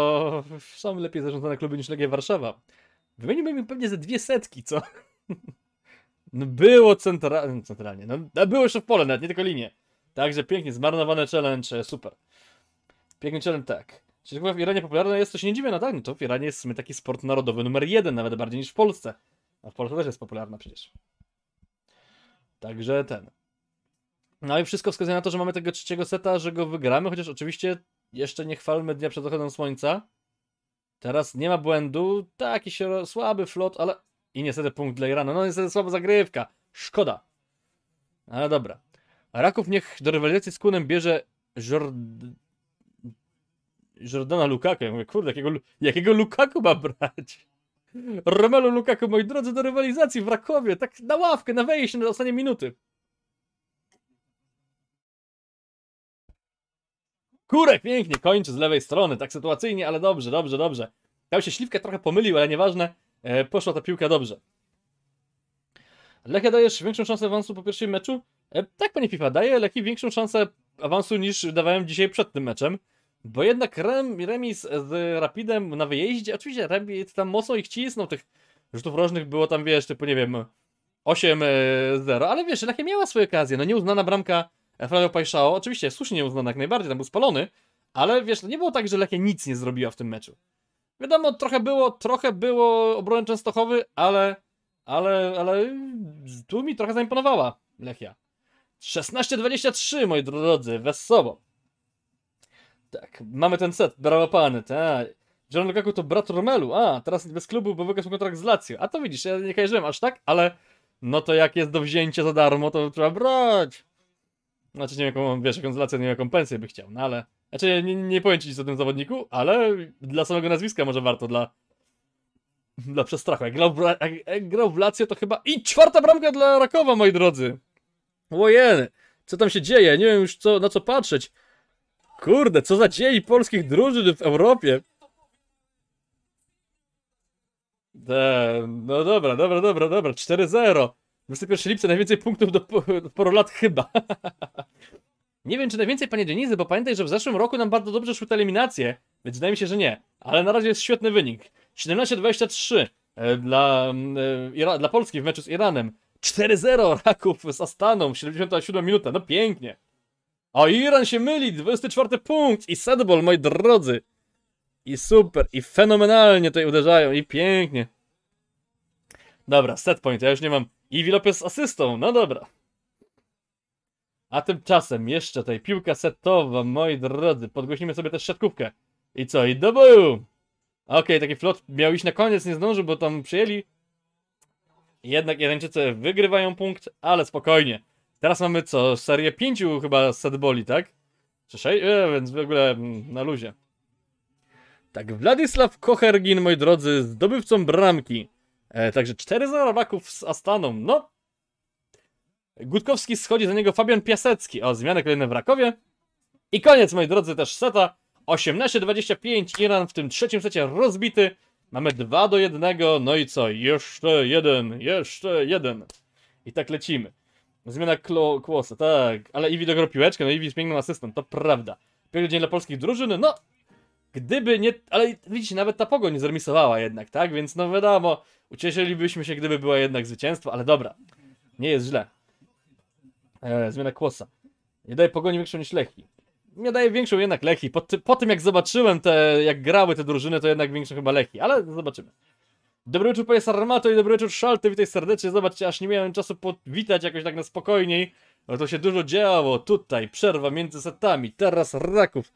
są lepiej zarządzane kluby niż Legia Warszawa. Wymieniłbym pewnie ze dwie setki, co? No było centralnie, centralnie. No było jeszcze w pole nawet, nie tylko linie. Także pięknie, zmarnowane challenge, e, super. Piękny challenge, tak. Czyli tak w Iranie popularne jest, to się nie dziwię, no tak, no to w Iranie jest taki sport narodowy numer jeden, nawet bardziej niż w Polsce. A w Polsce też jest popularna przecież. Także ten. No i wszystko wskazuje na to, że mamy tego trzeciego seta, że go wygramy, chociaż oczywiście jeszcze nie chwalmy dnia przed zachodem słońca. Teraz nie ma błędu, taki się słaby flot, ale i niestety punkt dla Irana No niestety słaba zagrywka. Szkoda. Ale dobra. Raków niech do rywalizacji z Kunem bierze Jord... Jordana Lukaku. Ja mówię, kurde, jakiego, jakiego Lukaku ma brać? Romelu Lukaku, moi drodzy, do rywalizacji w Rakowie. Tak na ławkę, na wejście, na ostatnie minuty. Kurek pięknie kończy z lewej strony, tak sytuacyjnie, ale dobrze, dobrze, dobrze. Tam się śliwkę, trochę pomylił, ale nieważne. E, poszła ta piłka dobrze. Lekia dajesz większą szansę awansu po pierwszym meczu? E, tak, panie FIFA, daję Leki większą szansę awansu niż dawałem dzisiaj przed tym meczem. Bo jednak rem, remis z Rapidem na wyjeździe, oczywiście Rapid tam mocno ich cisnął, tych rzutów rożnych było tam, wiesz, typu, nie wiem, 8-0, e, ale wiesz, Lekia miała swoje okazje, no nieuznana bramka Flavio Pajszao, oczywiście słusznie nieuznana jak najbardziej, tam był spalony, ale wiesz, nie było tak, że Lekia nic nie zrobiła w tym meczu. Wiadomo, trochę było, trochę było obrony Częstochowy, ale, ale, ale tu mi trochę zaimponowała Lechia. 16-23, moi drodzy, wesoło. Tak, mamy ten set, pany, tak. John Lukaku to brat Romelu, a teraz bez klubu, bo wykazał kontrakt z Lazio. A to widzisz, ja nie kojarzyłem aż tak, ale no to jak jest do wzięcia za darmo, to trzeba brać. Znaczy nie wiem, jaką, wiesz, jaką z Lazio, nie wiem, jaką pensję by chciał, no ale... Znaczy, nie, nie powiem ci nic o tym zawodniku, ale dla samego nazwiska może warto, dla, dla przestrachu. Jak grał, w, jak grał w Lazio, to chyba... I czwarta bramka dla Rakowa, moi drodzy! Ojej, co tam się dzieje? Nie wiem już co, na co patrzeć. Kurde, co za dzień polskich drużyn w Europie. De, no dobra, dobra, dobra, dobra. 4-0. 21 lipca najwięcej punktów do, do poru lat chyba. Nie wiem, czy najwięcej, panie Denizy, bo pamiętaj, że w zeszłym roku nam bardzo dobrze szły te eliminacje, więc wydaje mi się, że nie. Ale na razie jest świetny wynik. 17-23 e, dla, e, Ira dla Polski w meczu z Iranem. 4-0 Raków z Astaną, 77 minuta, no pięknie. A Iran się myli, 24 punkt i ball, moi drodzy. I super, i fenomenalnie tutaj uderzają, i pięknie. Dobra, set point, ja już nie mam. I Lopez z asystą, no dobra. A tymczasem jeszcze tutaj piłka setowa, moi drodzy. Podgłośnimy sobie też siatkówkę. I co? I do boju! Okej, okay, taki flot miał iść na koniec, nie zdążył, bo tam przyjęli. Jednak Irańczycy wygrywają punkt, ale spokojnie. Teraz mamy co? Serię pięciu chyba setboli, tak? Czy sześć? E, więc w ogóle mm, na luzie. Tak, Władysław Kochergin, moi drodzy, zdobywcą bramki. E, także cztery zarabaków z Astaną. No, Gutkowski schodzi za niego Fabian Piasecki. O, zmiana kolejne w Rakowie. I koniec, moi drodzy, też seta. 18-25, Iran w tym trzecim secie rozbity. Mamy 2 do 1, no i co? Jeszcze jeden, jeszcze jeden. I tak lecimy. Zmiana klo, kłosa, tak. Ale Iwi dograł piłeczkę, no Iwi jest piękną asystą, to prawda. Pierwszy dzień dla polskich drużyn, no. Gdyby nie, ale widzicie, nawet ta pogoń nie zremisowała jednak, tak? Więc no wiadomo, ucieszylibyśmy się, gdyby była jednak zwycięstwo, ale dobra. Nie jest źle. E, zmiana kłosa. Nie daje pogoni większą niż Lechi. Nie daje większą jednak Lechi. Po, ty, po, tym jak zobaczyłem te, jak grały te drużyny, to jednak większą chyba Lechi. ale zobaczymy. Dobry wieczór panie Sarmato i dobry wieczór Szalty, witaj serdecznie, zobaczcie, aż nie miałem czasu powitać jakoś tak na spokojniej, no to się dużo działo, tutaj przerwa między setami, teraz raków.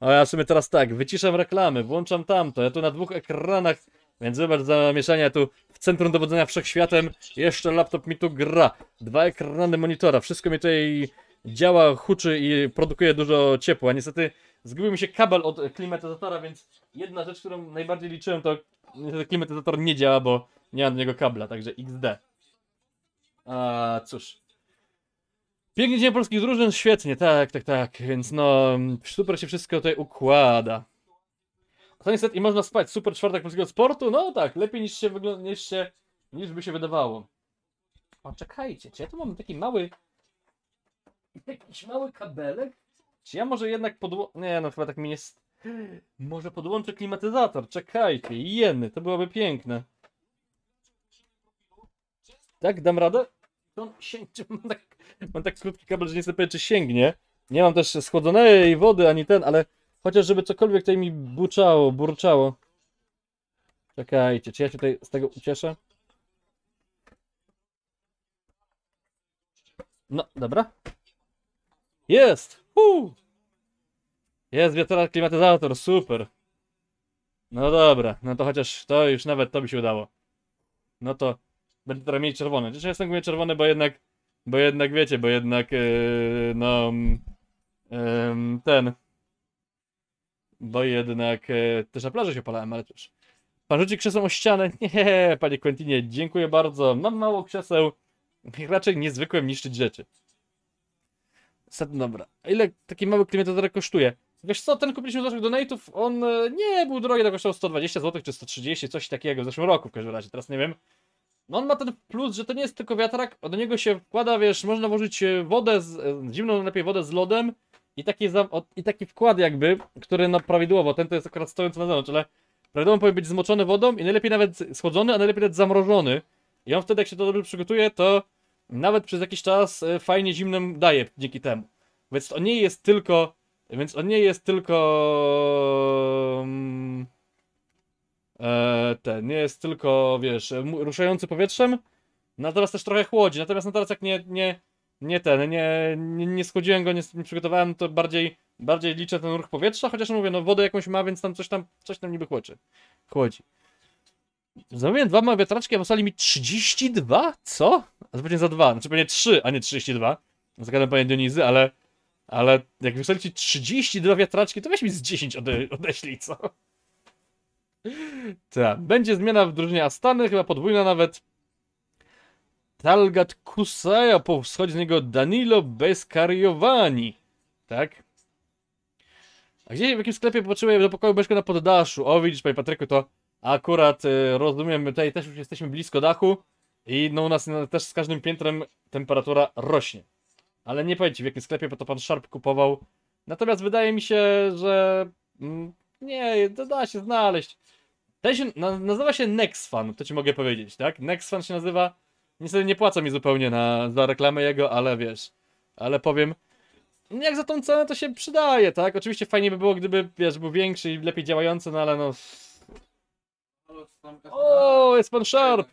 A ja sobie teraz tak, wyciszam reklamy, włączam tamto, ja tu na dwóch ekranach więc zobacz zamieszania tu w centrum dowodzenia wszechświatem. Jeszcze laptop mi tu gra. Dwa ekrany monitora. Wszystko mi tutaj działa, huczy i produkuje dużo ciepła. Niestety zgubił mi się kabel od klimatyzatora, więc jedna rzecz, którą najbardziej liczyłem to niestety klimatyzator nie działa, bo nie mam do niego kabla, także XD. A cóż. Pięknie Dzień Polskich Drużyn, świetnie, tak, tak, tak, więc no, super się wszystko tutaj układa niestety i można spać. Super czwartek polskiego sportu? No tak, lepiej niż się, niż się niż by się wydawało. O, czekajcie, czy ja tu mam taki mały jakiś mały kabelek? Czy ja może jednak podłączę... Nie no, chyba tak mi nie... Może podłączę klimatyzator, czekajcie, jeny, to byłoby piękne. Tak, dam radę? On sięgnie, mam tak, mam tak krótki kabel, że nie jestem czy sięgnie. Nie mam też schłodzonej wody ani ten, ale Chociaż żeby cokolwiek tutaj mi buczało, burczało. Czekajcie, czy ja się tutaj z tego ucieszę? No, dobra. Jest! Uu! Jest wiatrak klimatyzator, super. No dobra, no to chociaż to już nawet to mi się udało. No to będę teraz mieć czerwony. Zresztą znaczy, ja jestem głównie czerwony, bo jednak, bo jednak wiecie, bo jednak, yy, no, mm, yy, ten, bo jednak e, też na plaży się palałem, ale też. Pan rzuci krzesłem o ścianę? Nie, panie Quentinie, dziękuję bardzo. Mam mało krzeseł. Raczej niezwykłem niszczyć rzeczy. Sad, dobra. A ile taki mały klimatyzator kosztuje? Wiesz co, ten kupiliśmy z naszych donate'ów, on e, nie był drogi, tak kosztował 120 zł czy 130, coś takiego w zeszłym roku w każdym razie, teraz nie wiem. No on ma ten plus, że to nie jest tylko wiatrak, do niego się wkłada, wiesz, można włożyć e, wodę, z, e, zimną najlepiej wodę z lodem, i taki, za, o, I taki wkład jakby, który no prawidłowo, ten to jest akurat stojący na zewnątrz, ale prawidłowo powinien być zmoczony wodą i najlepiej nawet schłodzony, a najlepiej nawet zamrożony. I on wtedy jak się to dobrze przygotuje, to nawet przez jakiś czas e, fajnie zimnym daje dzięki temu. Więc on nie jest tylko, więc on nie jest tylko... Mm, e, ten, nie jest tylko, wiesz, ruszający powietrzem, natomiast też trochę chłodzi. Natomiast na no teraz jak nie, nie, nie ten, nie, nie, nie schodziłem go, nie, nie przygotowałem, to bardziej, bardziej liczę ten ruch powietrza, chociaż mówię, no wodę jakąś ma, więc tam coś tam, coś tam niby chłoczy. Chłodzi. Zamówiłem dwa małe wiatraczki, a posłali mi 32? Co? A to za dwa, znaczy pewnie 3, a nie 32. Zgadam panie Dionizy, ale, ale jak wysłali ci 32 wiatraczki, to weź mi z 10 ode, odeślij, co? Tak, będzie zmiana w drużynie Astany, chyba podwójna nawet. Talgat Kusaja, po wschodzie z niego Danilo Bescariovani. Tak? A gdzieś w jakim sklepie potrzebuję do pokoju Beczko na poddaszu. O, widzisz, panie Patryku, to akurat y, rozumiem, tutaj też już jesteśmy blisko dachu i no u nas no, też z każdym piętrem temperatura rośnie. Ale nie powiedzcie w jakim sklepie, bo to pan Sharp kupował. Natomiast wydaje mi się, że mm, nie, to da się znaleźć. Ten się, na, nazywa się Nexfan, to ci mogę powiedzieć, tak? Nexfan się nazywa Niestety nie płacą mi zupełnie na, za reklamę jego, ale wiesz. Ale powiem, jak za tą cenę to się przydaje, tak? Oczywiście fajnie by było, gdyby, wiesz, był większy i lepiej działający, no ale no... O, jest pan Sharp!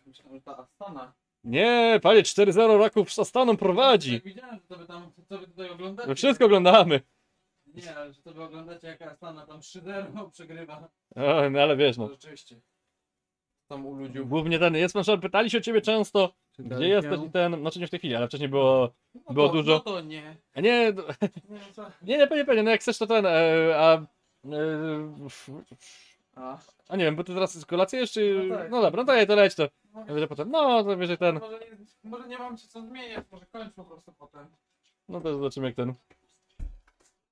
Nie, panie, 4-0 raków z Astaną prowadzi. Tak, widziałem, że to wy tam, co wy tutaj oglądacie. My no wszystko oglądamy. Nie, ale że to wy oglądacie, jak Astana tam 3-0 przegrywa. O, no ale wiesz, no. Rzeczywiście. Tam u ludzi. Głównie ten, jest pan Sharp, pytali się o ciebie często, gdzie jesteś i ten, znaczy nie w tej chwili, ale wcześniej było, no było to, no dużo. No to nie. A nie, no nie, nie, pewnie, pewnie, no jak chcesz to ten, e, a, e, a. a nie wiem, bo ty teraz kolację jeszcze, no, tak. no dobra, no to ja to leć to. No. Ja potem, no to wiesz ten. Może, może nie mam się co zmieniać, może kończ po prostu potem. No to zobaczymy jak ten.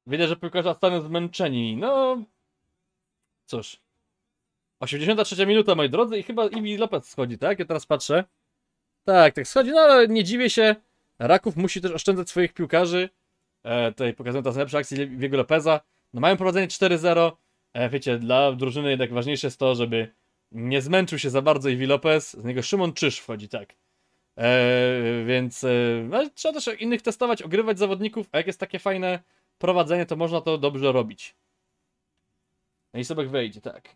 Widzę, że piłkarze stanę zmęczeni, no... Cóż. 83 minuta, moi drodzy, i chyba Imi Lopez schodzi, tak? Ja teraz patrzę. Tak, tak schodzi, no ale nie dziwię się. Raków musi też oszczędzać swoich piłkarzy. E, tutaj pokazują teraz lepsze akcje Diego Lopeza. No mają prowadzenie 4-0. E, wiecie, dla drużyny jednak ważniejsze jest to, żeby nie zmęczył się za bardzo Iwi Lopez. Z niego Szymon Czyż wchodzi, tak. E, więc e, no, trzeba też innych testować, ogrywać zawodników, a jak jest takie fajne prowadzenie, to można to dobrze robić. I sobek wejdzie, tak.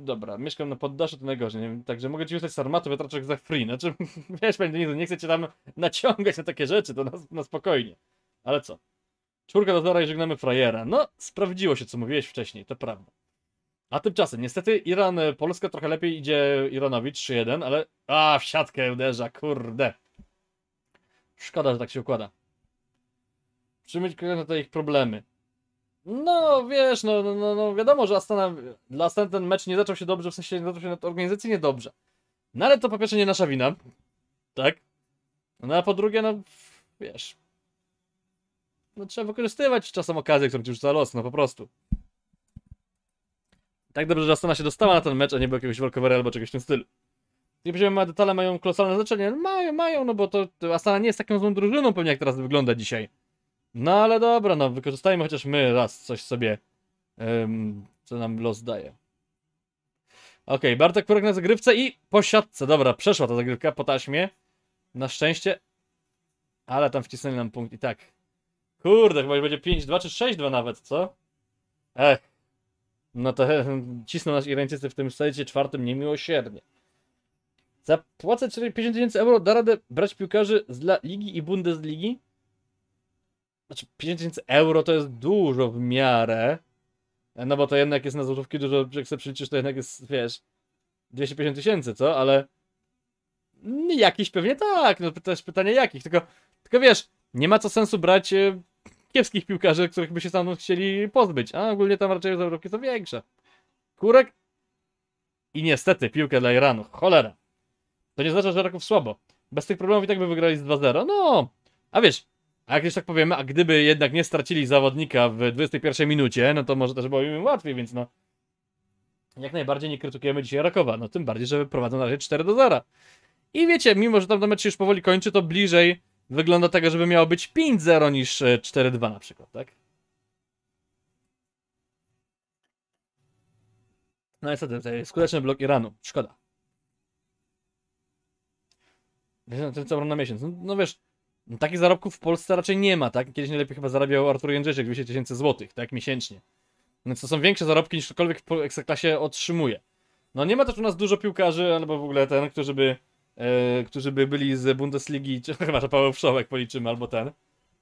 Dobra, mieszkam na poddaszu, to najgorzej. Także mogę ci wysłać sarmatu wiatraczek za free. Znaczy, wiesz, panie nie chcę cię tam naciągać na takie rzeczy, to na, na spokojnie. Ale co? Czwórka do i żegnamy frajera. No, sprawdziło się, co mówiłeś wcześniej, to prawda. A tymczasem, niestety Iran, e, Polska trochę lepiej idzie Iranowi 3-1, ale... A, w siatkę uderza, kurde. Szkoda, że tak się układa. Przymyć na te ich problemy. No wiesz, no, no, no, no wiadomo, że Astana, dla Astana ten mecz nie zaczął się dobrze, w sensie nie zaczął się organizacyjnie dobrze. No ale to po pierwsze nie nasza wina, tak? No a po drugie, no wiesz, no trzeba wykorzystywać czasem okazję, którą ci rzuca los, no po prostu. Tak dobrze, że Astana się dostała na ten mecz, a nie było jakiegoś walkovery albo czegoś w tym stylu. Nie ma detale mają kolosalne znaczenie. Mają, mają, no bo to, to Astana nie jest taką złą drużyną pewnie jak teraz wygląda dzisiaj. No ale dobra, no wykorzystajmy chociaż my raz coś sobie, um, co nam los daje. Ok, Bartek Purek na zagrywce i posiadce. Dobra, przeszła ta zagrywka po taśmie. Na szczęście. Ale tam wcisnęli nam punkt i tak. Kurde, chyba będzie 5-2 czy 6-2 nawet, co? Ech. No to cisną nas Irańczycy w tym secie czwartym niemiłosiernie. Zapłacę 50 tysięcy euro, da radę brać piłkarzy z Ligi i Bundesligi? Znaczy 50 tysięcy euro to jest dużo w miarę. No bo to jednak jest na złotówki dużo, jak sobie przeliczysz, to jednak jest, wiesz, 250 tysięcy, co? Ale jakiś pewnie tak, no też pytanie jakich, tylko, tylko wiesz, nie ma co sensu brać e, kiepskich piłkarzy, których by się stamtąd chcieli pozbyć, a ogólnie tam raczej złotówki są większe. Kurek i niestety piłkę dla Iranu, cholera. To nie znaczy, że Raków słabo. Bez tych problemów i tak by wygrali z 2-0, no. A wiesz, a jak już tak powiemy, a gdyby jednak nie stracili zawodnika w 21 minucie, no to może też byłoby im łatwiej, więc no. Jak najbardziej nie krytykujemy dzisiaj Rakowa, no tym bardziej, że prowadzą na razie 4 do 0. I wiecie, mimo że tam mecz się już powoli kończy, to bliżej wygląda tego, żeby miało być 5-0 niż 4-2 e, na przykład, tak? No niestety, skuteczny blok Iranu. Szkoda. No ten co na miesiąc. No, no wiesz, no, takich zarobków w Polsce raczej nie ma, tak? Kiedyś najlepiej chyba zarabiał Artur Jędrzejczyk 200 tysięcy złotych, tak? Miesięcznie. Więc to no są większe zarobki niż ktokolwiek w Ekstraklasie otrzymuje. No nie ma też u nas dużo piłkarzy, albo w ogóle ten, którzy by, e, którzy by byli z Bundesligi, czy chyba, że Paweł Wszołek policzymy, albo ten,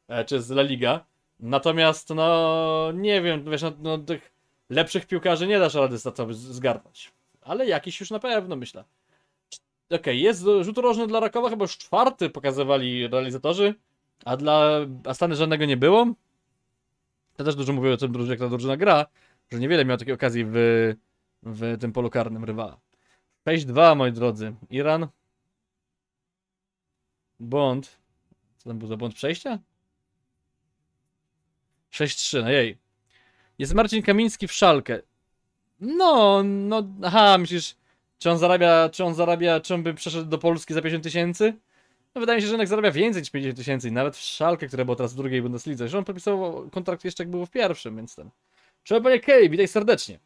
e, czy z La Liga. Natomiast, no, nie wiem, wiesz, no, no tych lepszych piłkarzy nie dasz rady zgarnąć. Ale jakiś już na pewno, myślę. Okej, okay, jest rzut rożny dla Rakowa, chyba już czwarty pokazywali realizatorzy, a dla Astany żadnego nie było. To też dużo mówię o tym jak ta drużyna gra, że niewiele miał takiej okazji w, w tym polu karnym rywala. 6-2, moi drodzy. Iran. bond, Co tam był za błąd przejścia? 6-3, no jej. Jest Marcin Kamiński w szalkę. No, no, aha, myślisz, czy on zarabia, czy on zarabia, czy on by przeszedł do Polski za 50 tysięcy? No wydaje mi się, że jednak zarabia więcej niż 50 tysięcy, nawet w szalkę, która była teraz w drugiej Bundeslidze. że on podpisał kontrakt jeszcze jak był w pierwszym, więc ten. Trzeba panie Kelly, witaj serdecznie.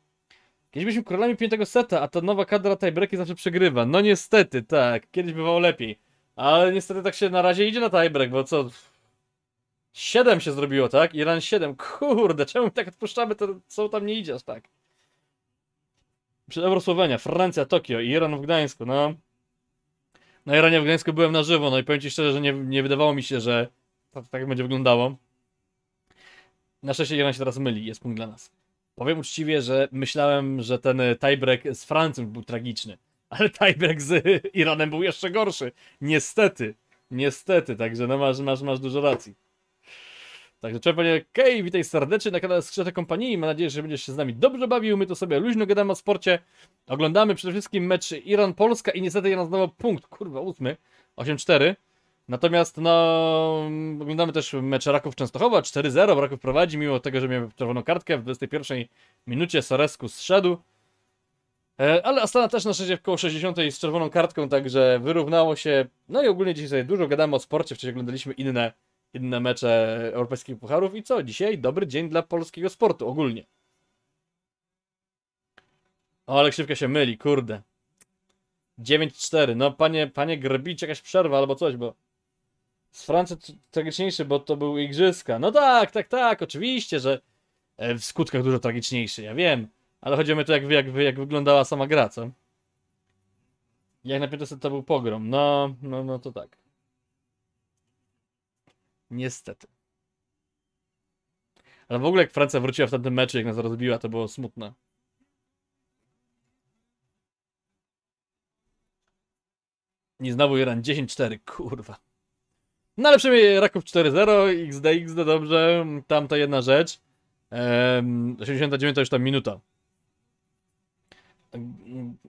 Kiedyś byliśmy królami piątego seta, a ta nowa kadra tiebreaki zawsze przegrywa. No niestety, tak. Kiedyś bywało lepiej. Ale niestety tak się na razie idzie na tiebreak, bo co... 7 się zrobiło, tak? Iran 7. Kurde, czemu tak odpuszczamy, to co tam nie idzie aż tak? Przed Eurosłowenia, Francja, Tokio i Iran w Gdańsku, no. Na Iranie w Gdańsku byłem na żywo, no i powiem Ci szczerze, że nie, nie wydawało mi się, że tak, tak będzie wyglądało. Na szczęście Iran się teraz myli, jest punkt dla nas. Powiem uczciwie, że myślałem, że ten tiebreak z Francją był tragiczny, ale tiebreak z Iranem był jeszcze gorszy. Niestety, niestety, także no masz, masz, masz dużo racji. Także panie Kej, witaj serdecznie na kanale Skrzydła Kompanii. Mam nadzieję, że będziesz się z nami dobrze bawił. My to sobie luźno gadamy o sporcie. Oglądamy przede wszystkim mecz Iran-Polska i niestety Iran znowu punkt, kurwa, ósmy, 8-4. Natomiast no, oglądamy też mecz Raków Częstochowa, 4-0, Raków prowadzi, mimo tego, że miałem czerwoną kartkę w 21 minucie, Soresku zszedł. E, ale Astana też na szczęście około 60 z czerwoną kartką, także wyrównało się. No i ogólnie dzisiaj sobie dużo gadamy o sporcie, wcześniej oglądaliśmy inne inne mecze europejskich pucharów i co? Dzisiaj dobry dzień dla polskiego sportu ogólnie. O, ale krzywka się myli, kurde. 9-4. No, panie, panie Grbić, jakaś przerwa albo coś, bo z Francji tragiczniejszy, bo to były igrzyska. No tak, tak, tak, oczywiście, że e, w skutkach dużo tragiczniejszy, ja wiem. Ale chodzi o to, jak, jak, jak wyglądała sama gra, co? Jak na 500 to był pogrom. No, no, no to tak. Niestety. Ale w ogóle jak Francja wróciła w tamtym meczu, jak nas rozbiła, to było smutne. I znowu Iran 10-4, kurwa. No ale przynajmniej Raków 4-0, XDX, XD, dobrze, tamta jedna rzecz. Ehm, 89 to już tam minuta.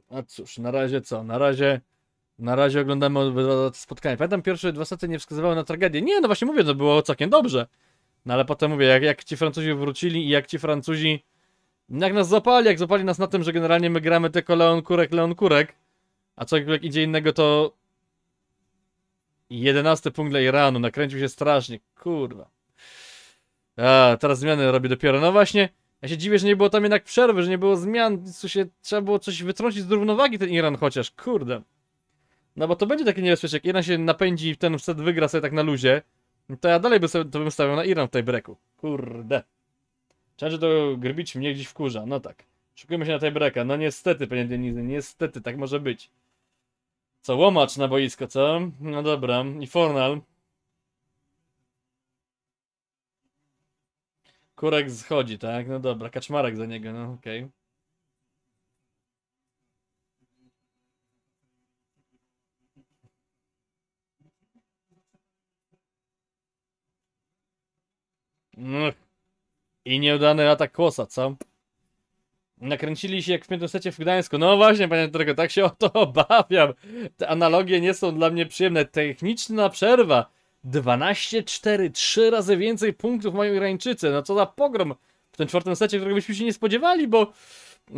A cóż, na razie co? Na razie na razie oglądamy spotkanie. Pamiętam, pierwsze dwa sety nie wskazywały na tragedię. Nie, no właśnie mówię, to było całkiem dobrze. No ale potem mówię, jak, jak ci Francuzi wrócili i jak ci Francuzi... Jak nas zapali, jak zapali nas na tym, że generalnie my gramy tylko Leon Kurek, Leon Kurek, a cokolwiek idzie innego to... jedenasty punkt dla Iranu, nakręcił się strasznie, kurwa. A, teraz zmiany robię dopiero, no właśnie. Ja się dziwię, że nie było tam jednak przerwy, że nie było zmian, co się, trzeba było coś wytrącić z równowagi ten Iran chociaż, kurde. No bo to będzie takie niebezpieczne, jak Iran się napędzi i ten set wygra sobie tak na luzie, no to ja dalej by sobie, to bym stawiał na Iran w tej breku. Kurde. że to Grbić mnie gdzieś wkurza, no tak. Szukujemy się na tej breka, no niestety, panie Denizy, niestety, tak może być. Co, łomacz na boisko, co? No dobra, i Fornal. Kurek schodzi, tak? No dobra, kaczmarek za niego, no okej. Okay. No. I nieudany atak kłosa, co? Nakręcili się jak w piątym secie w Gdańsku. No właśnie, panie Torko, tak się o to obawiam. Te analogie nie są dla mnie przyjemne. Techniczna przerwa. 12-4, trzy razy więcej punktów mają Irańczycy. No co za pogrom w tym czwartym secie, którego byśmy się nie spodziewali, bo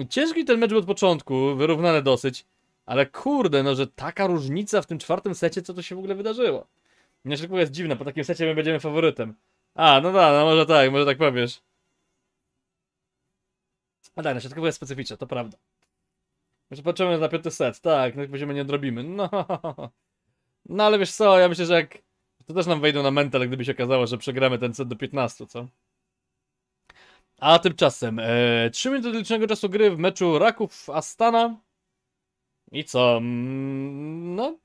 ciężki ten mecz był od początku, wyrównany dosyć. Ale kurde, no że taka różnica w tym czwartym secie, co to się w ogóle wydarzyło? Nie, znaczy, tak to jest dziwne, po takim secie my będziemy faworytem. A, no da, no może tak, może tak powiesz. A no tak, siatkówka jest specyficzne, to prawda. Może patrzymy na piąty set, tak, no będziemy nie odrobimy, no. No ale wiesz co, ja myślę, że jak... To też nam wejdą na mental, gdyby się okazało, że przegramy ten set do 15, co? A tymczasem, e, 3 minuty do licznego czasu gry w meczu Raków-Astana. I co? Mm, no...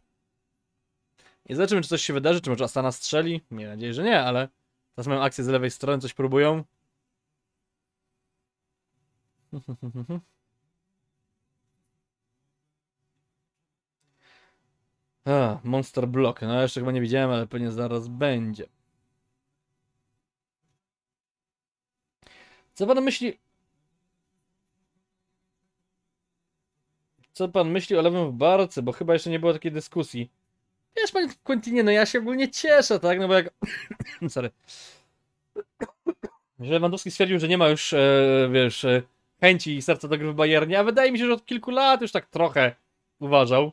I zobaczymy, czy coś się wydarzy, czy może Astana strzeli. Mieję nadzieję, że nie, ale... Teraz mają akcję z lewej strony, coś próbują. A, Monster Block. No jeszcze chyba nie widziałem, ale pewnie zaraz będzie. Co pan myśli... Co pan myśli o lewym barce? Bo chyba jeszcze nie było takiej dyskusji. Wiesz, panie Quentinie, no ja się ogólnie cieszę, tak? No bo jak... Sorry. Że Lewandowski stwierdził, że nie ma już, e, wiesz, e, chęci i serca do gry w Bayernie, a wydaje mi się, że od kilku lat już tak trochę uważał.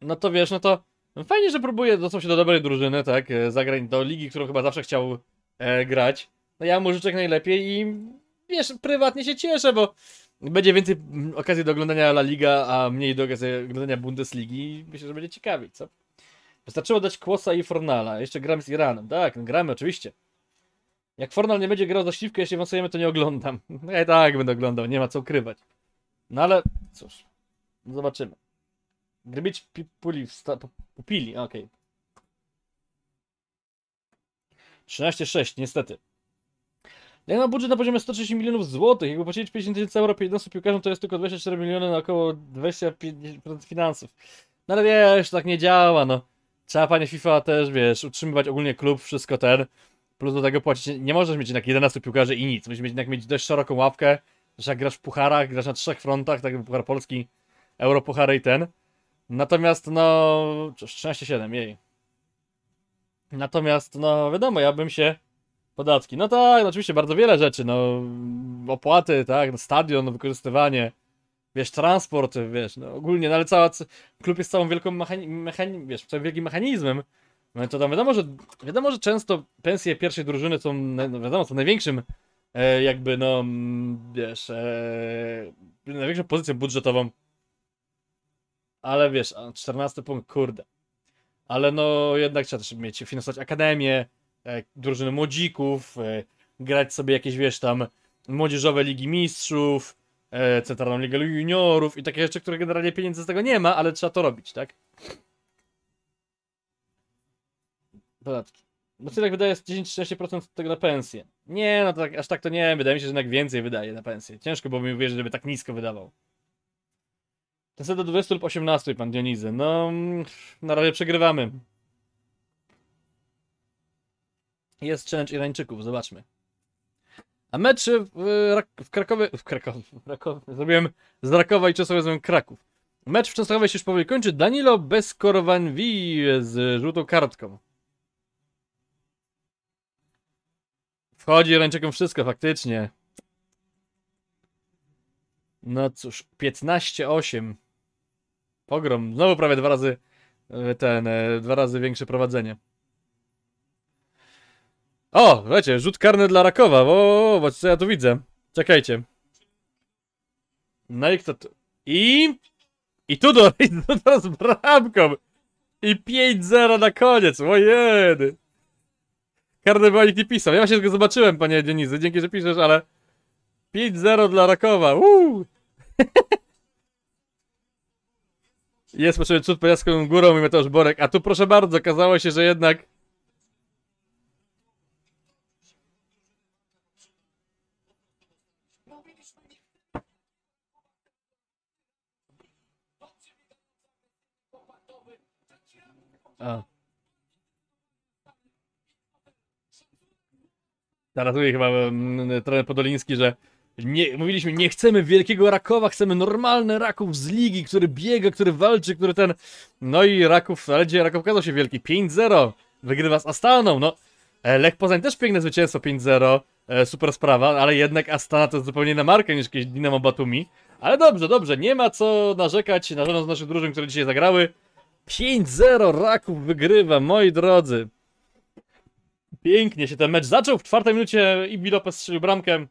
No to wiesz, no to fajnie, że próbuje, do się do dobrej drużyny, tak? E, Zagrań do ligi, którą chyba zawsze chciał e, grać. No ja mu życzę najlepiej i wiesz, prywatnie się cieszę, bo będzie więcej okazji do oglądania La Liga, a mniej do okazji oglądania Bundesligi. Myślę, że będzie ciekawiej, co? Wystarczyło dać Kłosa i Fornala. Jeszcze gramy z Iranem. Tak, no gramy oczywiście. Jak Fornal nie będzie grał za śliwkę, jeśli awansujemy, to nie oglądam. No ja i tak będę oglądał, nie ma co ukrywać. No ale cóż, no zobaczymy. Grybić pupili, pupili okej. Okay. 13-6, niestety. Jak na budżet na poziomie 130 milionów złotych, jakby płacić 50 tysięcy euro 15 piłkarzom, to jest tylko 24 miliony na około 25% finansów. No ale wiesz, tak nie działa, no. Trzeba, panie FIFA, też, wiesz, utrzymywać ogólnie klub, wszystko ten. Plus do tego płacić, nie możesz mieć jednak 11 piłkarzy i nic. Musisz mieć jednak mieć dość szeroką ławkę, że jak grasz w pucharach, grasz na trzech frontach, tak jak Puchar Polski, Euro Puchary i ten. Natomiast, no, 13-7, jej. Natomiast, no, wiadomo, ja bym się Podatki. No tak, no oczywiście bardzo wiele rzeczy, no opłaty, tak, no, stadion, wykorzystywanie, wiesz, transport, wiesz, no ogólnie, no ale cała, klub jest całą wielką wiesz, całym wielkim mechanizmem, no to tam wiadomo, że, wiadomo, że często pensje pierwszej drużyny są, no wiadomo, są największym e, jakby, no, wiesz, e, największą pozycją budżetową, ale wiesz, 14 punkt, kurde, ale no jednak trzeba też mieć, finansować akademię, E, drużyny młodzików, e, grać sobie jakieś, wiesz, tam młodzieżowe Ligi Mistrzów, e, Centralną Ligę Juniorów i takie rzeczy, które generalnie pieniędzy z tego nie ma, ale trzeba to robić, tak? Dodatki. No tyle tak wydaje 10-13% tego na pensję. Nie, no tak, aż tak to nie. Wydaje mi się, że jednak więcej wydaje na pensję. Ciężko bo mi uwierzyć, żeby tak nisko wydawał. Ten set do 20 lub 18, pan Dionizy. No, mm, na razie przegrywamy. Jest challenge Irańczyków, zobaczmy. A mecz w, y, w Krakowie. W Krakowie. W Krakowie. Zrobiłem z Rakowa i czasowo zrobiłem Kraków. Mecz w Częstochowie się już powoli kończy. Danilo Beskorwanwi z żółtą kartką. Wchodzi Irańczykom wszystko, faktycznie. No cóż, 15-8. Pogrom. Znowu prawie dwa razy y, ten, y, dwa razy większe prowadzenie. O, wiecie, rzut karny dla Rakowa. O, właśnie co ja tu widzę. Czekajcie. No i kto tu? I... I Tudor, i do z bramką. I 5-0 na koniec, ojedy. Karny chyba nikt nie pisał. Ja się go zobaczyłem, panie Denizy, dzięki, że piszesz, ale... 5-0 dla Rakowa, uuu. Jest potrzebny cud pod jaską górą i Mateusz Borek. A tu proszę bardzo, okazało się, że jednak A. Zarazuje chyba mm, mm, trener Podoliński, że nie, mówiliśmy, nie chcemy wielkiego Rakowa, chcemy normalny Raków z ligi, który biega, który walczy, który ten... No i Raków, ale gdzie Raków okazał się wielki, 5-0, wygrywa z Astaną, no. E, Lech Poznań też piękne zwycięstwo, 5-0, e, super sprawa, ale jednak Astana to jest zupełnie inna marka niż jakieś Dinamo Batumi. Ale dobrze, dobrze, nie ma co narzekać na żadną z naszych drużyn, które dzisiaj zagrały. 5-0 Raków wygrywa, moi drodzy. Pięknie się ten mecz zaczął. W czwartej minucie Ibi Lopez strzelił bramkę.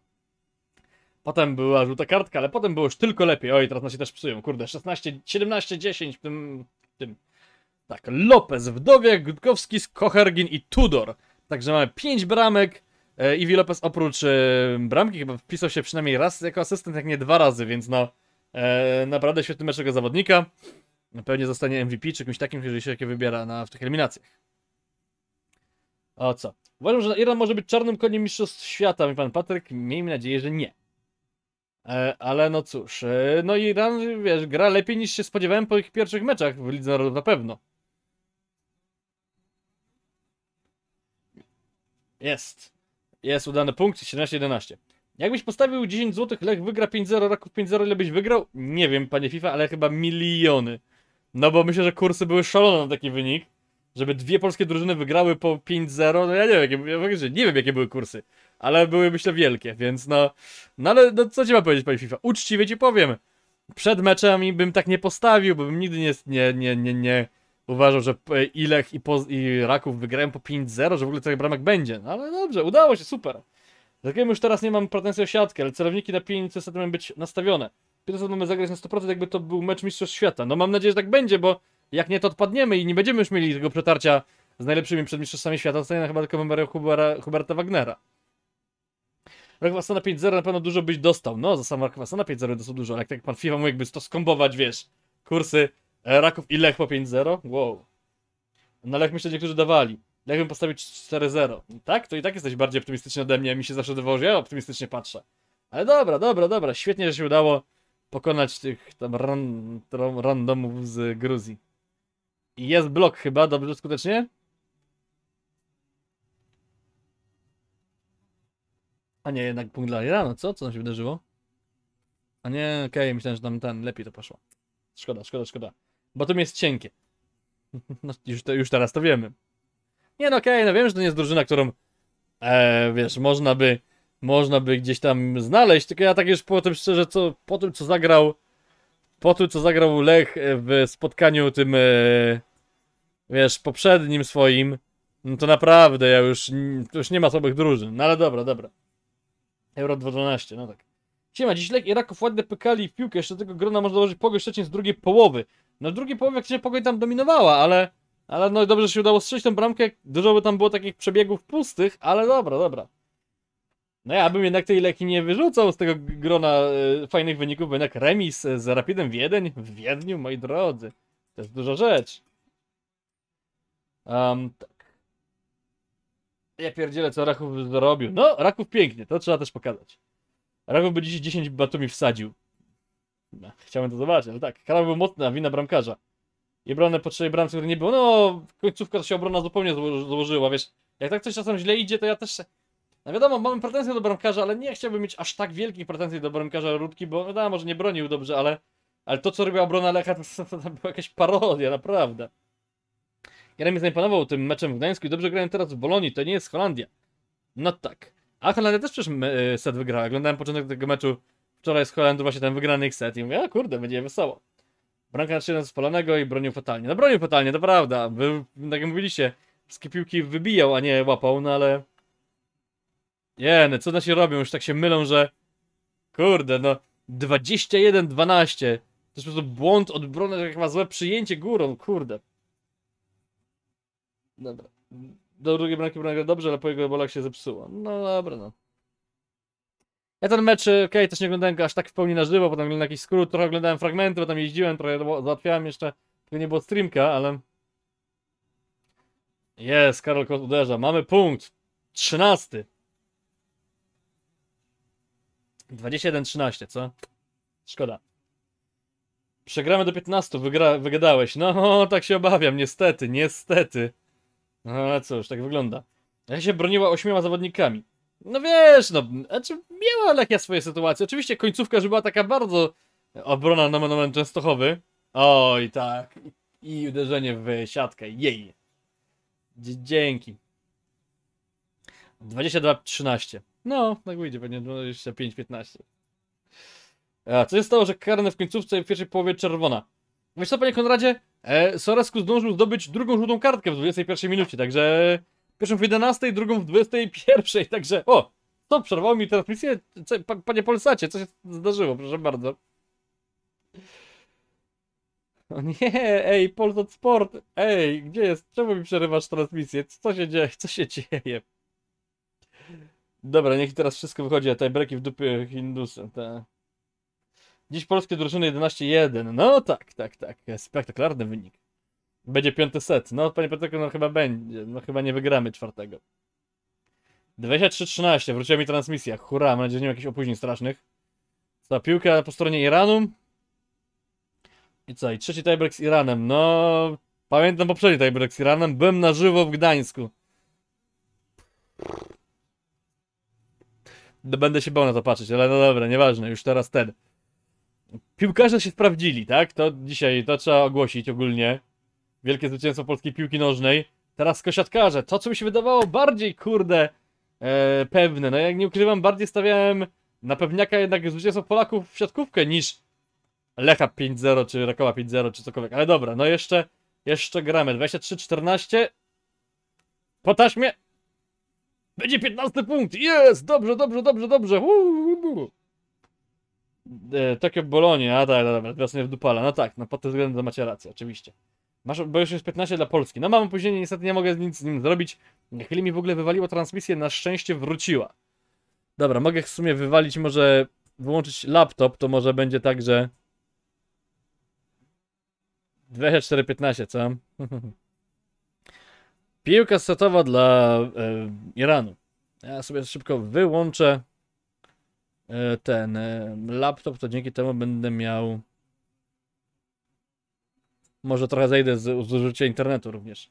Potem była żółta kartka, ale potem było już tylko lepiej. Oj, teraz się też psują. Kurde, 16, 17, 10 w tym... W tym. Tak, Lopez, Wdowiak, Gutkowski, Kochergin i Tudor. Także mamy 5 bramek. E, Iwi Lopez oprócz e, bramki chyba wpisał się przynajmniej raz jako asystent, jak nie dwa razy, więc no e, naprawdę świetny mecz tego zawodnika pewno zostanie MVP czy kimś takim, jeżeli się jakie wybiera na, w tych eliminacjach. O co? Uważam, że Iran może być czarnym koniem mistrzostw świata, mówi pan Patryk. Miejmy nadzieję, że nie. E, ale no cóż, e, no Iran, wiesz, gra lepiej niż się spodziewałem po ich pierwszych meczach w Lidze Narodów na pewno. Jest. Jest udany punkt, 17-11. Jakbyś postawił 10 złotych, Lech wygra 5-0, Raków 5-0, ile byś wygrał? Nie wiem, panie FIFA, ale chyba miliony. No bo myślę, że kursy były szalone na taki wynik. Żeby dwie polskie drużyny wygrały po 5-0, no ja nie wiem, jakie, ja nie wiem jakie były kursy, ale były myślę wielkie, więc no, no ale no, co ci ma powiedzieć pani FIFA? Uczciwie ci powiem, przed meczem bym tak nie postawił, bo bym nigdy nie, nie, nie, nie, nie uważał, że Ilech i, po, i Raków wygrają po 5-0, że w ogóle tych bramek będzie, no ale dobrze, udało się, super. Dlatego już teraz nie mam pretensji o siatkę, ale celowniki na 500 mają być nastawione mamy zagrać na 100%, jakby to był mecz Mistrzostw Świata. No mam nadzieję, że tak będzie, bo jak nie, to odpadniemy i nie będziemy już mieli tego przetarcia z najlepszymi przed Mistrzostwami Świata. Zostanie chyba tylko numer Hubera, Huberta Wagnera. Rakwasana 5-0 na pewno dużo byś dostał. No, za sam Rakwasana 5-0 dostał dużo, ale jak tak pan FIFA mógł jakby to skombować, wiesz, kursy e, Raków i Lech po 5-0, wow. Na no, Lech myślę, że niektórzy dawali. Lechbym postawić 4-0. Tak? To i tak jesteś bardziej optymistyczny ode mnie, mi się zawsze wydawało, że ja optymistycznie patrzę. Ale dobra, dobra, dobra, świetnie, że się udało pokonać tych tam ran, ran, randomów z Gruzji. I jest blok chyba, dobrze skutecznie? A nie, jednak punkt dla Iranu, co? Co tam się wydarzyło? A nie, okej, okay, myślałem, że tam ten, lepiej to poszło. Szkoda, szkoda, szkoda. Bo to jest cienkie. No, już, już teraz to wiemy. Nie, no okej, okay, no wiem, że to nie jest drużyna, którą, e, wiesz, można by można by gdzieś tam znaleźć, tylko ja tak już po tym szczerze, co, po tym co zagrał, po tym co zagrał Lech e, w spotkaniu tym, e, wiesz, poprzednim swoim, no to naprawdę ja już, już nie ma słabych drużyn, no ale dobra, dobra. Euro 12, no tak. Siema, dziś Lech i Raków ładnie pykali w piłkę, jeszcze tego grona można dołożyć Pogoń Szczecin z drugiej połowy. No w drugiej połowie jak się Pogoń tam dominowała, ale... Ale no dobrze, że się udało strzelić tą bramkę, dużo by tam było takich przebiegów pustych, ale dobra, dobra. No ja bym jednak tej leki nie wyrzucał z tego grona e, fajnych wyników, bo jednak remis e, z Rapidem Wiedeń w Wiedniu, moi drodzy. To jest duża rzecz. Um, tak. Ja pierdzielę, co Raków zrobił. No, Raków pięknie, to trzeba też pokazać. Raków by dzisiaj 10 batumi wsadził. No, chciałem to zobaczyć, ale tak. Kara był mocna, wina bramkarza. I bronę po trzej bramce, które nie było. No, końcówka się obrona zupełnie zło złożyła, wiesz. Jak tak coś czasem źle idzie, to ja też no wiadomo, mamy pretensje do bramkarza, ale nie chciałbym mieć aż tak wielkich pretensji do bramkarza Rutki bo wiadomo, może nie bronił dobrze, ale, ale to, co robiła Brona Lecha, to, to, to, była jakaś parodia, naprawdę. Jeremies nie panował tym meczem w Gdańsku i dobrze grałem teraz w Bolonii, to nie jest Holandia. No tak. A Holandia też przecież y, set wygrała. Oglądałem początek tego meczu wczoraj z Holandią właśnie ten wygrany ich set i mówię, a kurde, będzie wesoło. Branka się spalonego i bronił fatalnie. No bronił fatalnie, to prawda. Wy, tak jak mówiliście, wszystkie piłki wybijał, a nie łapał, no ale nie, no co da się robią, już tak się mylą, że... Kurde, no... 21-12. To jest po prostu błąd odbrony, tak jak ma złe przyjęcie górą, kurde. Dobra. Do drugiej bramki dobrze, ale po jego bolach się zepsuło. No dobra, no. Ja ten mecz, e, okej, okay, też nie oglądałem go aż tak w pełni na żywo, potem na jakiś skrót, trochę oglądałem fragmenty, bo tam jeździłem, trochę załatwiałem jeszcze, to nie było streamka, ale... Jest, Karol Kot uderza, mamy punkt, trzynasty. 21-13, co? Szkoda. Przegramy do 15, wygra, wygadałeś. No, tak się obawiam, niestety, niestety. No, ale cóż, tak wygląda. Ja się broniła ośmioma zawodnikami. No wiesz, no, znaczy miała Lechia swoje sytuacje. Oczywiście końcówka, że była taka bardzo obrona na moment Częstochowy. Oj, tak. I uderzenie w siatkę. Jej. dzięki. 22-13. No, tak wyjdzie pewnie 5 15 A co się stało, że karne w końcówce w pierwszej połowie czerwona? Wiesz co, panie Konradzie? E, Soresku zdążył zdobyć drugą żółtą kartkę w 21 minucie, także... Pierwszą w 11, drugą w 21, także... O! To przerwało mi transmisję, co, panie Polsacie, co się zdarzyło, proszę bardzo. O nie, ej, Polsat Sport, ej, gdzie jest, czemu mi przerywasz transmisję, co się dzieje, co się dzieje? Dobra, niech teraz wszystko wychodzi, a tiebreaki w dupie Hindusem, tak. Dziś polskie drużyny 11-1. No tak, tak, tak. Spektakularny wynik. Będzie piąty set. No, panie Piotrku, no chyba będzie. No chyba nie wygramy czwartego. 23-13. Wróciła mi transmisja. Hurra, mam nadzieję, że nie ma jakichś opóźnień strasznych. Ta piłka po stronie Iranu. I co? I trzeci tiebreak z Iranem. No, pamiętam poprzedni tiebreak z Iranem. Byłem na żywo w Gdańsku. Będę się bał na to patrzeć, ale no dobra, nieważne, już teraz ten. Piłkarze się sprawdzili, tak? To dzisiaj, to trzeba ogłosić ogólnie. Wielkie zwycięstwo polskiej piłki nożnej. Teraz kosiatkarze, to co mi się wydawało bardziej, kurde, e, pewne. No jak nie ukrywam, bardziej stawiałem na pewniaka jednak zwycięstwo Polaków w siatkówkę niż Lecha 5-0 czy Rakowa 5-0 czy cokolwiek. Ale dobra, no jeszcze, jeszcze gramy. 23-14. Po taśmie. Będzie 15 punkt! Jest! Dobrze, dobrze, dobrze, dobrze! Uuu. E, Tokio Bolonie, a tak, dobra, teraz mnie wdupala. No tak, no pod tym względem macie rację, oczywiście. Masz, bo już jest 15 dla Polski. No mam później niestety nie mogę nic z nim zrobić. Na chwilę mi w ogóle wywaliło transmisję, na szczęście wróciła. Dobra, mogę w sumie wywalić, może wyłączyć laptop, to może będzie tak, że... 24.15, co? Piłka setowa dla e, Iranu. Ja sobie szybko wyłączę e, ten e, laptop, to dzięki temu będę miał. Może trochę zejdę z zużycia internetu również.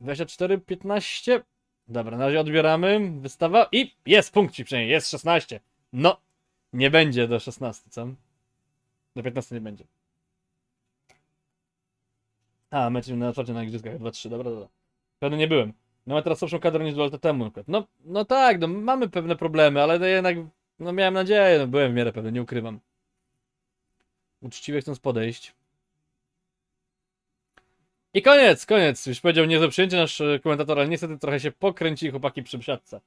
24, 15. Dobra, na razie odbieramy. Wystawa i jest ci przynajmniej, jest 16. No, nie będzie do 16, co? Do 15 nie będzie. A, mecz na otwarcie na igrzyskach 2-3, dobra, dobra. Pewnie nie byłem. No teraz lepszą kadrę niż dwa lata temu. No, no tak, no mamy pewne problemy, ale jednak no miałem nadzieję, no byłem w miarę pewny, nie ukrywam. Uczciwie chcąc podejść. I koniec, koniec. Już powiedział do przyjęcia nasz e, komentator, ale niestety trochę się pokręci chłopaki przy psiadce.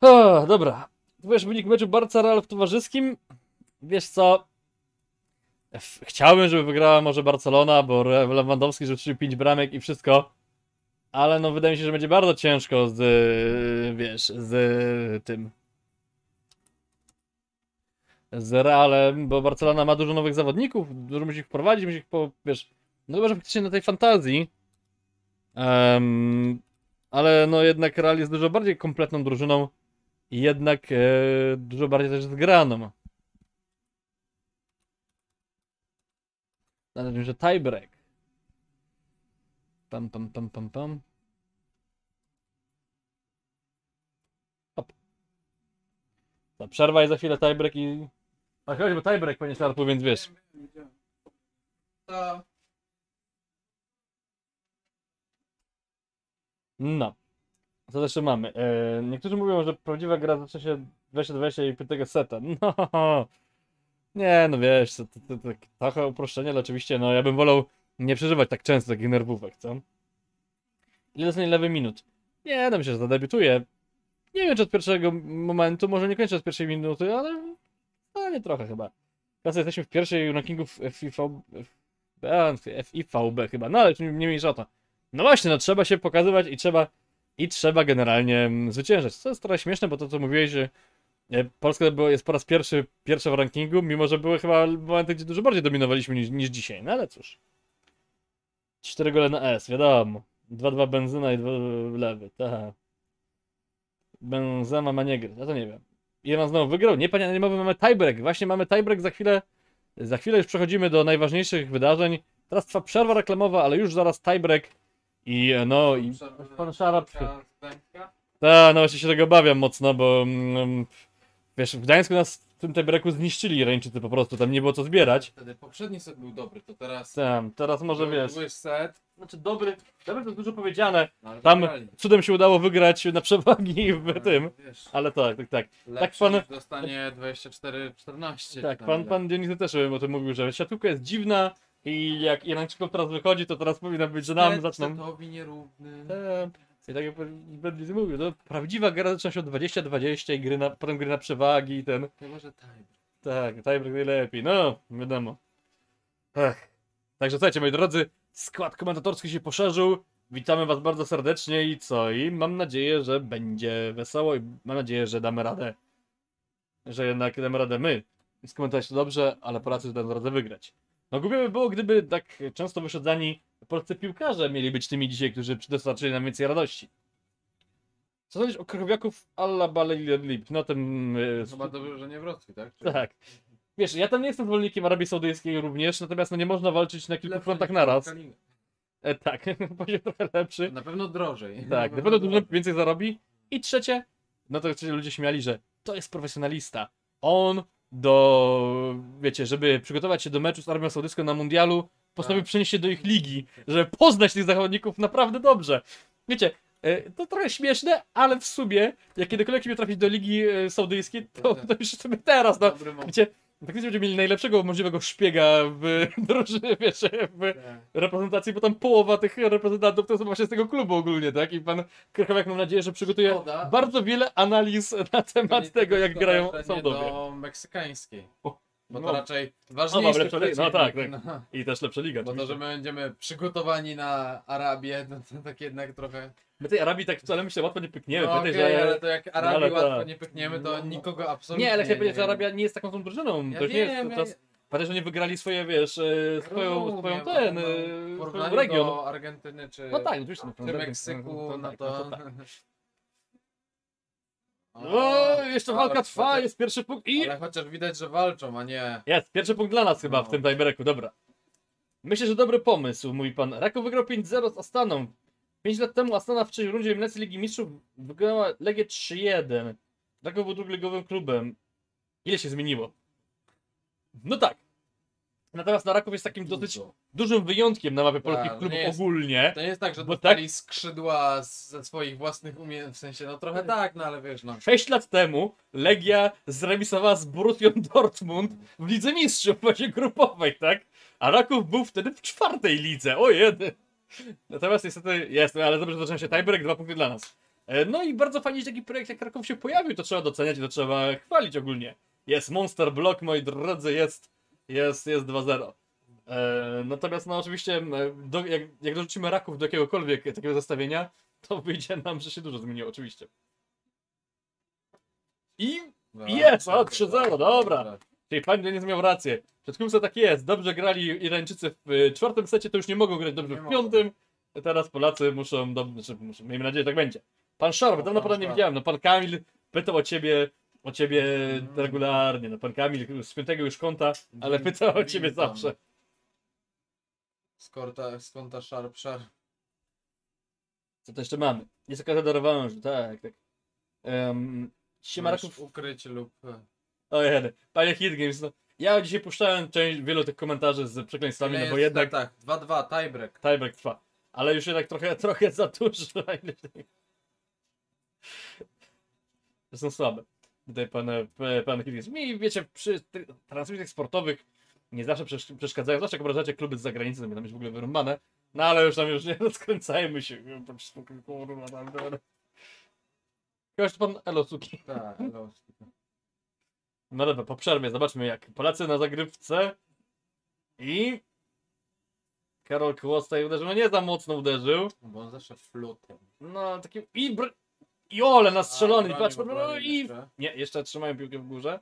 O, dobra. Wiesz wynik meczu Barca Real w towarzyskim. Wiesz co, Chciałbym, żeby wygrała może Barcelona, bo Lewandowski rzucił 5 bramek i wszystko. Ale no wydaje mi się, że będzie bardzo ciężko z, wiesz, z tym, z Realem, bo Barcelona ma dużo nowych zawodników, dużo musi ich wprowadzić, musi ich, po, wiesz, no chyba, że faktycznie na tej fantazji, um, ale no jednak Real jest dużo bardziej kompletną drużyną i jednak e, dużo bardziej też zgraną. Na tym, że tiebreak. Pam, pam, pam, pam, pam. Hop. Ta przerwa i za chwilę tiebreak i... A chodź, bo tiebreak panie Szarpu, więc wiesz. No. Co jeszcze mamy? Eee, niektórzy mówią, że prawdziwa gra zaczyna się 2020 i pytają seta. No. Nie, no wiesz, to, to, to, to tak trochę uproszczenie, ale oczywiście, no ja bym wolał nie przeżywać tak często takich nerwówek, co? Ile z lewy minut? Nie, no myślę, że zadebiutuje. Nie wiem, czy od pierwszego momentu, może nie kończę od pierwszej minuty, ale no, nie trochę chyba. Teraz jesteśmy w pierwszej rankingu FIVB, FIVB chyba, no ale nie mniejsza o to. No właśnie, no trzeba się pokazywać i trzeba i trzeba generalnie mm, zwyciężać. Co jest trochę śmieszne, bo to co mówiłeś, że E, Polska było, jest po raz pierwszy pierwsza w rankingu, mimo że były chyba momenty, gdzie dużo bardziej dominowaliśmy niż, niż dzisiaj, no ale cóż. 4 gole na S, wiadomo. 2-2 benzyna i 2 lewy, tak. Benzema ma nie grać, ja to nie wiem. Jeden znowu wygrał? Nie, panie Animowy, mamy tiebreak. Właśnie mamy tiebreak za chwilę. Za chwilę już przechodzimy do najważniejszych wydarzeń. Teraz trwa przerwa reklamowa, ale już zaraz tiebreak. I e, no, i pan Szarab... Ta, no właśnie się tego bawiam mocno, bo... Mm, Wiesz, w Gdańsku nas w tym Tajbreku zniszczyli Irańczycy po prostu, tam nie było co zbierać. Wtedy poprzedni set był dobry, to teraz... Tam, teraz może wiesz... Zły set. Znaczy dobry, dobry to dużo powiedziane. No, Tam wygrali. cudem się udało wygrać na przewagi w No, tym. Wiesz, Ale tak, tak, tak. tak lepszy pan- dostanie 24-14. Tak, pan, ile. pan Dionizio też o tym mówił, że siatkówka jest dziwna i jak Irańczykom teraz wychodzi, to teraz powinna być, że nam Serce zaczną... Setowi nierówny. Eee, i tak jak Bradley mówił, to no, prawdziwa gra zaczyna się od 20-20 i gry na, potem gry na przewagi i ten... No może time. Tak, tiebreak najlepiej, no, wiadomo. Ech. Także słuchajcie, moi drodzy, skład komentatorski się poszerzył. Witamy was bardzo serdecznie i co? I mam nadzieję, że będzie wesoło i mam nadzieję, że damy radę. Że jednak damy radę my. Skomentować to dobrze, ale Polacy dadzą radę wygrać. No głupio by było, gdyby tak często wyszedzani polscy piłkarze mieli być tymi dzisiaj, którzy dostarczyli nam więcej radości. Co sądzisz o Krakowiaków alla Balilip? No ten e, no, Chyba dobrze, że nie Wrocław, tak? Czy... Tak. Wiesz, ja tam nie jestem zwolennikiem Arabii Saudyjskiej również, natomiast no, nie można walczyć na kilku Lepszy frontach naraz. E, tak, poziom trochę lepszy. Na pewno drożej. Tak, na pewno, na pewno dużo więcej zarobi. I trzecie, no to ludzie śmiali, że to jest profesjonalista. On do, wiecie, żeby przygotować się do meczu z Arabią Saudyjską na mundialu, postanowił tak. przenieść się do ich ligi, żeby poznać tych zachodników naprawdę dobrze. Wiecie, e, to trochę śmieszne, ale w sumie, jak kiedykolwiek chcemy trafić do Ligi e, Saudyjskiej, to, tak, tak. to już sobie teraz, no, gdzie faktycznie będziemy mieli najlepszego możliwego szpiega w drużynie, wiesz, w reprezentacji, bo tam połowa tych reprezentantów to są właśnie z tego klubu ogólnie, tak? I pan Krychowiak mam nadzieję, że przygotuje Szkoda. bardzo wiele analiz na temat tego, jak grają Saudowie. do meksykańskiej. O. Bo to No. raczej No, mam ważniejsze lepsze liga. No tak, tak. No, I też lepsza liga. bo to, że my będziemy przygotowani na Arabię, no to tak jednak trochę... My tej Arabii tak wcale myślę łatwo nie pykniemy. No że... ale to jak Arabii no, łatwo tak. nie pykniemy, to no. nikogo absolutnie Nie, ale chcę powiedzieć, że Arabia nie jest taką tą drużyną. Ja to nie jest ja- Patrz, że nie wygrali swoje, wiesz, e, swoją, swoją ten, e, swoją region. do Argentyny czy, No tak, oczywiście. No, czy tak, Meksyku, tak, no no to O, no, no, jeszcze walka trwa, chociaż, jest pierwszy punkt i... Ale chociaż widać, że walczą, a nie... Jest, pierwszy punkt dla nas chyba no. w tym tiebreaku, dobra. Myślę, że dobry pomysł, mówi pan. Raków wygrał 5-0 z Astaną. 5 lat temu Astana w trzeciej rundzie eliminacji Ligi Mistrzów wygrała Legię 3-1. Raków był drugim ligowym klubem. Ile się zmieniło? No tak. Natomiast Naraków jest takim dosyć dużym wyjątkiem na mapie tak, polskich Tak, klubów jest- ogólnie. To nie jest tak, że Bo tak, skrzydła z- ze swoich własnych umiejętności, w sensie, no trochę e, tak, no ale wiesz, no. Sześć lat temu Legia zremisowała z Borussią Dortmund w Lidze Mistrzów w fazie grupowej, tak? A Raków był wtedy w czwartej lidze, o jeden. Natomiast niestety jest, no ale dobrze, że zacząłem się tiebreak, dwa punkty dla nas. E, no i bardzo fajnie, że taki projekt jak Raków się pojawił, to trzeba doceniać i to trzeba chwalić ogólnie. Jest Monster Block, moi drodzy, jest jest, jest 2-0. E, natomiast no oczywiście, do, jak, jak dorzucimy raków do jakiegokolwiek takiego zestawienia, to wyjdzie nam, że się dużo zmieniło, oczywiście. I no, jest, o 3-0, tak, tak. dobra. Czyli pan nie miał rację. Przedkówce tak jest, dobrze grali Irańczycy w y, czwartym secie, to już nie mogą grać dobrze w piątym. Teraz Polacy muszą, do... znaczy, muszą miejmy nadzieję, tak będzie. Pan Szarp, no, dawno pana nie widziałem, no pan Kamil pytał o ciebie, o ciebie regularnie. No pan Kamil z piątego już konta, ale pyta o ciebie zawsze. Z, korta, z kąta Sharp Sharp. Co to jeszcze mamy? Jest okazja do rewanżu, tak, tak. Um, Siemaraków... ukryć lub... E. O jeden. Panie Hitgames, no. Ja dzisiaj puszczałem część, wielu tych komentarzy z przekleństwami, no bo jednak... Tak, 2-2, tak, tiebreak. Tiebreak trwa. Ale już jednak trochę, trochę za dużo. To są słabe tutaj pan, e, pan Higgins. Mi wiecie, przy transmisjach sportowych nie zawsze przeszkadzają, zawsze jak obrażacie kluby z zagranicy, to mnie tam jest w ogóle wyrąbane. No ale już tam już nie rozkręcajmy się. Kurwa, tam, dobra. Chyba to pan Elosuki. Tak, Elosuki. Tak. No dobra, po przerwie zobaczmy jak Polacy na zagrywce i Karol Kłostaj uderzył, no nie za mocno uderzył. No, bo on zawsze flutem. No, takim i br... I ole, nastrzelony, A, patrz, no i... Jeszcze. Nie, jeszcze trzymają piłkę w górze.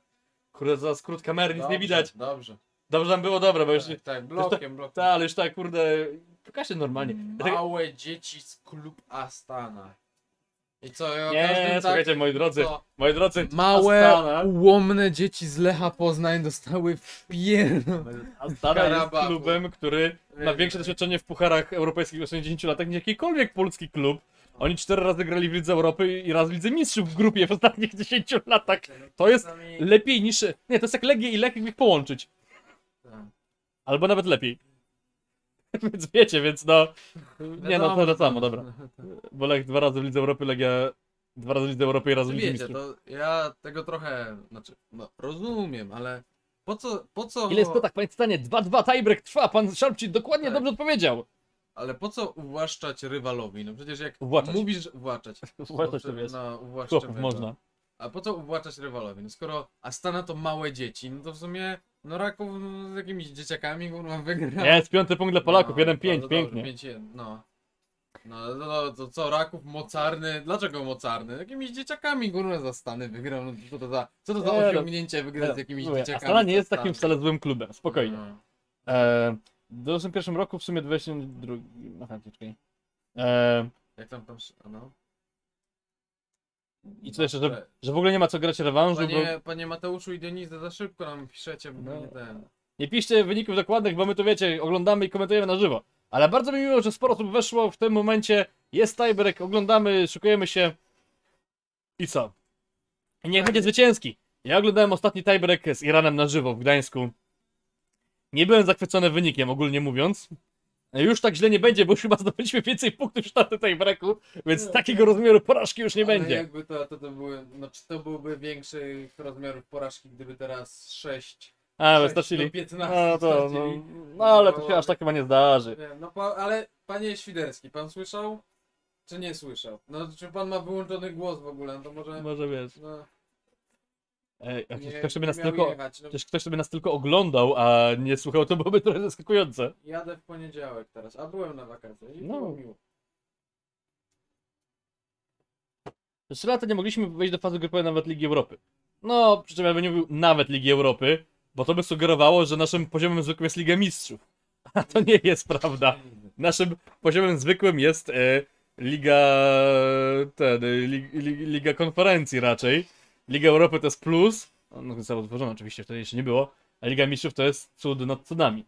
Kurde, za skrót kamery, nic nie widać. Dobrze. Dobrze tam było, dobra, bo już... Tak, tak blokiem, ta, blokiem. Tak, ale już tak, kurde, pokaż się normalnie. Małe mm. ja tak... dzieci z klub Astana. I co, ja Nie, tak- słuchajcie, tak, moi drodzy, to... moi drodzy, Małe, Astana. ułomne dzieci z Lecha Poznań dostały w pierno. Astana jest klubem, który ma większe doświadczenie w pucharach europejskich w 80 latach niż jakikolwiek polski klub. Oni cztery razy grali w Lidze Europy i raz w Lidze Mistrzów w grupie w ostatnich 10 latach. To jest lepiej niż... Nie, to jest tak jak Legię i Lech ich połączyć. Tak. Albo nawet lepiej. Więc wiecie, więc no... Nie no, to, to samo, dobra. Bo Lech dwa razy w Lidze Europy, Legia dwa razy w Lidze Europy i raz w Lidze Wiecie, to ja tego trochę, znaczy, no, rozumiem, ale po co, po co... Ile jest to tak, panie Stanie? 2-2 tiebreak trwa, pan Szarpci dokładnie Tak. dobrze odpowiedział. Ale po co uwłaszczać rywalowi? No przecież jak uwłaczać. mówisz uwłaczać. uwłaczać to jest. No, można. A po co uwłaczać rywalowi? No skoro Astana to małe dzieci, no to w sumie no Raków no, z jakimiś dzieciakami kurwa wygra. Jest piąty punkt dla no, Polaków, 1-5, no, pięknie. Dobrze, 5, no. No, to co, Raków, mocarny, dlaczego mocarny? Jakimiś dzieciakami górne za Stany wygrał, no co to za, co to za no, osiągnięcie wygrać z jakimiś dzieciakami? Astana nie jest takim wcale złym klubem, spokojnie. E, w 2001 roku, w sumie 22. Aha, eee... Jak tam tam. No. I co jeszcze, że, że w ogóle nie ma co grać rewanżu. Panie, bo... panie Mateuszu i Deniza, za szybko nam piszecie, bo no. nie ten. Nie piszcie wyników dokładnych, bo my to wiecie, oglądamy i komentujemy na żywo. Ale bardzo mi miło, że sporo osób weszło w tym momencie. Jest tajbrek, oglądamy, szukujemy się. I co? Niech będzie zwycięski. Ja oglądałem ostatni tajbrek z Iranem na żywo w Gdańsku. Nie byłem zachwycony wynikiem, ogólnie mówiąc. Już tak źle nie będzie, bo już chyba zdobyliśmy więcej punktów niż na tutaj więc no, takiego rozmiaru porażki już nie ale będzie. jakby to, to, to, były, czy znaczy to byłby większych rozmiarów porażki, gdyby teraz 6 a, wystarczyli. 15, no, to, no, no ale to się no, aż tak chyba nie zdarzy. no pa, ale panie Świderski, pan słyszał? Czy nie słyszał? No czy pan ma wyłączony głos w ogóle? No to może. Może wiesz. No. Ej, jak nie, ktoś, by nas tylko, jechać, no... ktoś, nas tylko oglądał, a nie słuchał, to byłoby trochę zaskakujące. Jadę w poniedziałek teraz, a byłem na wakacje i no. było miło. Przez lata nie mogliśmy wejść do fazy grupowej nawet Ligi Europy. No, przy czym ja bym nie mówił nawet Ligi Europy, bo to by sugerowało, że naszym poziomem zwykłym jest Liga Mistrzów. A to nie jest prawda. Naszym poziomem zwykłym jest e, Liga... ten... E, liga Konferencji raczej. Liga Europy to jest plus, no zostało utworzona oczywiście, wtedy jeszcze nie było, a Liga Mistrzów to jest cud nad cudami.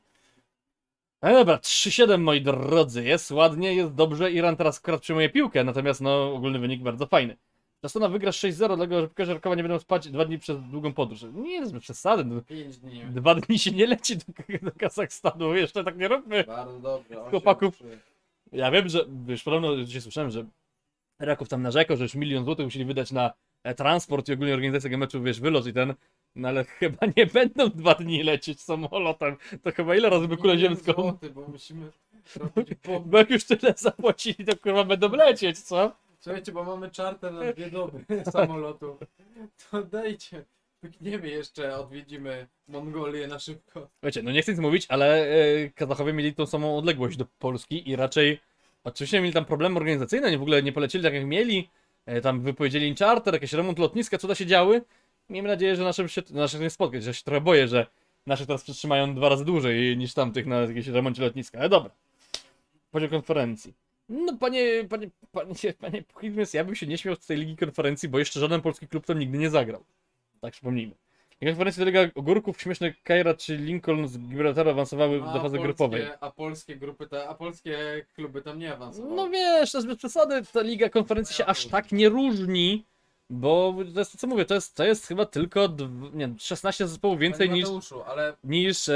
No dobra, 3-7 moi drodzy, jest ładnie, jest dobrze, Iran teraz akurat przyjmuje piłkę, natomiast no ogólny wynik bardzo fajny. Zastana wygra 6-0, dlatego że piłkarze Rakowa nie będą spać dwa dni przez długą podróż. Nie jest przesady. No. Dni. Dwa dni się nie leci do, do Kazachstanu, jeszcze tak nie robimy. Bardzo dobrze. Chłopaków. Ja wiem, że już podobno dzisiaj słyszałem, że Raków tam narzekał, że już milion złotych musieli wydać na E, transport i ogólnie organizacja tego meczu, wiesz, wylot i ten, no ale chyba nie będą dwa dni lecieć samolotem, to chyba ile razy by kulę ziemską... Złoty, bo musimy... Bo, bo jak już tyle zapłacili, to kurwa będą lecieć, co? Słuchajcie, bo mamy czartę na dwie doby samolotu, to dajcie... wiem jeszcze, odwiedzimy Mongolię na szybko. Wiecie, no nie chcę nic mówić, ale e, Kazachowie mieli tą samą odległość do Polski i raczej oczywiście mieli tam problemy organizacyjne, nie w ogóle nie polecieli tak jak mieli, E, tam wypowiedzieli charter, jakiś remont lotniska, co da się działy. Miejmy nadzieję, że naszych się, naszych nie spotkać, Ja się trochę boję, że naszych teraz przetrzymają dwa razy dłużej niż tamtych na jakimś remoncie lotniska, ale dobra. Poziom konferencji. No panie, panie, panie, panie Puchidmes, ja bym się nie śmiał z tej ligi konferencji, bo jeszcze żaden polski klub tam nigdy nie zagrał. Tak przypomnijmy. Jak konferencji Liga Ogórków, śmieszne Kajra czy Lincoln z Gibraltara awansowały no, a do fazy polskie, grupowej. A polskie grupy, te, a polskie kluby tam nie awansowały. No wiesz, to jest bez przesady, ta Liga Konferencji się aż tak nie różni, bo to jest to co mówię, to jest, to jest chyba tylko nie, 16 zespołów więcej niż, ale... niż e,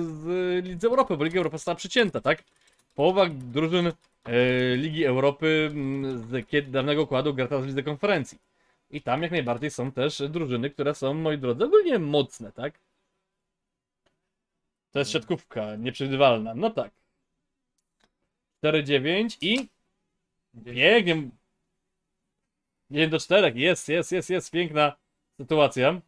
z ligi Europy, bo Liga Europy została przycięta, tak? Połowa drużyn e, Ligi Europy z dawnego układu gra teraz w Lidze Konferencji. I tam jak najbardziej są też drużyny, które są, moi drodzy, ogólnie mocne, tak? To jest siatkówka, nieprzewidywalna. No tak. 4-9 i... Biegiem. 1 do 4. Jest, jest, jest, jest. Piękna sytuacja.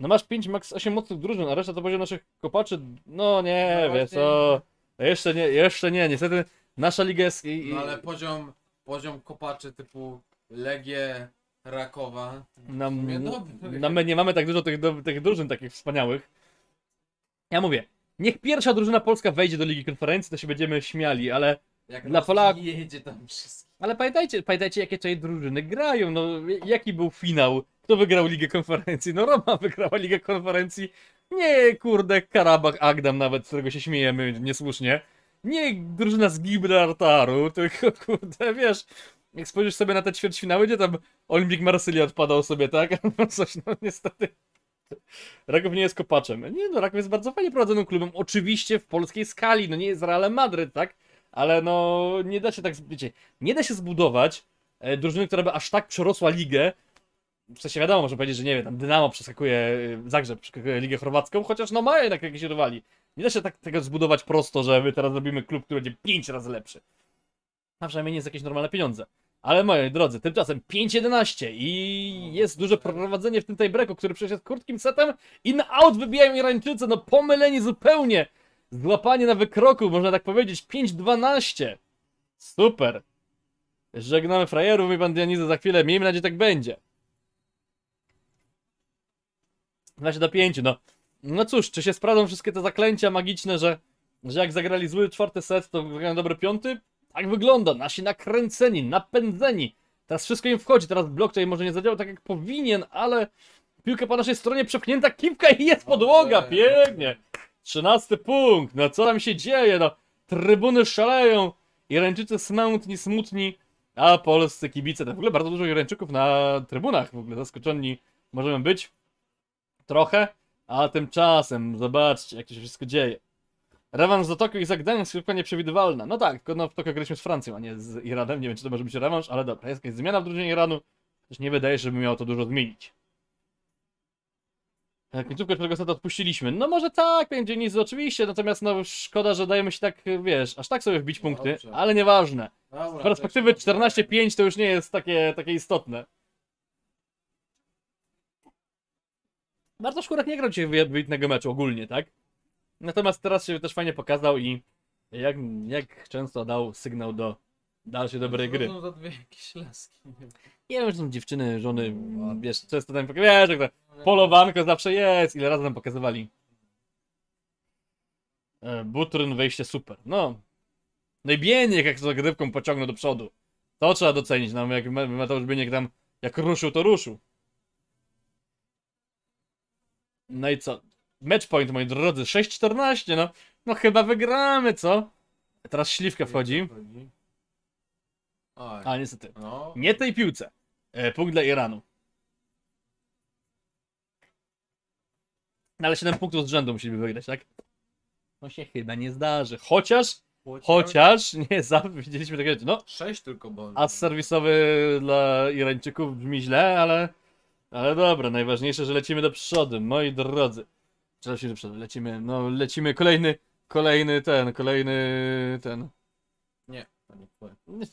No masz 5, max 8 mocnych drużyn, a reszta to będzie naszych kopaczy. No nie, no, wiesz co. Jeszcze nie, jeszcze nie. Niestety Nasza liga jest... I, i... No ale poziom, poziom kopaczy typu Legie, Rakowa... Na, tak na my nie mamy tak dużo tych, do, tych drużyn takich wspaniałych. Ja mówię, niech pierwsza drużyna polska wejdzie do Ligi Konferencji, to się będziemy śmiali, ale... Jak dla Polaków... jedzie tam wszystko. Ale pamiętajcie, pamiętajcie, jakie tutaj drużyny grają, no jaki był finał? Kto wygrał Ligę Konferencji? No Roma wygrała Ligę Konferencji. Nie, kurde, Karabach Agdam nawet, z którego się śmiejemy niesłusznie nie drużyna z Gibraltaru, tylko kurde, wiesz, jak spojrzysz sobie na te ćwierćfinały, gdzie tam Olimpik Marsylii odpadał sobie, tak? coś, no niestety. Raków nie jest kopaczem. Nie no, Raków jest bardzo fajnie prowadzonym klubem, oczywiście w polskiej skali, no nie jest Real Madryt, tak? Ale no, nie da się tak, wiecie, nie da się zbudować e, drużyny, która by aż tak przerosła ligę, w sensie wiadomo, można powiedzieć, że nie wiem, tam Dynamo przeskakuje e, Zagrzeb, przeskakuje Ligę Chorwacką, chociaż no ma jednak jakieś rywali. Nie da się tak, tego zbudować prosto, że my teraz robimy klub, który będzie 5 razy lepszy. A przynajmniej nie jest jakieś normalne pieniądze. Ale moi drodzy, tymczasem 5-11 i jest duże prowadzenie w tym tiebreaku, który przecież jest krótkim setem. In out wybijają Irańczycy, no pomyleni zupełnie. Złapanie na wykroku, można tak powiedzieć, 5-12. Super. Żegnamy frajerów, i pan Dionizy za chwilę, miejmy nadzieję, że tak będzie. 12 do 5, no. No cóż, czy się sprawdzą wszystkie te zaklęcia magiczne, że, że jak zagrali zły czwarty set, to wygrają dobry piąty? Tak wygląda, nasi nakręceni, napędzeni. Teraz wszystko im wchodzi, teraz blockchain może nie zadziałał tak jak powinien, ale piłkę po naszej stronie przepchnięta, kipka i jest podłoga, pięknie. Trzynasty punkt, no co tam się dzieje, no. Trybuny szaleją, Irańczycy smętni, smutni, a polscy kibice, to w ogóle bardzo dużo Irańczyków na trybunach, w ogóle zaskoczeni możemy być. Trochę. A tymczasem, zobaczcie, jak to się wszystko dzieje. Rewanż z Tokio i za Gdańsk zwykle nieprzewidywalna. No tak, tylko no, w Tokio graliśmy z Francją, a nie z Iranem. Nie wiem, czy to może być rewanż, ale dobra, jest jakaś zmiana w drużynie Iranu. Też nie wydaje, się, żeby miało to dużo zmienić. Końcówkę którego seta odpuściliśmy. No może tak, będzie nic, oczywiście, natomiast no szkoda, że dajemy się tak, wiesz, aż tak sobie wbić punkty, ale nieważne. Dobra, z perspektywy 14-5 to już nie jest takie, takie istotne. Bartosz Szkurak nie grał dzisiaj wybitnego meczu ogólnie, tak? Natomiast teraz się też fajnie pokazał i jak, jak często dał sygnał do dalszej dobrej gry. Są za dwie jakieś laski. Nie wiem, czy są dziewczyny, żony, wiesz, często tam wiesz, jak to polowanko zawsze jest, ile razy nam pokazywali. E, Butryn wejście super. No. No i Bieniek jak z zagrywką pociągnął do przodu. To trzeba docenić. No, jak Mateusz Bieniek tam jak ruszył, to ruszył. No i co? Matchpoint, moi drodzy, 6-14, no. No chyba wygramy, co? Teraz śliwka wchodzi. A niestety. No. Nie tej piłce. E, punkt dla Iranu. No ale 7 punktów z rzędu musieliby wygrać, tak? No się chyba nie zdarzy. Chociaż, chociaż, nie za, widzieliśmy takie rzeczy. No, 6 tylko boli. as serwisowy dla Irańczyków brzmi źle, ale ale dobra, najważniejsze, że lecimy do przodu, moi drodzy. trzeba lecimy do przodu? Lecimy, no lecimy kolejny, kolejny ten, kolejny ten. Nie.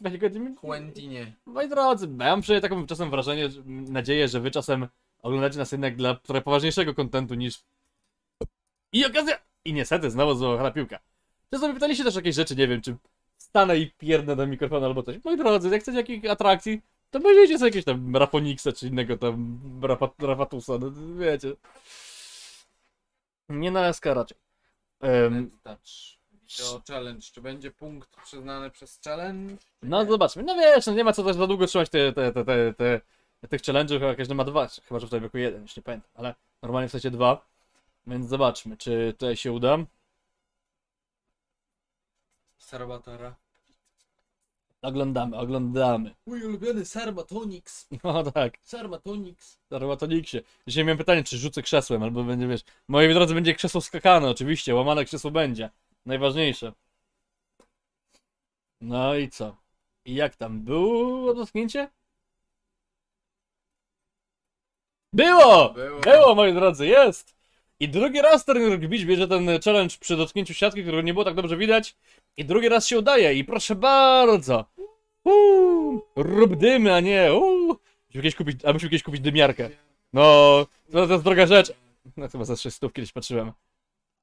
Panie Quentinie. Moi drodzy, mam przynajmniej taką czasem wrażenie, nadzieję, że wy czasem oglądacie nas jednak dla trochę poważniejszego kontentu niż... I okazja... I niestety, znowu złowała piłka. Czasem pytaliście też jakieś rzeczy, nie wiem, czy stanę i pierdę do mikrofonu albo coś. Moi drodzy, jak chcecie jakichś atrakcji, to weźmiecie sobie jakieś tam Rafoniksa czy innego tam Rafatusa, no wiecie. Nie na SK raczej. Um, touch. Video challenge. Czy będzie punkt przyznany przez challenge? No zobaczmy. No wiesz, no nie ma co też za długo trzymać te, te, te, te, te, tych challenge'ów, chyba każdy ma dwa, chyba że w tym wieku jeden, już nie pamiętam, ale normalnie w sensie dwa. Więc zobaczmy, czy tutaj się uda. Serwatora. Oglądamy, oglądamy. Mój ulubiony Sarmatonix. No tak. Sarmatonix. Sarmatonixie. Dzisiaj miałem pytanie, czy rzucę krzesłem, albo będzie, wiesz... Moi drodzy, będzie krzesło skakane, oczywiście. Łamane krzesło będzie. Najważniejsze. No i co? I jak tam? Było dotknięcie? Było! Było, Było moi drodzy, jest! I drugi raz ten Rugbić bierze ten challenge przy dotknięciu siatki, którego nie było tak dobrze widać. I drugi raz się udaje i proszę bardzo. Uuu, rób dymy, a nie uuu. Musimy kupić, a musimy kiedyś kupić dymiarkę. No, to, to jest droga rzecz. No chyba za 600 kiedyś patrzyłem.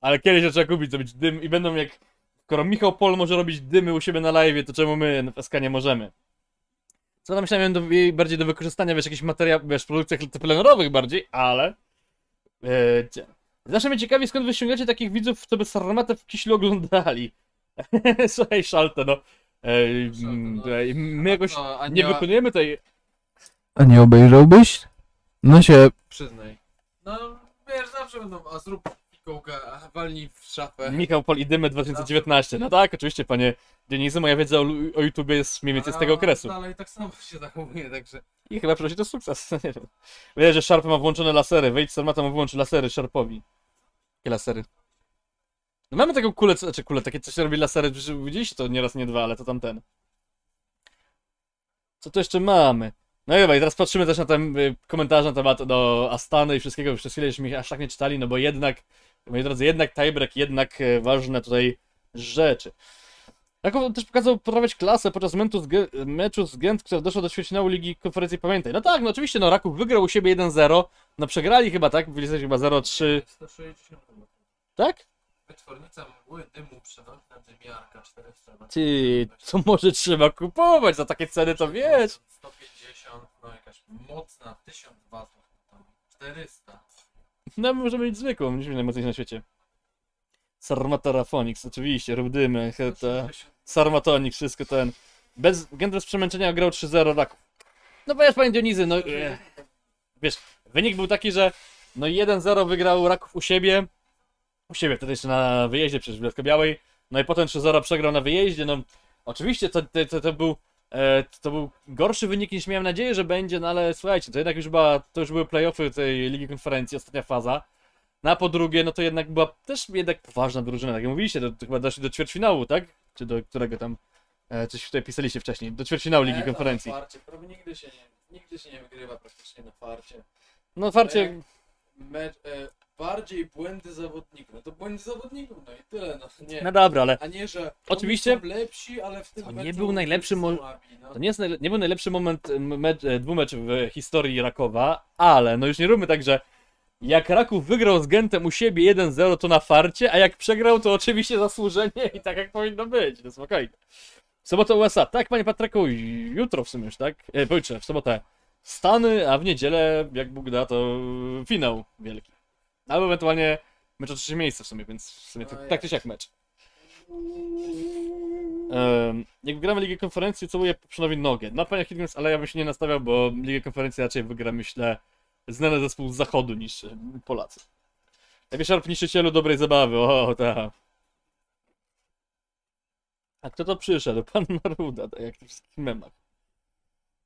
Ale kiedyś to trzeba kupić, zrobić dym i będą jak... Skoro Michał Pol może robić dymy u siebie na live, to czemu my na FSK nie możemy? Co tam myślałem do, bardziej do wykorzystania, wiesz, jakichś materiałów, wiesz, produkcjach plenerowych bardziej, ale... Yy, Zawsze mnie ciekawi, skąd wy ściągacie takich widzów, co by Sarmatę w Kiślu oglądali. Słuchaj, szalte, no. Ej, Szalte, mm, no. my jakoś nie nie- wykonujemy tej... A nie obejrzałbyś? No się, Przyznaj. No, wiesz, zawsze będą, a zrób kołka, walnij w szafę. Michał Polidymy i 2019. No tak, oczywiście, panie Denizy, moja wiedza o, o YouTube jest mniej więcej z tego okresu. No, ale i tak samo się zachowuje, tak także... I chyba przynosi to sukces. Nie Wiesz, że Sharp ma włączone lasery. Wejdź z armatą, włącz lasery Sharpowi. Jakie lasery? No mamy taką kulę, co- czy znaczy kulę, takie coś robi lasery, widzieliście to nieraz, nie dwa, ale to tamten. Co to jeszcze mamy? No i dobra, i teraz patrzymy też na ten y, komentarz na temat do Astany i wszystkiego, przez chwilę już mi aż tak nie czytali, no bo jednak Moi drodzy, jednak tiebreak, jednak e, ważne tutaj rzeczy. Jakub też pokazał poprawiać klasę podczas meczu z, meczu z Gent, który doszło do u Ligi Konferencji Pamiętaj. No tak, no oczywiście, no Raków wygrał u siebie 1-0, no przegrali chyba, tak? Byli sobie chyba 0-3. Tak? Wytwornica mgły dymu przenośna dymiarka 400 Ty, to może trzeba kupować za takie ceny, to wiesz. 150, no jakaś mocna 1000 watów, 400. No, możemy być zwykłą, nie najmocniejszą na świecie. Sarmatarafonix, oczywiście, Rudymy, Heta, Sarmatonik, wszystko ten. Bez, względu Gendros przemęczenia grał 3-0 raków. No wiesz, panie Dionizy, no... E, wiesz, wynik był taki, że no 1-0 wygrał raków u siebie. U siebie, wtedy jeszcze na wyjeździe przecież w Białej. No i potem 3-0 przegrał na wyjeździe, no... Oczywiście to, to, to, to był E, to był gorszy wynik niż miałem nadzieję, że będzie, no ale słuchajcie, to jednak już była, to już były playoffy tej Ligi Konferencji, ostatnia faza. No a po drugie, no to jednak była też jednak poważna drużyna, tak jak mówiliście, to, to chyba doszli do ćwierćfinału, tak? Czy do którego tam, e, coś tutaj pisaliście wcześniej, do ćwierćfinału Ligi nie, Konferencji. No farcie, nigdy się, nie, nigdy się nie wygrywa praktycznie na farcie. No farcie... E, mecz, e, bardziej błędy zawodników. No to błędy zawodników, no i tyle. No, nie. no dobra, ale. A nie, że. Oczywiście. lepsi, ale w tym to nie był najlepszy mo... słabi, no. To nie, jest najle... nie był najlepszy moment e, mecz, dwumecz w historii Rakowa, ale no już nie róbmy tak, że. Jak Raków wygrał z Gentem u siebie 1-0, to na farcie, a jak przegrał, to oczywiście zasłużenie i tak jak powinno być. No spokojnie. Sobota USA. Tak, panie Patryku, jutro w sumie już, tak? E, pojutrze, w sobotę Stany, a w niedzielę, jak Bóg da, to finał wielki. Albo ewentualnie mecz o trzecie miejsce w sumie, więc w sumie to, no tak jak mecz. Um, jak wygramy Ligę Konferencji, celuję przynajmniej nogę. Na paniach Higgins, ale ja bym się nie nastawiał, bo Ligę Konferencji raczej wygra, myślę, znany zespół z zachodu niż Polacy. Jakie szarp niszczycielu dobrej zabawy, o tak. A kto to przyszedł? Pan Maruda, tak jak w wszystkich memach.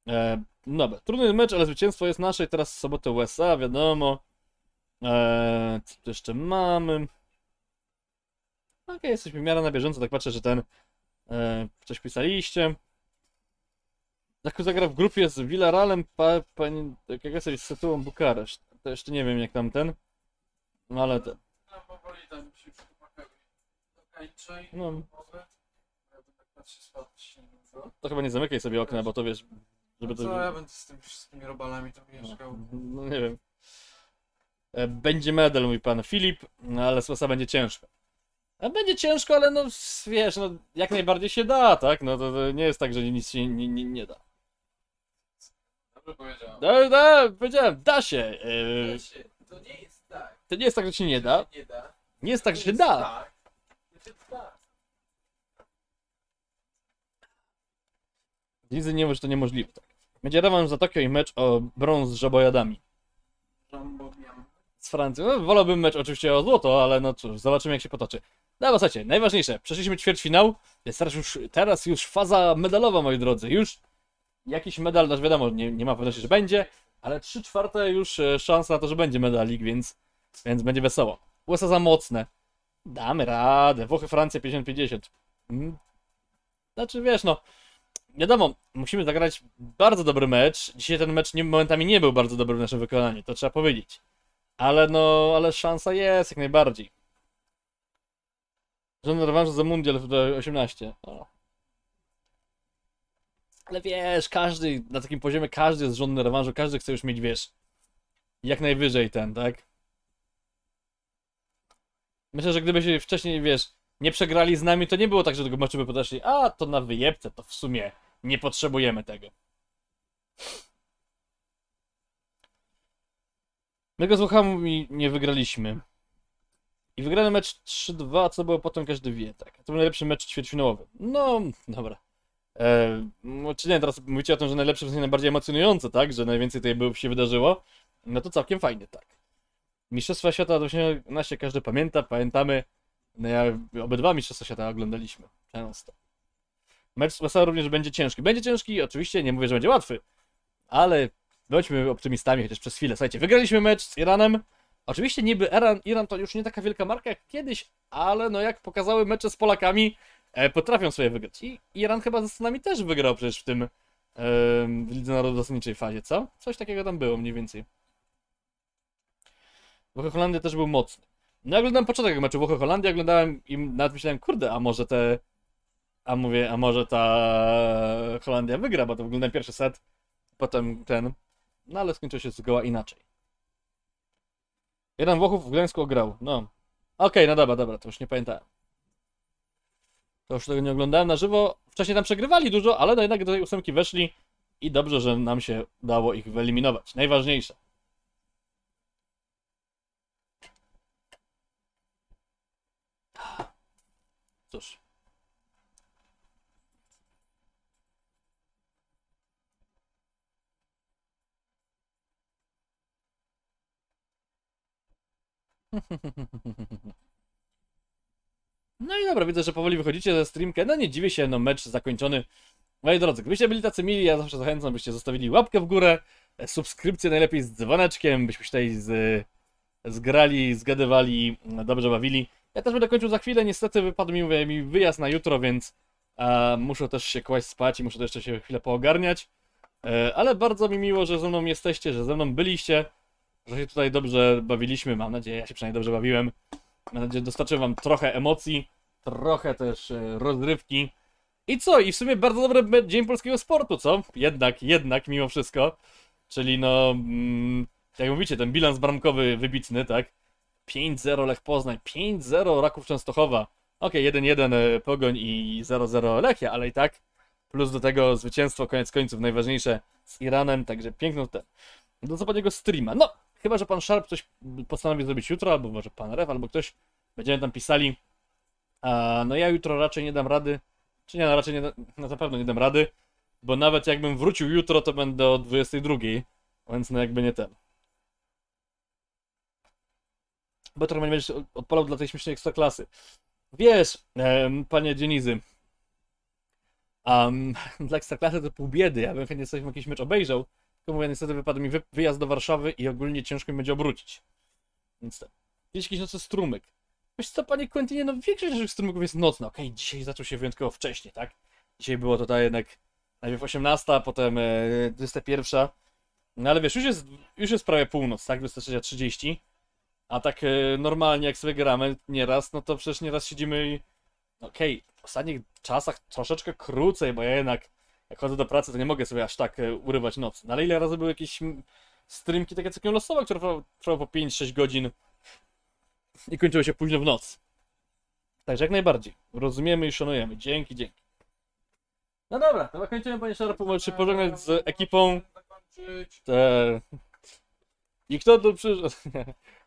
E, dobra, trudny mecz, ale zwycięstwo jest nasze i teraz w sobotę USA, wiadomo. Eee, co tu jeszcze mamy? Okej, okay, jesteśmy w miarę na bieżąco, tak patrzę, że ten... Eee, coś pisaliście. Zaku zagra w grupie z Villaralem, pa, pani... Jak sobie z tytułem Bukareszt. To jeszcze nie wiem jak tam ten. No ale ten. No powoli tam się No. Tak to chyba nie zamykaj sobie okna, bo to wiesz... Żeby no to... Co ja będę z, tymi wszystkimi tymi robalami tam mieszkał? No, no nie wiem. E, będzie medal, mówi pan Filip, no, ale Sosa będzie ciężko. A będzie ciężko, ale no wiesz, no, jak najbardziej się da, tak? No to, to nie jest tak, że nic się nie, nie, nie da. Dobrze powiedziałem. Da, da, powiedziałem, da się. Yy, To nie jest tak. To nie jest tak, że się nie da. Nie, jest tak, że się da. Tak. Disney znaczy, tak. nie mówi, że to niemożliwe. Tak. Będzie rewanż za Tokio i mecz o brąz z żabojadami z Francją. No, wolałbym mecz oczywiście o złoto, ale no cóż, zobaczymy jak się potoczy. No bo słuchajcie, najważniejsze, przeszliśmy ćwierćfinał, jest teraz już, teraz już faza medalowa, moi drodzy, już jakiś medal, nasz znaczy wiadomo, nie, nie ma pewności, że będzie, ale 3 czwarte już e, szansa na to, że będzie medalik, więc, więc będzie wesoło. USA za mocne. Damy radę. Włochy, Francja 50-50. Mm. Znaczy, wiesz, no, wiadomo, musimy zagrać bardzo dobry mecz. Dzisiaj ten mecz nie, momentami nie był bardzo dobry w naszym wykonaniu, to trzeba powiedzieć. Ale no, ale szansa jest jak najbardziej. Żądam rewanżu za mundial w 18. O. Ale wiesz, każdy, na takim poziomie każdy jest żądny rewanżu, każdy chce już mieć, wiesz, jak najwyżej ten, tak? Myślę, że gdyby się wcześniej, wiesz, nie przegrali z nami, to nie było tak, że tego meczu by podeszli, a to na wyjebce, to w sumie nie potrzebujemy tego. My go z Włochami nie wygraliśmy. I wygrany mecz 3-2, a co było potem każdy wie, tak. To był najlepszy mecz ćwierćfinałowy. No, dobra. E, no, czy nie, teraz mówicie o tym, że najlepszy w najbardziej emocjonujące, tak? Że najwięcej tutaj się wydarzyło. No to całkiem fajnie, tak. Mistrzostwa Świata 2018 każdy pamięta, pamiętamy. No ja obydwa Mistrzostwa Świata oglądaliśmy często. Mecz z USA również będzie ciężki. Będzie ciężki, oczywiście, nie mówię, że będzie łatwy, ale Bądźmy optymistami chociaż przez chwilę. Słuchajcie, wygraliśmy mecz z Iranem. Oczywiście niby Iran, Iran to już nie taka wielka marka jak kiedyś, ale no jak pokazały mecze z Polakami, e, potrafią sobie wygrać. I Iran chyba ze Stanami też wygrał przecież w tym e, w Lidze Narodów fazie, co? Coś takiego tam było mniej więcej. Włochy Holandia też był mocny. No ja oglądałem początek meczu Włochy Holandia. oglądałem i nawet myślałem, kurde, a może te... A mówię, a może ta Holandia wygra, bo to oglądałem pierwszy set, potem ten... No ale skończyło się zgoła inaczej. Jeden Włochów w Gdańsku grał. No. Okej, okay, no dobra, dobra, to już nie pamiętałem. To już tego nie oglądałem na żywo. Wcześniej tam przegrywali dużo, ale no jednak do tej ósemki weszli i dobrze, że nam się udało ich wyeliminować. Najważniejsze. Cóż. No i dobra, widzę, że powoli wychodzicie ze streamkę. No nie dziwię się, no mecz zakończony. Moi drodzy, gdybyście byli tacy mili, ja zawsze zachęcam, byście zostawili łapkę w górę, subskrypcję najlepiej z dzwoneczkiem, byśmy się tutaj z, zgrali, zgadywali, dobrze bawili. Ja też będę kończył za chwilę, niestety wypadł mi, mówię, mi wyjazd na jutro, więc e, muszę też się kłaść spać i muszę też jeszcze się chwilę poogarniać. E, ale bardzo mi miło, że ze mną jesteście, że ze mną byliście że się tutaj dobrze bawiliśmy. Mam nadzieję, ja się przynajmniej dobrze bawiłem. Mam nadzieję, że dostarczyłem wam trochę emocji, trochę też e, rozrywki. I co? I w sumie bardzo dobry dzień polskiego sportu, co? Jednak, jednak, mimo wszystko. Czyli no, mm, jak mówicie, ten bilans bramkowy wybitny, tak? 5-0 Lech Poznań, 5-0 Raków Częstochowa. Okej, okay, 1-1 e, Pogoń i 0-0 Lechia, ale i tak plus do tego zwycięstwo koniec końców najważniejsze z Iranem, także piękno ten. Do zapadniego streama. No, Chyba, że pan Sharp coś postanowi zrobić jutro, albo może pan Rew, albo ktoś. Będziemy tam pisali. A, no ja jutro raczej nie dam rady. Czy nie, no raczej nie, no na pewno nie dam rady. Bo nawet jakbym wrócił jutro, to będę o 22. Więc no jakby nie ten. Bo Betterman będziesz odpalał dla tej śmiesznej ekstraklasy. Wiesz, e, panie Dionizy, um, dla ekstraklasy to pół biedy. Ja bym chętnie coś w jakiś mecz obejrzał, to mówię, niestety wypadł mi wyjazd do Warszawy i ogólnie ciężko mi będzie obrócić. Więc tak. 10 nocy strumyk. Wiesz co, panie Quentinie, no większość naszych strumyków jest nocna. Okej, okay, dzisiaj zaczął się wyjątkowo wcześnie, tak? Dzisiaj było to ta jednak najpierw 18, a potem 21. E, no ale wiesz, już jest, już jest prawie północ, tak? 23.30. A tak e, normalnie, jak sobie gramy nieraz, no to przecież nieraz siedzimy i... Okej, okay, w ostatnich czasach troszeczkę krócej, bo ja jednak jak chodzę do pracy, to nie mogę sobie aż tak e, urywać nocy. No ale ile razy były jakieś streamki takie całkiem losowe, które trwały po 5-6 godzin i kończyły się późno w noc. Także jak najbardziej. Rozumiemy i szanujemy. Dzięki, dzięki. No dobra, to kończymy, panie Szarpu. Możesz się pożegnać z ekipą. Te... I kto tu przyszedł?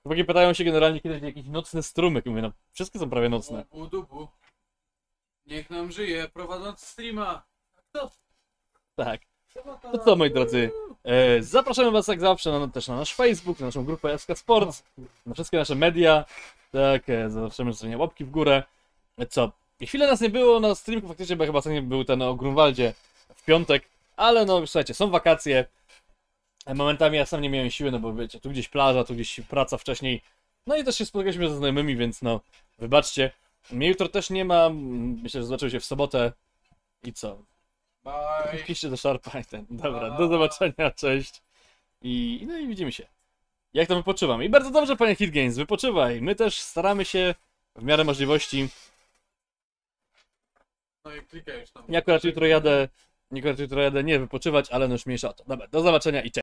Chłopaki pytają się generalnie kiedyś jakiś nocny strumyk. Mówię, no wszystkie są prawie nocne. U, dubu. Niech nam żyje prowadząc streama. A kto? Tak. To co, moi drodzy, e, zapraszamy Was jak zawsze na, też na nasz Facebook, na naszą grupę SK Sports, na wszystkie nasze media. Tak, zawsze zapraszamy sobie łapki w górę. E, co? I Chwilę nas nie było na streamku, faktycznie, bo chyba ostatnio był ten o Grunwaldzie w piątek, ale no, słuchajcie, są wakacje. E, momentami ja sam nie miałem siły, no bo wiecie, tu gdzieś plaża, tu gdzieś praca wcześniej. No i też się spotkaliśmy ze znajomymi, więc no, wybaczcie. Mnie jutro też nie ma, myślę, że zobaczymy się w sobotę. I co? Bye. Piszcie do Sharp Python. ten. Dobra, Bye. do zobaczenia, cześć. I no i widzimy się. Jak to wypoczywam? I bardzo dobrze, panie Hit Games, wypoczywaj. My też staramy się w miarę możliwości. No i klikaj już tam. Ja akurat jutro jadę, nie akurat jutro jadę nie wypoczywać, ale no już mniejsza o to. Dobra, do zobaczenia i cześć.